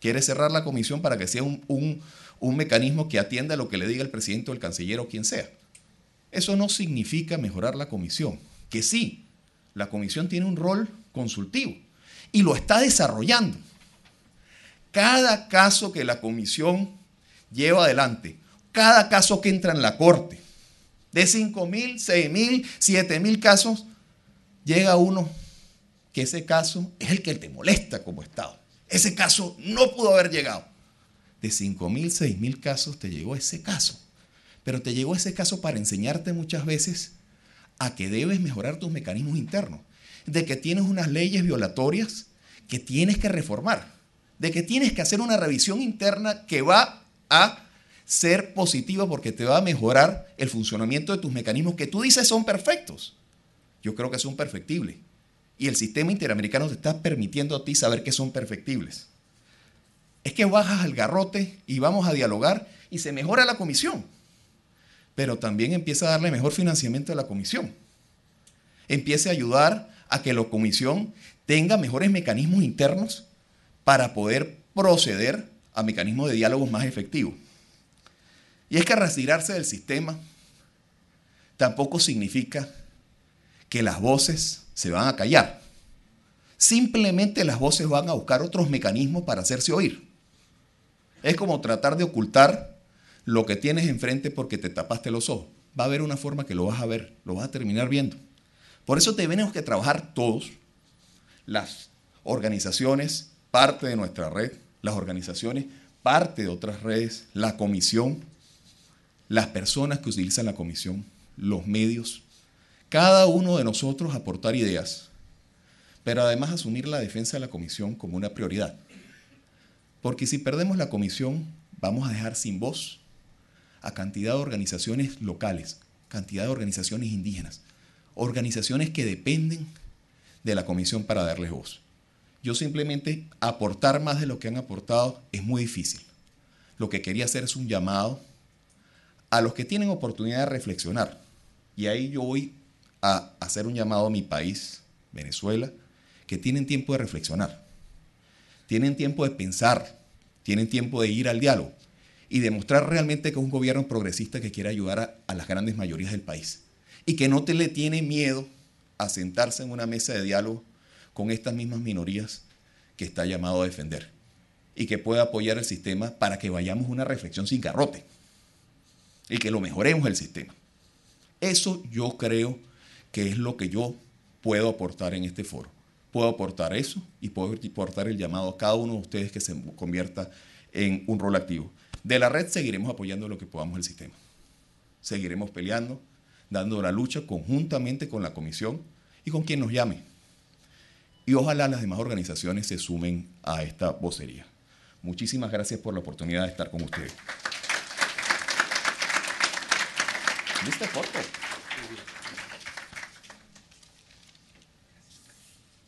¿Quieres cerrar la comisión para que sea un, un mecanismo que atienda a lo que le diga el presidente o el canciller o quien sea? Eso no significa mejorar la comisión, que sí la comisión tiene un rol consultivo y lo está desarrollando. Cada caso que la comisión lleva adelante, cada caso que entra en la corte, de 5.000, 6.000, 7.000 casos, llega uno que ese caso es el que te molesta como Estado. Ese caso no pudo haber llegado. De 5.000, 6.000 casos te llegó ese caso. Pero te llegó ese caso para enseñarte muchas veces a que debes mejorar tus mecanismos internos, de que tienes unas leyes violatorias que tienes que reformar, de que tienes que hacer una revisión interna que va a ser positiva porque te va a mejorar el funcionamiento de tus mecanismos que tú dices son perfectos. Yo creo que son perfectibles. Y el sistema interamericano te está permitiendo a ti saber que son perfectibles. Es que bajas al garrote y vamos a dialogar y se mejora la comisión pero también empieza a darle mejor financiamiento a la comisión. Empiece a ayudar a que la comisión tenga mejores mecanismos internos para poder proceder a mecanismos de diálogo más efectivos. Y es que retirarse del sistema tampoco significa que las voces se van a callar. Simplemente las voces van a buscar otros mecanismos para hacerse oír. Es como tratar de ocultar lo que tienes enfrente porque te tapaste los ojos. Va a haber una forma que lo vas a ver, lo vas a terminar viendo. Por eso tenemos que trabajar todos, las organizaciones, parte de nuestra red, las organizaciones, parte de otras redes, la comisión, las personas que utilizan la comisión, los medios, cada uno de nosotros aportar ideas, pero además asumir la defensa de la comisión como una prioridad. Porque si perdemos la comisión, vamos a dejar sin voz a cantidad de organizaciones locales, cantidad de organizaciones indígenas, organizaciones que dependen de la comisión para darles voz. Yo simplemente aportar más de lo que han aportado es muy difícil. Lo que quería hacer es un llamado a los que tienen oportunidad de reflexionar. Y ahí yo voy a hacer un llamado a mi país, Venezuela, que tienen tiempo de reflexionar, tienen tiempo de pensar, tienen tiempo de ir al diálogo y demostrar realmente que es un gobierno progresista que quiere ayudar a, las grandes mayorías del país y que no te le tiene miedo a sentarse en una mesa de diálogo con estas mismas minorías que está llamado a defender y que pueda apoyar el sistema para que vayamos una reflexión sin garrote y que lo mejoremos el sistema. Eso yo creo que es lo que yo puedo aportar en este foro. Puedo aportar eso y puedo aportar el llamado a cada uno de ustedes que se convierta en un rol activo. De la red seguiremos apoyando lo que podamos el sistema. Seguiremos peleando, dando la lucha conjuntamente con la comisión y con quien nos llame. Y ojalá las demás organizaciones se sumen a esta vocería. Muchísimas gracias por la oportunidad de estar con ustedes.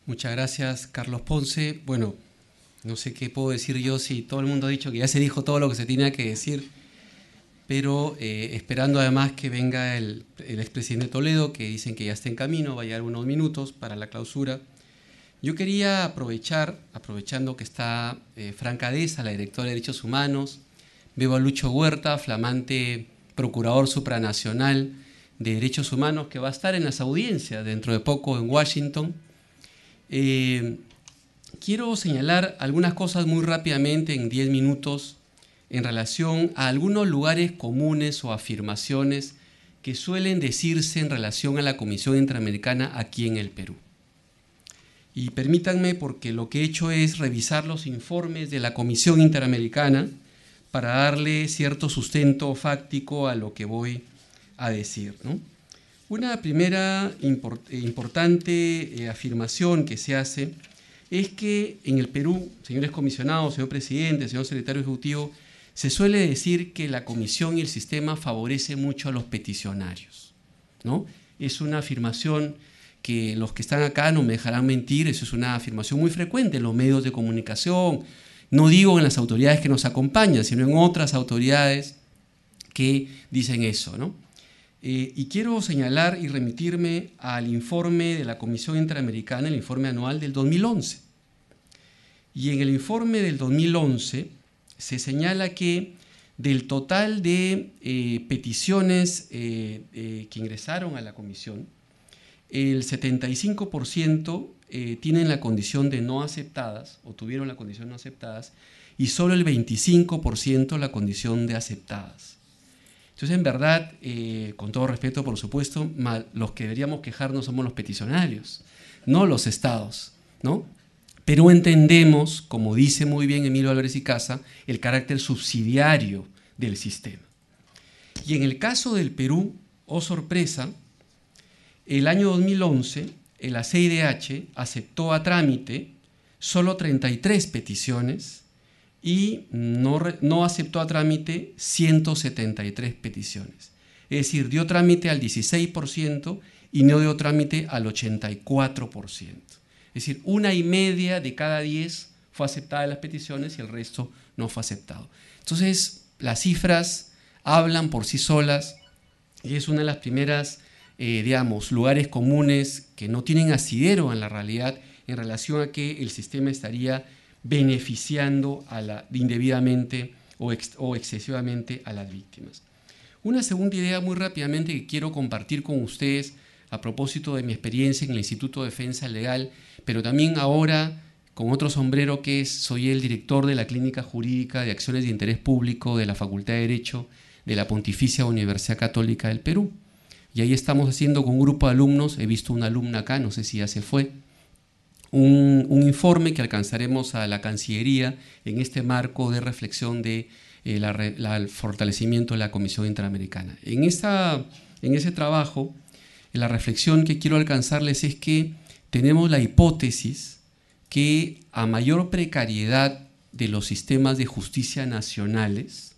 Muchas gracias, Carlos Ponce. Bueno, no sé qué puedo decir yo si todo el mundo ha dicho que ya se dijo todo lo que se tenía que decir, pero eh, esperando además que venga el, expresidente Toledo, que dicen que ya está en camino, va a llegar unos minutos para la clausura. Yo quería aprovechar, aprovechando que está eh, Franca Deza, la directora de Derechos Humanos, veo a Lucho Huerta, flamante procurador supranacional de Derechos Humanos, que va a estar en las audiencias dentro de poco en Washington. Eh, quiero señalar algunas cosas muy rápidamente en 10 minutos en relación a algunos lugares comunes o afirmaciones que suelen decirse en relación a la Comisión Interamericana aquí en el Perú. Y permítanme porque lo que he hecho es revisar los informes de la Comisión Interamericana para darle cierto sustento fáctico a lo que voy a decir. Una primera importante eh, afirmación que se hace es que en el Perú, señores comisionados, señor presidente, señor secretario ejecutivo, se suele decir que la comisión y el sistema favorece mucho a los peticionarios. ¿no? Es una afirmación que los que están acá no me dejarán mentir, eso es una afirmación muy frecuente en los medios de comunicación, no digo en las autoridades que nos acompañan, sino en otras autoridades que dicen eso. ¿no? Eh, y quiero señalar y remitirme al informe de la Comisión Interamericana, el informe anual del 2011. Y en el informe del 2011 se señala que del total de eh, peticiones eh, que ingresaron a la Comisión, el 75% tienen la condición de no aceptadas o tuvieron la condición no aceptadas y solo el 25% la condición de aceptadas. Entonces, en verdad, eh, con todo respeto, por supuesto, los que deberíamos quejarnos somos los peticionarios, no los estados, ¿no? Pero entendemos, como dice muy bien Emilio Álvarez y Casa, el carácter subsidiario del sistema. Y en el caso del Perú, oh sorpresa, el año 2011, el CIDH aceptó a trámite solo 33 peticiones y no, aceptó a trámite 173 peticiones. Es decir, dio trámite al 16% y no dio trámite al 84%. Es decir, una y media de cada 10 fue aceptada de las peticiones y el resto no fue aceptado. Entonces, las cifras hablan por sí solas y es una de las primeras, eh, digamos, lugares comunes que no tienen asidero en la realidad en relación a que el sistema estaría beneficiando a la, indebidamente o, o excesivamente a las víctimas. Una segunda idea muy rápidamente que quiero compartir con ustedes a propósito de mi experiencia en el Instituto de Defensa Legal, pero también ahora con otro sombrero que es, soy el director de la Clínica Jurídica de Acciones de Interés Público de la Facultad de Derecho de la Pontificia Universidad Católica del Perú. Y ahí estamos haciendo con un grupo de alumnos, he visto una alumna acá, no sé si ya se fue, un, informe que alcanzaremos a la Cancillería en este marco de reflexión de eh, el fortalecimiento de la Comisión Interamericana. En, en ese trabajo, la reflexión que quiero alcanzarles es que tenemos la hipótesis que a mayor precariedad de los sistemas de justicia nacionales,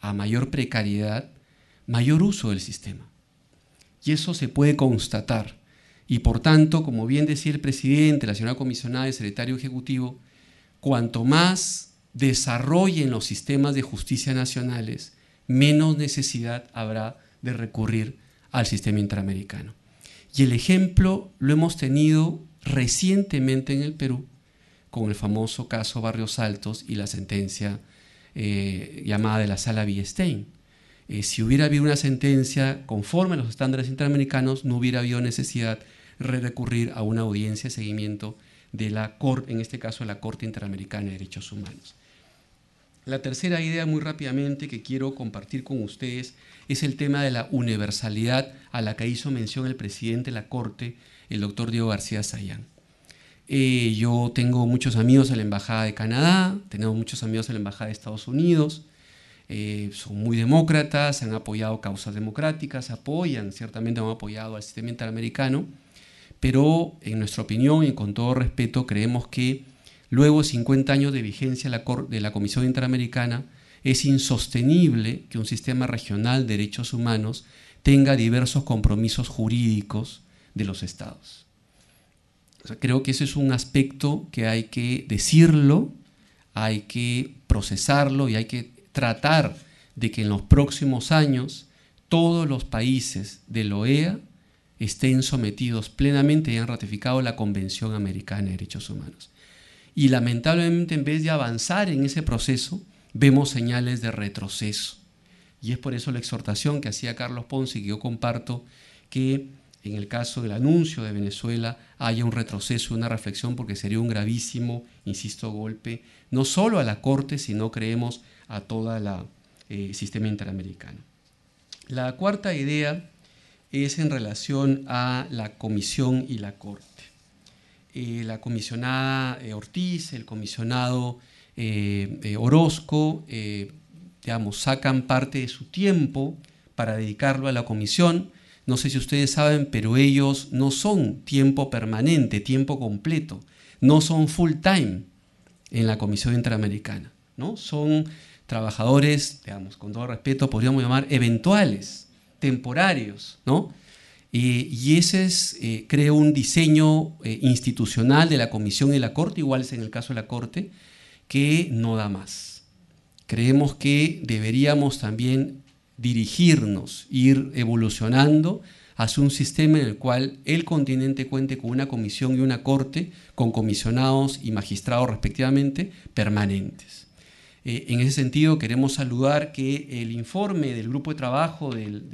a mayor precariedad, mayor uso del sistema. Y eso se puede constatar. Y por tanto, como bien decía el presidente, la señora comisionada y el secretario ejecutivo, cuanto más desarrollen los sistemas de justicia nacionales, menos necesidad habrá de recurrir al sistema interamericano. Y el ejemplo lo hemos tenido recientemente en el Perú con el famoso caso Barrios Altos y la sentencia eh, llamada de la sala Biestein. Eh, si hubiera habido una sentencia conforme a los estándares interamericanos, no hubiera habido necesidad recurrir a una audiencia de seguimiento de la Corte, en este caso la Corte Interamericana de Derechos Humanos. La tercera idea muy rápidamente que quiero compartir con ustedes es el tema de la universalidad a la que hizo mención el presidente de la Corte, el doctor Diego García Sayán. Eh, yo tengo muchos amigos en la Embajada de Canadá, tengo muchos amigos en la Embajada de Estados Unidos, eh, son muy demócratas, han apoyado causas democráticas, apoyan, ciertamente han apoyado al sistema interamericano, pero en nuestra opinión y con todo respeto creemos que luego de 50 años de vigencia de la Comisión Interamericana es insostenible que un sistema regional de derechos humanos tenga diversos compromisos jurídicos de los estados. creo que ese es un aspecto que hay que decirlo, hay que procesarlo y hay que tratar de que en los próximos años todos los países de la OEA estén sometidos plenamente y han ratificado la Convención Americana de Derechos Humanos. Y lamentablemente en vez de avanzar en ese proceso, vemos señales de retroceso. Y es por eso la exhortación que hacía Carlos Ponce y que yo comparto que en el caso del anuncio de Venezuela haya un retroceso, una reflexión, porque sería un gravísimo, insisto, golpe, no solo a la Corte, sino creemos a toda la eh, sistema interamericano. La cuarta idea es en relación a la comisión y la corte. Eh, la comisionada eh, Ortiz, el comisionado eh, Orozco, digamos, sacan parte de su tiempo para dedicarlo a la comisión. No sé si ustedes saben, pero ellos no son tiempo permanente, tiempo completo, no son full time en la Comisión Interamericana, ¿no? Son trabajadores, con todo respeto, podríamos llamar eventuales, temporarios, ¿no? y ese es, eh, creo, un diseño eh, institucional de la Comisión y la Corte, igual es en el caso de la Corte, que no da más. Creemos que deberíamos también dirigirnos, ir evolucionando hacia un sistema en el cual el continente cuente con una comisión y una corte, con comisionados y magistrados respectivamente, permanentes. Eh, en ese sentido, queremos saludar que el informe del grupo de trabajo del,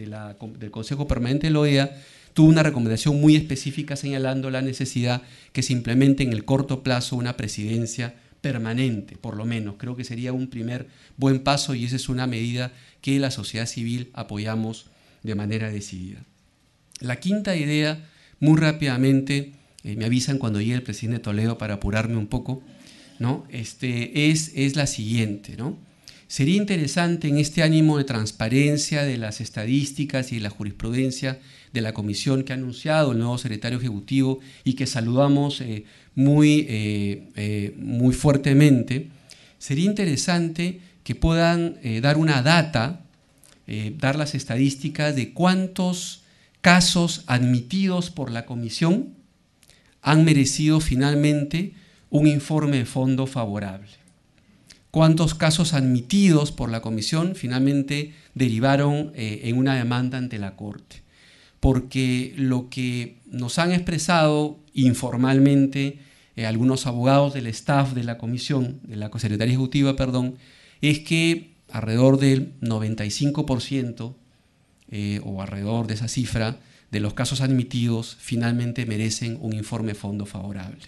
Consejo Permanente de la OEA tuvo una recomendación muy específica señalando la necesidad que se implemente en el corto plazo una presidencia permanente, por lo menos. Creo que sería un primer buen paso y esa es una medida que la sociedad civil apoyamos de manera decidida. La quinta idea, muy rápidamente, eh, me avisan cuando llegue el presidente Toledo para apurarme un poco, ¿no? Este, es, la siguiente, Sería interesante en este ánimo de transparencia de las estadísticas y de la jurisprudencia de la comisión que ha anunciado el nuevo secretario ejecutivo y que saludamos eh, muy, eh, eh, muy fuertemente, sería interesante que puedan dar una data, dar las estadísticas de cuántos casos admitidos por la comisión han merecido finalmente un informe de fondo favorable. ¿Cuántos casos admitidos por la comisión finalmente derivaron eh, en una demanda ante la Corte? Porque lo que nos han expresado informalmente eh, algunos abogados del staff de la comisión, de la Secretaría Ejecutiva, perdón, es que alrededor del 95% eh, o alrededor de esa cifra de los casos admitidos finalmente merecen un informe fondo favorable.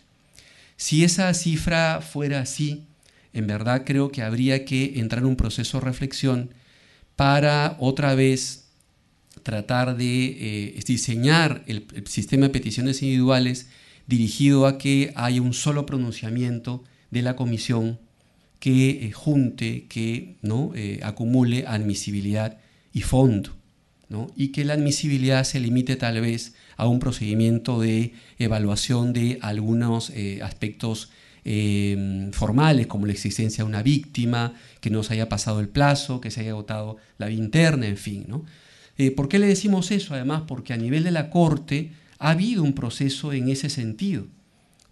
Si esa cifra fuera así, en verdad creo que habría que entrar en un proceso de reflexión para otra vez tratar de eh, diseñar el, sistema de peticiones individuales dirigido a que haya un solo pronunciamiento de la comisión que eh, junte, que ¿no? Eh, acumule admisibilidad y fondo, y que la admisibilidad se limite tal vez a un procedimiento de evaluación de algunos eh, aspectos eh, formales, como la existencia de una víctima, que no se haya pasado el plazo, que se haya agotado la vida interna, en fin. ¿no? Eh, ¿Por qué le decimos eso? Además, porque a nivel de la Corte ha habido un proceso en ese sentido.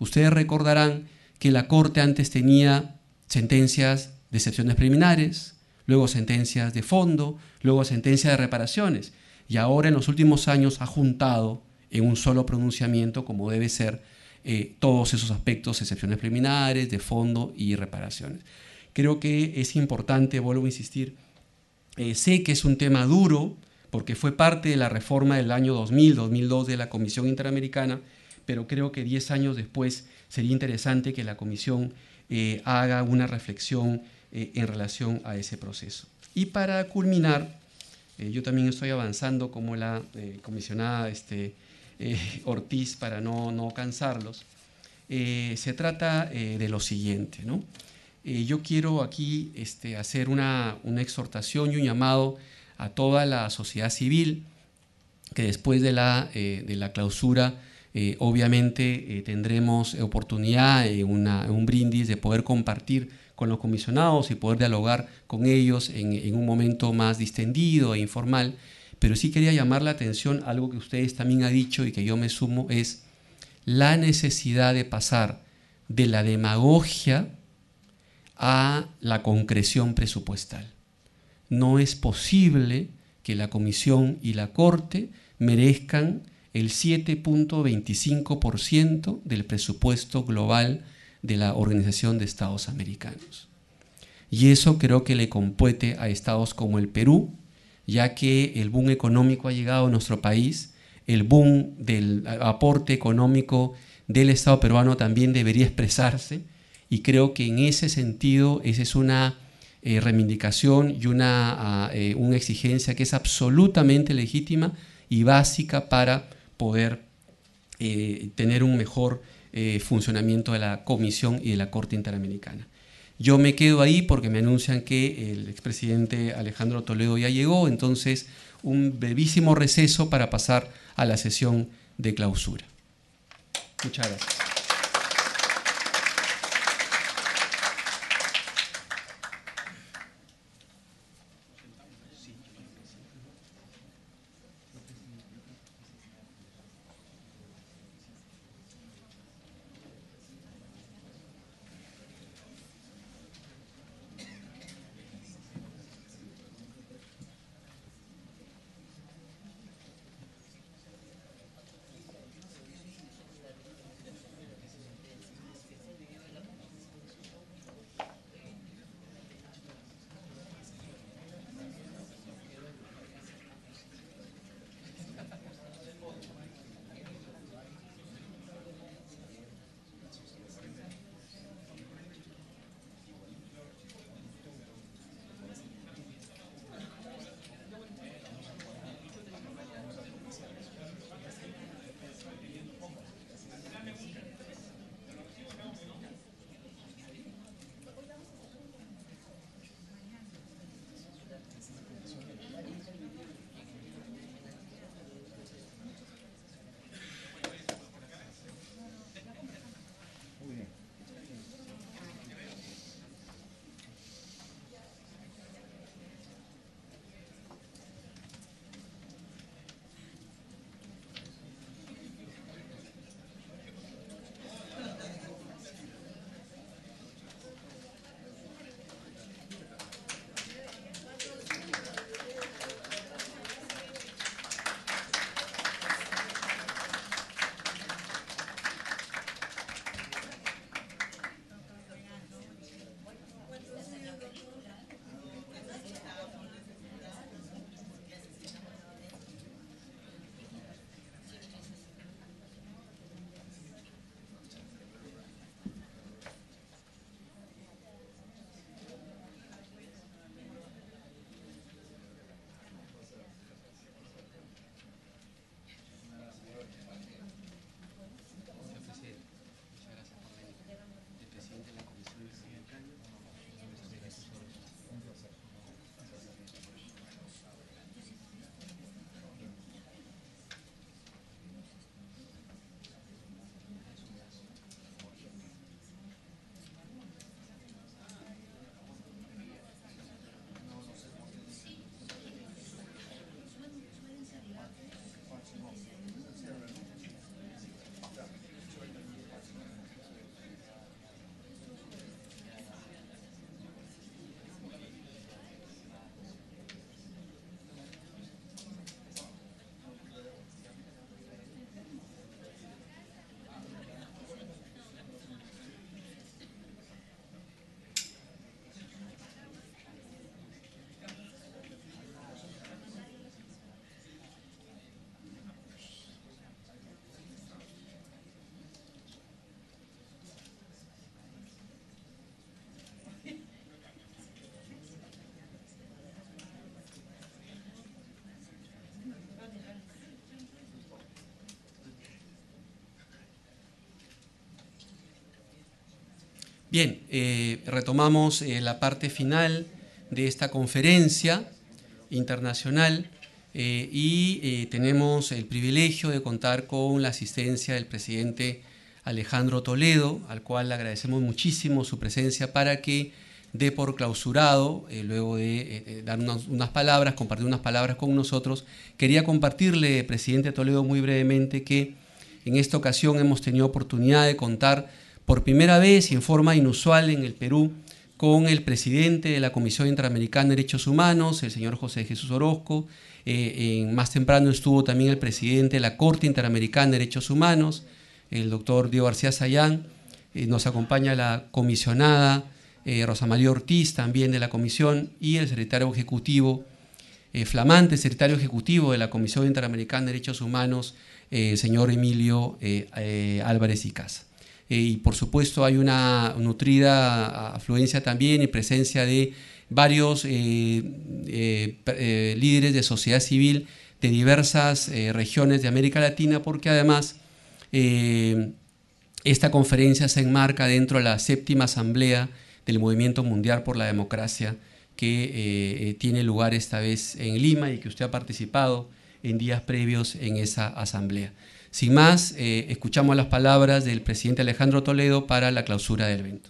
Ustedes recordarán que la Corte antes tenía sentencias de excepciones preliminares, luego sentencias de fondo, luego sentencias de reparaciones, y ahora en los últimos años ha juntado en un solo pronunciamiento como debe ser eh, todos esos aspectos, excepciones preliminares, de fondo y reparaciones. Creo que es importante, vuelvo a insistir, eh, sé que es un tema duro porque fue parte de la reforma del año 2000-2002 de la Comisión Interamericana, pero creo que 10 años después sería interesante que la Comisión eh, haga una reflexión en relación a ese proceso. Y para culminar, yo también estoy avanzando como la comisionada este, eh, Ortiz para no, no cansarlos, eh, se trata eh, de lo siguiente. ¿no? yo quiero aquí este, hacer una, exhortación y un llamado a toda la sociedad civil que después de la, de la clausura obviamente tendremos oportunidad, una, un brindis de poder compartir con los comisionados y poder dialogar con ellos en un momento más distendido e informal. Pero sí quería llamar la atención algo que ustedes también han dicho y que yo me sumo, es la necesidad de pasar de la demagogia a la concreción presupuestal. No es posible que la Comisión y la Corte merezcan el 7.25% del presupuesto global de la Organización de Estados Americanos. Y eso creo que le compete a estados como el Perú, ya que el boom económico ha llegado a nuestro país, el boom del aporte económico del Estado peruano también debería expresarse y creo que en ese sentido esa es una eh, reivindicación y una, ah, eh, una exigencia que es absolutamente legítima y básica para poder eh, tener un mejor funcionamiento de la Comisión y de la Corte Interamericana. Yo me quedo ahí porque me anuncian que el expresidente Alejandro Toledo ya llegó, entonces un brevísimo receso para pasar a la sesión de clausura. Muchas gracias. Bien, eh, retomamos eh, la parte final de esta conferencia internacional eh, y tenemos el privilegio de contar con la asistencia del presidente Alejandro Toledo, al cual agradecemos muchísimo su presencia para que dé por clausurado, luego de dar unas, unas palabras, compartir unas palabras con nosotros. Quería compartirle, presidente Toledo, muy brevemente que en esta ocasión hemos tenido oportunidad de contar por primera vez y en forma inusual en el Perú con el presidente de la Comisión Interamericana de Derechos Humanos, el señor José Jesús Orozco. Eh, más temprano estuvo también el presidente de la Corte Interamericana de Derechos Humanos, el doctor Diego García Sayán. Eh, nos acompaña la comisionada eh, Rosa María Ortiz, también de la comisión, y el secretario ejecutivo, flamante secretario ejecutivo de la Comisión Interamericana de Derechos Humanos, el señor Emilio Álvarez y Casa. Eh, y por supuesto hay una nutrida afluencia también y presencia de varios eh, eh, líderes de sociedad civil de diversas regiones de América Latina, porque además esta conferencia se enmarca dentro de la séptima asamblea del Movimiento Mundial por la Democracia que tiene lugar esta vez en Lima y que usted ha participado en días previos en esa asamblea. Sin más, eh, escuchamos las palabras del presidente Alejandro Toledo para la clausura del evento.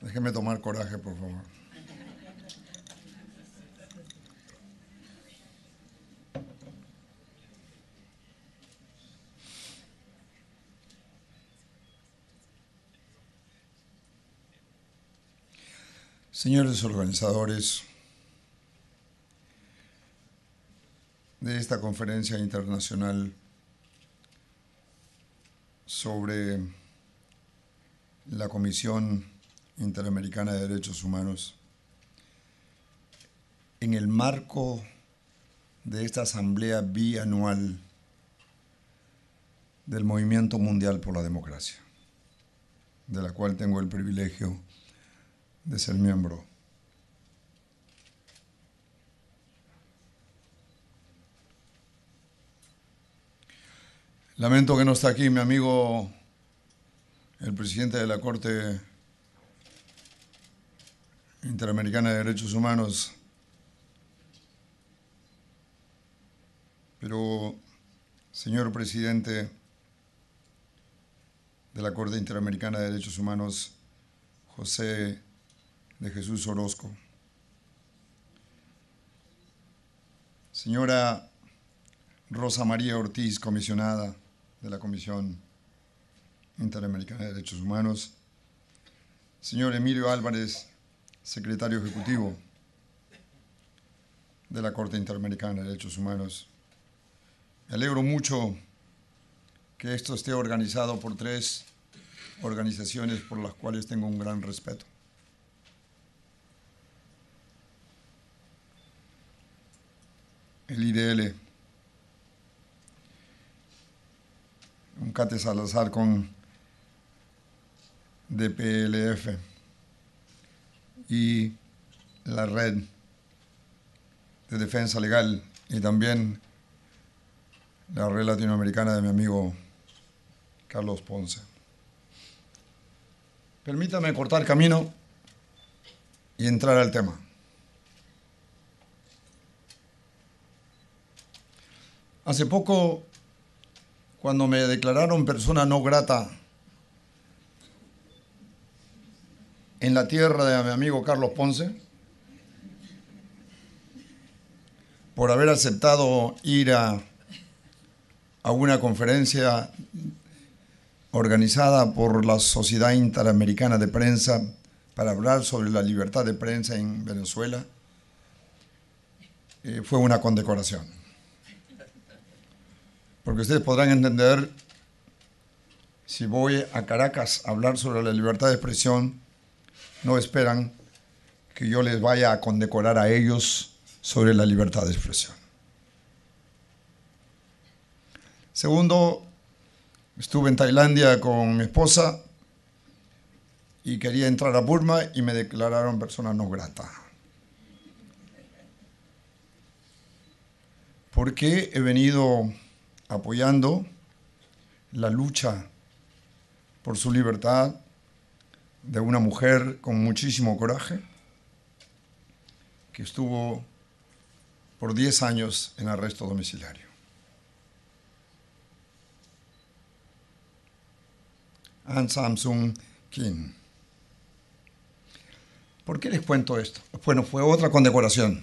Déjeme tomar coraje, por favor. Señores organizadores de esta conferencia internacional sobre la Comisión Interamericana de Derechos Humanos, en el marco de esta asamblea bianual del Movimiento Mundial por la Democracia, de la cual tengo el privilegio de ser miembro. Lamento que no está aquí mi amigo, el presidente de la Corte Interamericana de Derechos Humanos, pero, señor presidente de la Corte Interamericana de Derechos Humanos, José de Jesús Orozco. Señora Rosa María Ortiz, comisionada de la Comisión Interamericana de Derechos Humanos. Señor Emilio Álvarez, secretario ejecutivo de la Corte Interamericana de Derechos Humanos. Me alegro mucho que esto esté organizado por tres organizaciones por las cuales tengo un gran respeto. el IDL. Un Cate Salazar con DPLF y la red de defensa legal y también la red latinoamericana de mi amigo Carlos Ponce. Permítame cortar camino y entrar al tema. Hace poco, cuando me declararon persona no grata en la tierra de mi amigo Carlos Ponce, por haber aceptado ir a, una conferencia organizada por la Sociedad Interamericana de Prensa para hablar sobre la libertad de prensa en Venezuela, eh, fue una condecoración porque ustedes podrán entender si voy a Caracas a hablar sobre la libertad de expresión, no esperan que yo les vaya a condecorar a ellos sobre la libertad de expresión. Segundo, estuve en Tailandia con mi esposa y quería entrar a Burma y me declararon persona no grata. ¿Por qué he venido apoyando la lucha por su libertad de una mujer con muchísimo coraje, que estuvo por 10 años en arresto domiciliario. Ann Samsung Kim. ¿Por qué les cuento esto? Bueno, fue otra condecoración.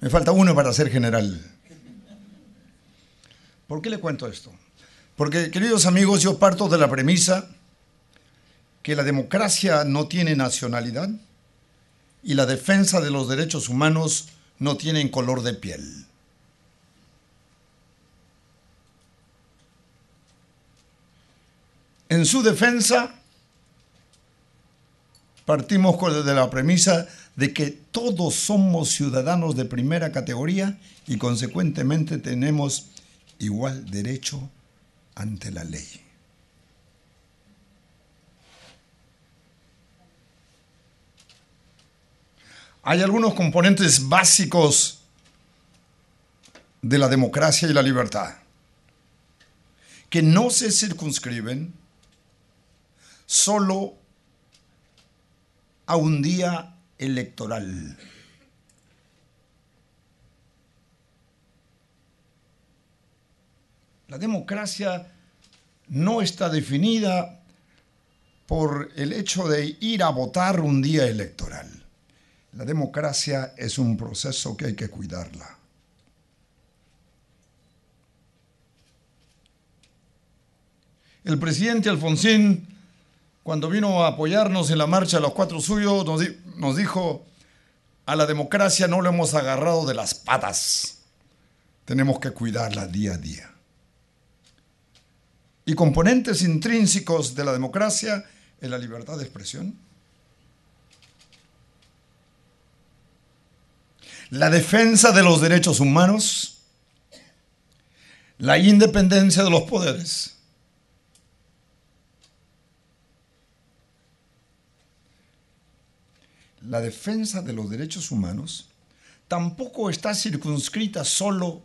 Me falta uno para ser general. ¿Por qué le cuento esto? Porque, queridos amigos, yo parto de la premisa que la democracia no tiene nacionalidad y la defensa de los derechos humanos no tiene color de piel. En su defensa, partimos de la premisa de que todos somos ciudadanos de primera categoría y consecuentemente tenemos igual derecho ante la ley. Hay algunos componentes básicos de la democracia y la libertad que no se circunscriben solo a un día electoral. La democracia no está definida por el hecho de ir a votar un día electoral. La democracia es un proceso que hay que cuidarla. El presidente Alfonsín, cuando vino a apoyarnos en la marcha de los cuatro suyos, nos, dijo, a la democracia no lo hemos agarrado de las patas, tenemos que cuidarla día a día y componentes intrínsecos de la democracia en la libertad de expresión? La defensa de los derechos humanos, la independencia de los poderes. La defensa de los derechos humanos tampoco está circunscrita solo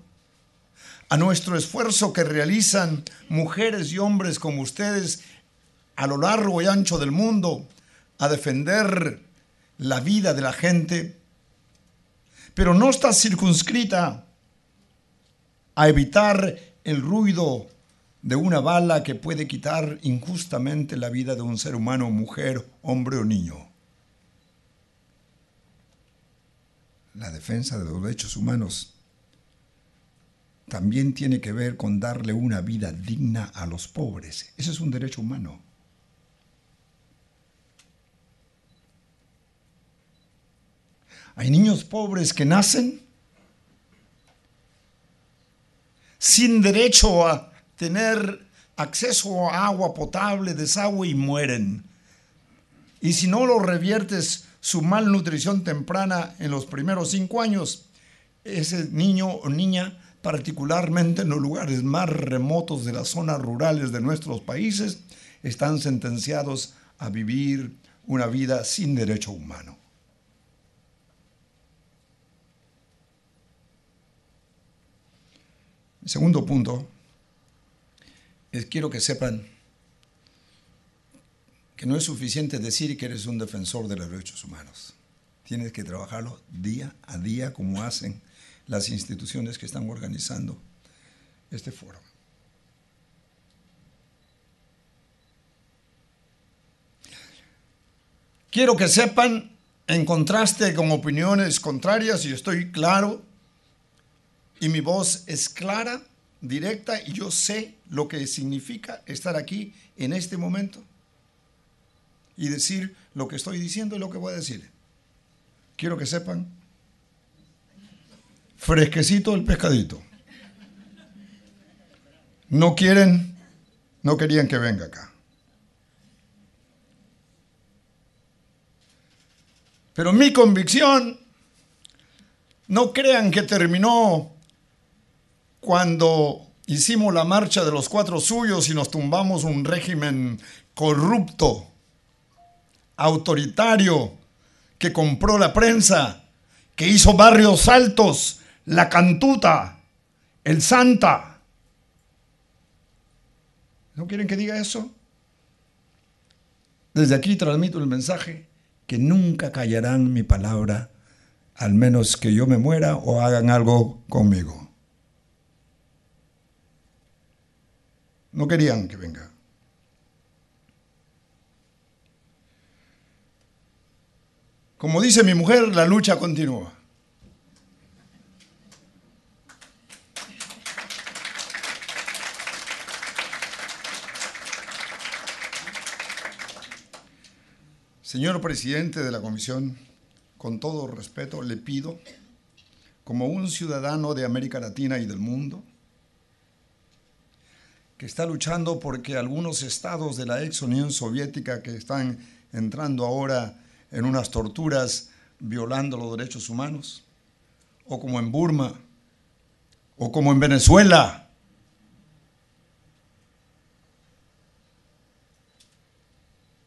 a nuestro esfuerzo que realizan mujeres y hombres como ustedes a lo largo y ancho del mundo a defender la vida de la gente, pero no está circunscrita a evitar el ruido de una bala que puede quitar injustamente la vida de un ser humano, mujer, hombre o niño. La defensa de los derechos humanos también tiene que ver con darle una vida digna a los pobres. Ese es un derecho humano. Hay niños pobres que nacen sin derecho a tener acceso a agua potable, desagüe y mueren. Y si no lo reviertes su malnutrición temprana en los primeros cinco años, ese niño o niña particularmente en los lugares más remotos de las zonas rurales de nuestros países, están sentenciados a vivir una vida sin derecho humano. El segundo punto es quiero que sepan que no es suficiente decir que eres un defensor de los derechos humanos. Tienes que trabajarlo día a día como hacen las instituciones que están organizando este foro. Quiero que sepan, en contraste con opiniones contrarias, y estoy claro y mi voz es clara, directa, y yo sé lo que significa estar aquí en este momento y decir lo que estoy diciendo y lo que voy a decir. Quiero que sepan fresquecito el pescadito. No quieren, no querían que venga acá. Pero mi convicción, no crean que terminó cuando hicimos la marcha de los cuatro suyos y nos tumbamos un régimen corrupto, autoritario, que compró la prensa, que hizo barrios altos, la cantuta, el santa. ¿No quieren que diga eso? Desde aquí transmito el mensaje que nunca callarán mi palabra, al menos que yo me muera o hagan algo conmigo. No querían que venga. Como dice mi mujer, la lucha continúa. Señor presidente de la comisión, con todo respeto le pido, como un ciudadano de América Latina y del mundo, que está luchando porque algunos estados de la ex Unión Soviética que están entrando ahora en unas torturas violando los derechos humanos, o como en Burma, o como en Venezuela,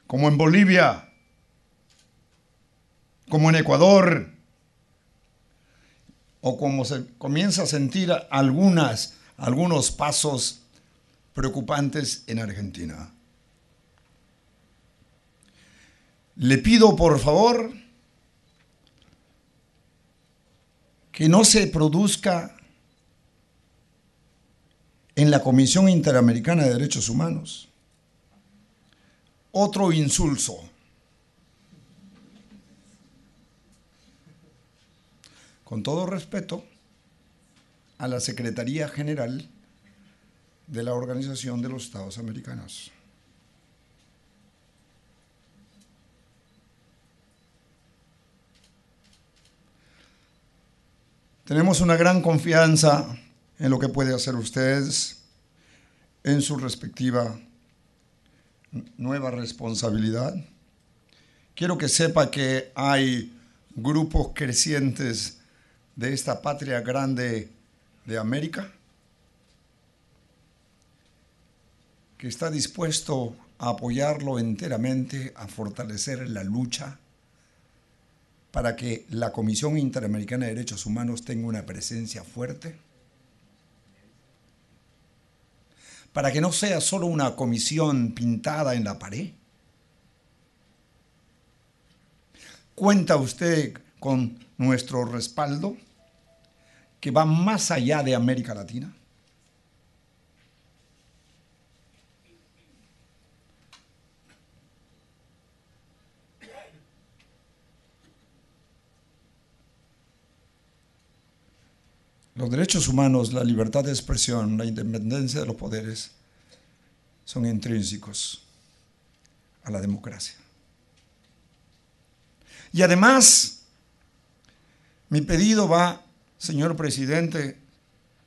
como en Bolivia, como en Ecuador, o como se comienza a sentir algunas, algunos pasos preocupantes en Argentina. Le pido por favor que no se produzca en la Comisión Interamericana de Derechos Humanos otro insulso con todo respeto, a la Secretaría General de la Organización de los Estados Americanos. Tenemos una gran confianza en lo que puede hacer ustedes en su respectiva nueva responsabilidad. Quiero que sepa que hay grupos crecientes de esta patria grande de América, que está dispuesto a apoyarlo enteramente, a fortalecer la lucha para que la Comisión Interamericana de Derechos Humanos tenga una presencia fuerte, para que no sea solo una comisión pintada en la pared. ¿Cuenta usted con nuestro respaldo? que va más allá de América Latina? Los derechos humanos, la libertad de expresión, la independencia de los poderes son intrínsecos a la democracia. Y además, mi pedido va señor presidente,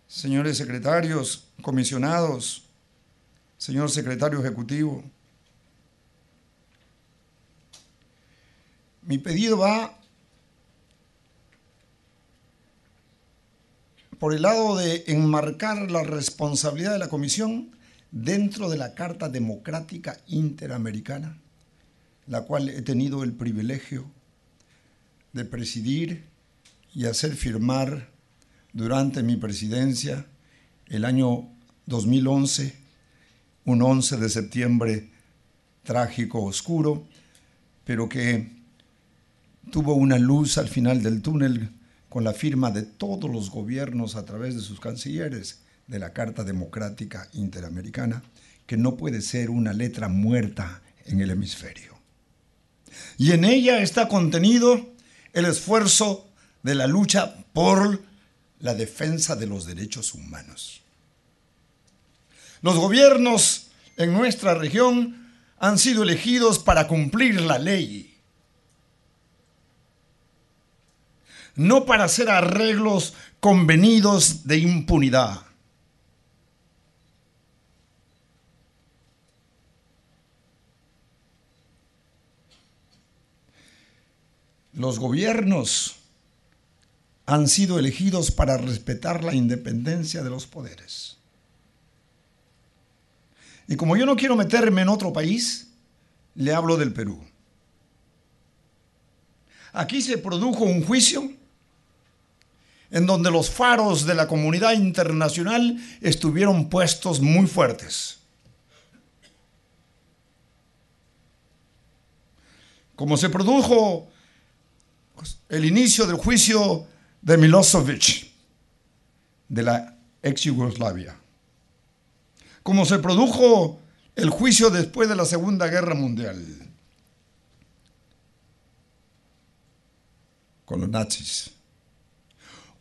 señores secretarios, comisionados, señor secretario ejecutivo. Mi pedido va por el lado de enmarcar la responsabilidad de la Comisión dentro de la Carta Democrática Interamericana, la cual he tenido el privilegio de presidir y hacer firmar durante mi presidencia el año 2011, un 11 de septiembre trágico, oscuro, pero que tuvo una luz al final del túnel con la firma de todos los gobiernos a través de sus cancilleres de la Carta Democrática Interamericana, que no puede ser una letra muerta en el hemisferio. Y en ella está contenido el esfuerzo de la lucha por la defensa de los derechos humanos. Los gobiernos en nuestra región han sido elegidos para cumplir la ley, no para hacer arreglos convenidos de impunidad. Los gobiernos han sido elegidos para respetar la independencia de los poderes. Y como yo no quiero meterme en otro país, le hablo del Perú. Aquí se produjo un juicio en donde los faros de la comunidad internacional estuvieron puestos muy fuertes. Como se produjo pues, el inicio del juicio de Milosevic de la ex Yugoslavia. Como se produjo el juicio después de la Segunda Guerra Mundial con los nazis.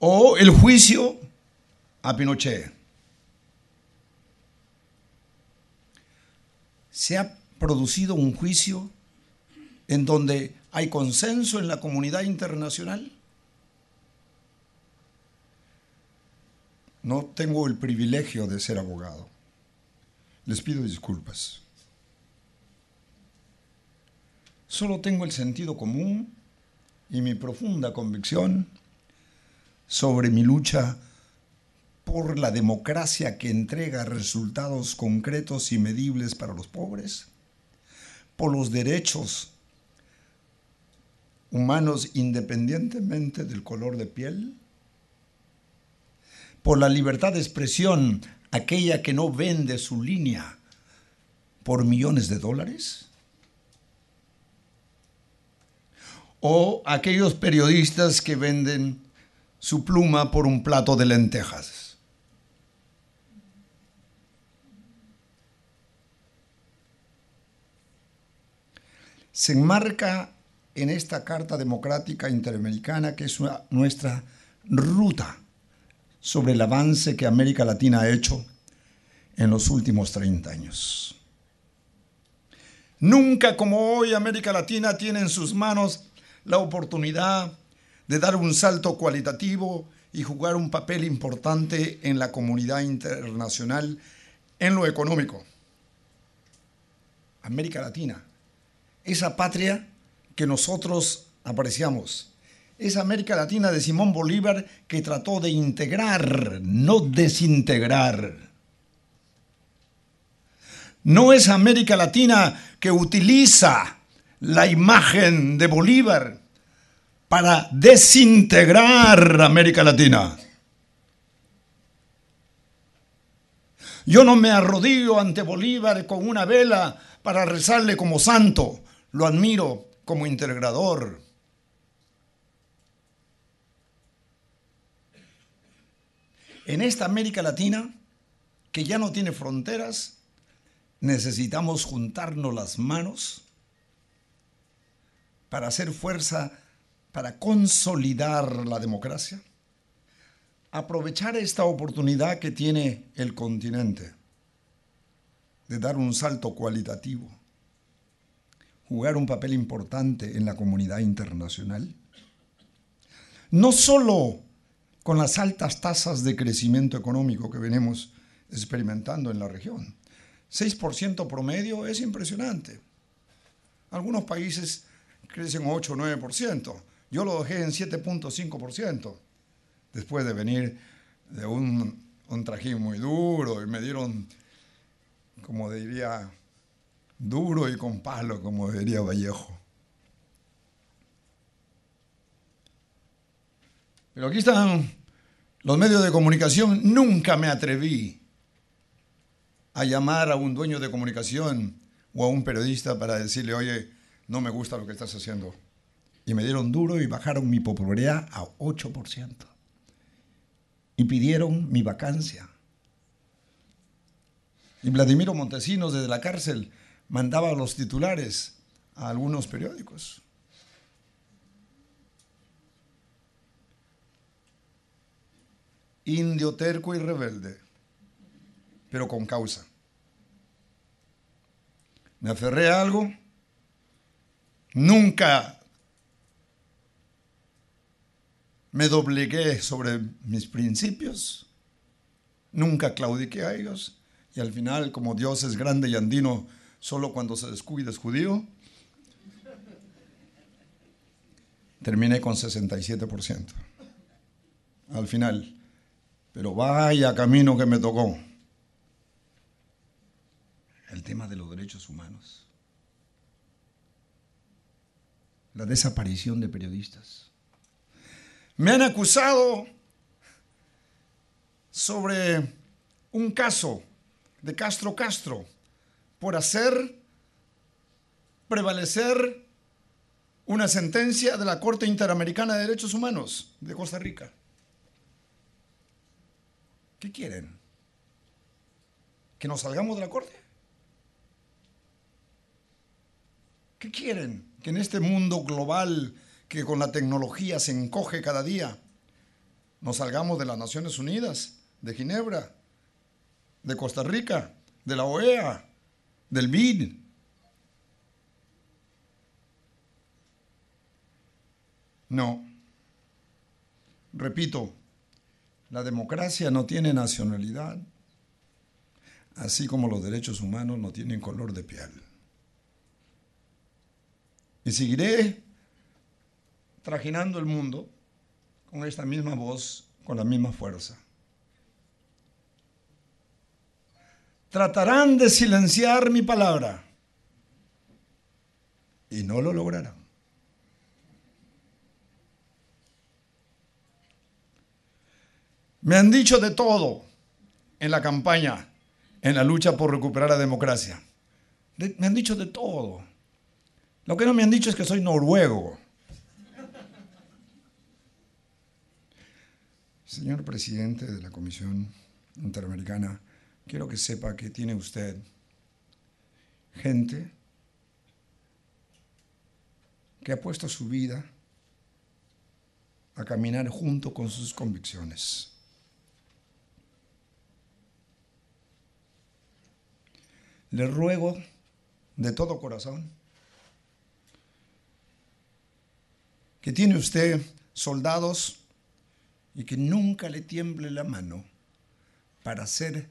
O el juicio a Pinochet. Se ha producido un juicio en donde hay consenso en la comunidad internacional No tengo el privilegio de ser abogado. Les pido disculpas. Solo tengo el sentido común y mi profunda convicción sobre mi lucha por la democracia que entrega resultados concretos y medibles para los pobres, por los derechos humanos independientemente del color de piel, por la libertad de expresión, aquella que no vende su línea por millones de dólares? ¿O aquellos periodistas que venden su pluma por un plato de lentejas? Se enmarca en esta Carta Democrática Interamericana que es nuestra ruta sobre el avance que América Latina ha hecho en los últimos 30 años. Nunca como hoy América Latina tiene en sus manos la oportunidad de dar un salto cualitativo y jugar un papel importante en la comunidad internacional en lo económico. América Latina, esa patria que nosotros apreciamos, es América Latina de Simón Bolívar que trató de integrar, no desintegrar. No es América Latina que utiliza la imagen de Bolívar para desintegrar América Latina. Yo no me arrodillo ante Bolívar con una vela para rezarle como santo. Lo admiro como integrador. En esta América Latina, que ya no tiene fronteras, necesitamos juntarnos las manos para hacer fuerza, para consolidar la democracia, aprovechar esta oportunidad que tiene el continente de dar un salto cualitativo, jugar un papel importante en la comunidad internacional, no solo con las altas tasas de crecimiento económico que venimos experimentando en la región. 6% promedio es impresionante. Algunos países crecen 8 o 9%. Yo lo dejé en 7.5% después de venir de un, un trajín muy duro y me dieron, como diría, duro y con palo, como diría Vallejo. Pero aquí están los medios de comunicación. Nunca me atreví a llamar a un dueño de comunicación o a un periodista para decirle, oye, no me gusta lo que estás haciendo. Y me dieron duro y bajaron mi popularidad a 8%. Y pidieron mi vacancia. Y Vladimiro Montesinos desde la cárcel mandaba los titulares a algunos periódicos. indio terco y rebelde, pero con causa. Me aferré a algo, nunca me doblegué sobre mis principios, nunca claudiqué a ellos, y al final, como Dios es grande y andino, solo cuando se descuida es judío, terminé con 67%. Al final, pero vaya camino que me tocó. El tema de los derechos humanos. La desaparición de periodistas. Me han acusado sobre un caso de Castro Castro por hacer prevalecer una sentencia de la Corte Interamericana de Derechos Humanos de Costa Rica. ¿Qué quieren? ¿Que nos salgamos de la corte? ¿Qué quieren? Que en este mundo global que con la tecnología se encoge cada día, nos salgamos de las Naciones Unidas, de Ginebra, de Costa Rica, de la OEA, del BID. No. Repito, la democracia no tiene nacionalidad, así como los derechos humanos no tienen color de piel. Y seguiré trajinando el mundo con esta misma voz, con la misma fuerza. Tratarán de silenciar mi palabra y no lo lograrán. Me han dicho de todo en la campaña, en la lucha por recuperar la democracia. me han dicho de todo. Lo que no me han dicho es que soy noruego. Señor presidente de la Comisión Interamericana, quiero que sepa que tiene usted gente que ha puesto su vida a caminar junto con sus convicciones. Le ruego de todo corazón que tiene usted soldados y que nunca le tiemble la mano para hacer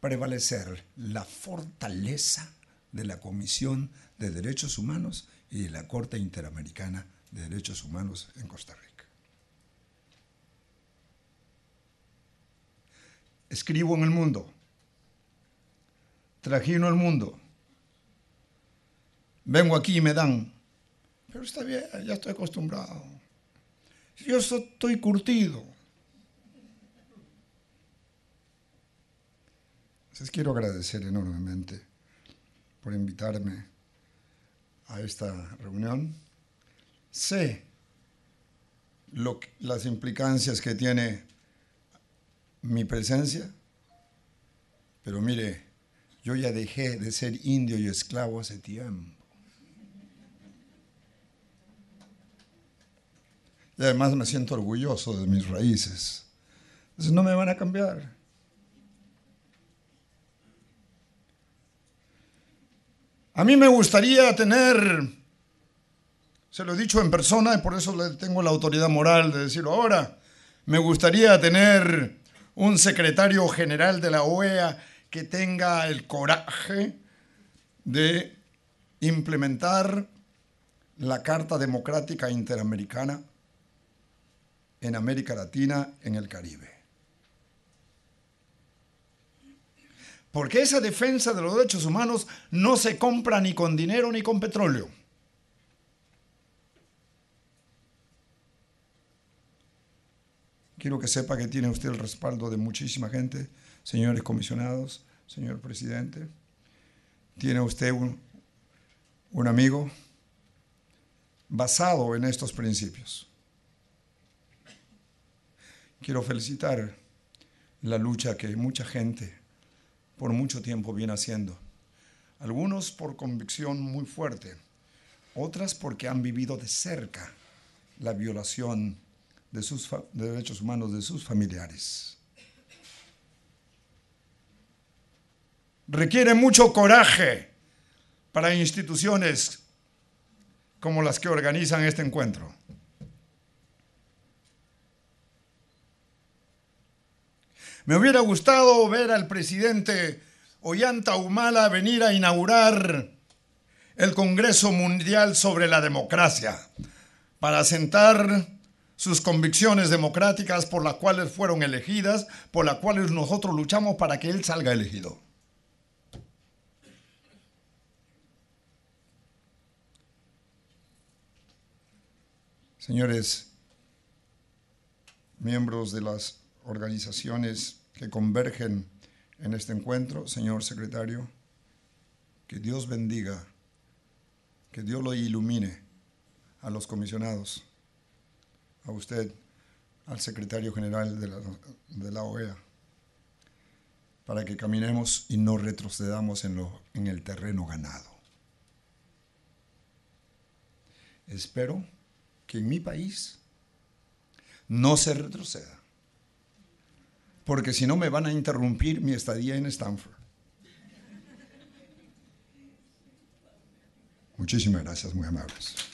prevalecer la fortaleza de la Comisión de Derechos Humanos y de la Corte Interamericana de Derechos Humanos en Costa Rica. Escribo en el mundo trajino al mundo. Vengo aquí y me dan. Pero está bien, ya estoy acostumbrado. Yo estoy curtido. Les quiero agradecer enormemente por invitarme a esta reunión. Sé las implicancias que tiene mi presencia, pero mire, yo ya dejé de ser indio y esclavo hace tiempo. Y además me siento orgulloso de mis raíces. Entonces no me van a cambiar. A mí me gustaría tener, se lo he dicho en persona y por eso le tengo la autoridad moral de decirlo ahora, me gustaría tener un secretario general de la OEA que tenga el coraje de implementar la Carta Democrática Interamericana en América Latina, en el Caribe. Porque esa defensa de los derechos humanos no se compra ni con dinero ni con petróleo. Quiero que sepa que tiene usted el respaldo de muchísima gente señores comisionados, señor presidente. Tiene usted un, amigo basado en estos principios. Quiero felicitar la lucha que mucha gente por mucho tiempo viene haciendo. Algunos por convicción muy fuerte, otras porque han vivido de cerca la violación de sus de derechos humanos de sus familiares. requiere mucho coraje para instituciones como las que organizan este encuentro. Me hubiera gustado ver al presidente Ollanta Humala venir a inaugurar el Congreso Mundial sobre la Democracia para sentar sus convicciones democráticas por las cuales fueron elegidas, por las cuales nosotros luchamos para que él salga elegido. Señores, miembros de las organizaciones que convergen en este encuentro, señor secretario, que Dios bendiga, que Dios lo ilumine a los comisionados, a usted, al secretario general de la, OEA, e para que caminemos y no retrocedamos en el terreno ganado. Espero que en mi país no se retroceda, porque si no me van a interrumpir mi estadía en Stanford. Muchísimas gracias, muy amables.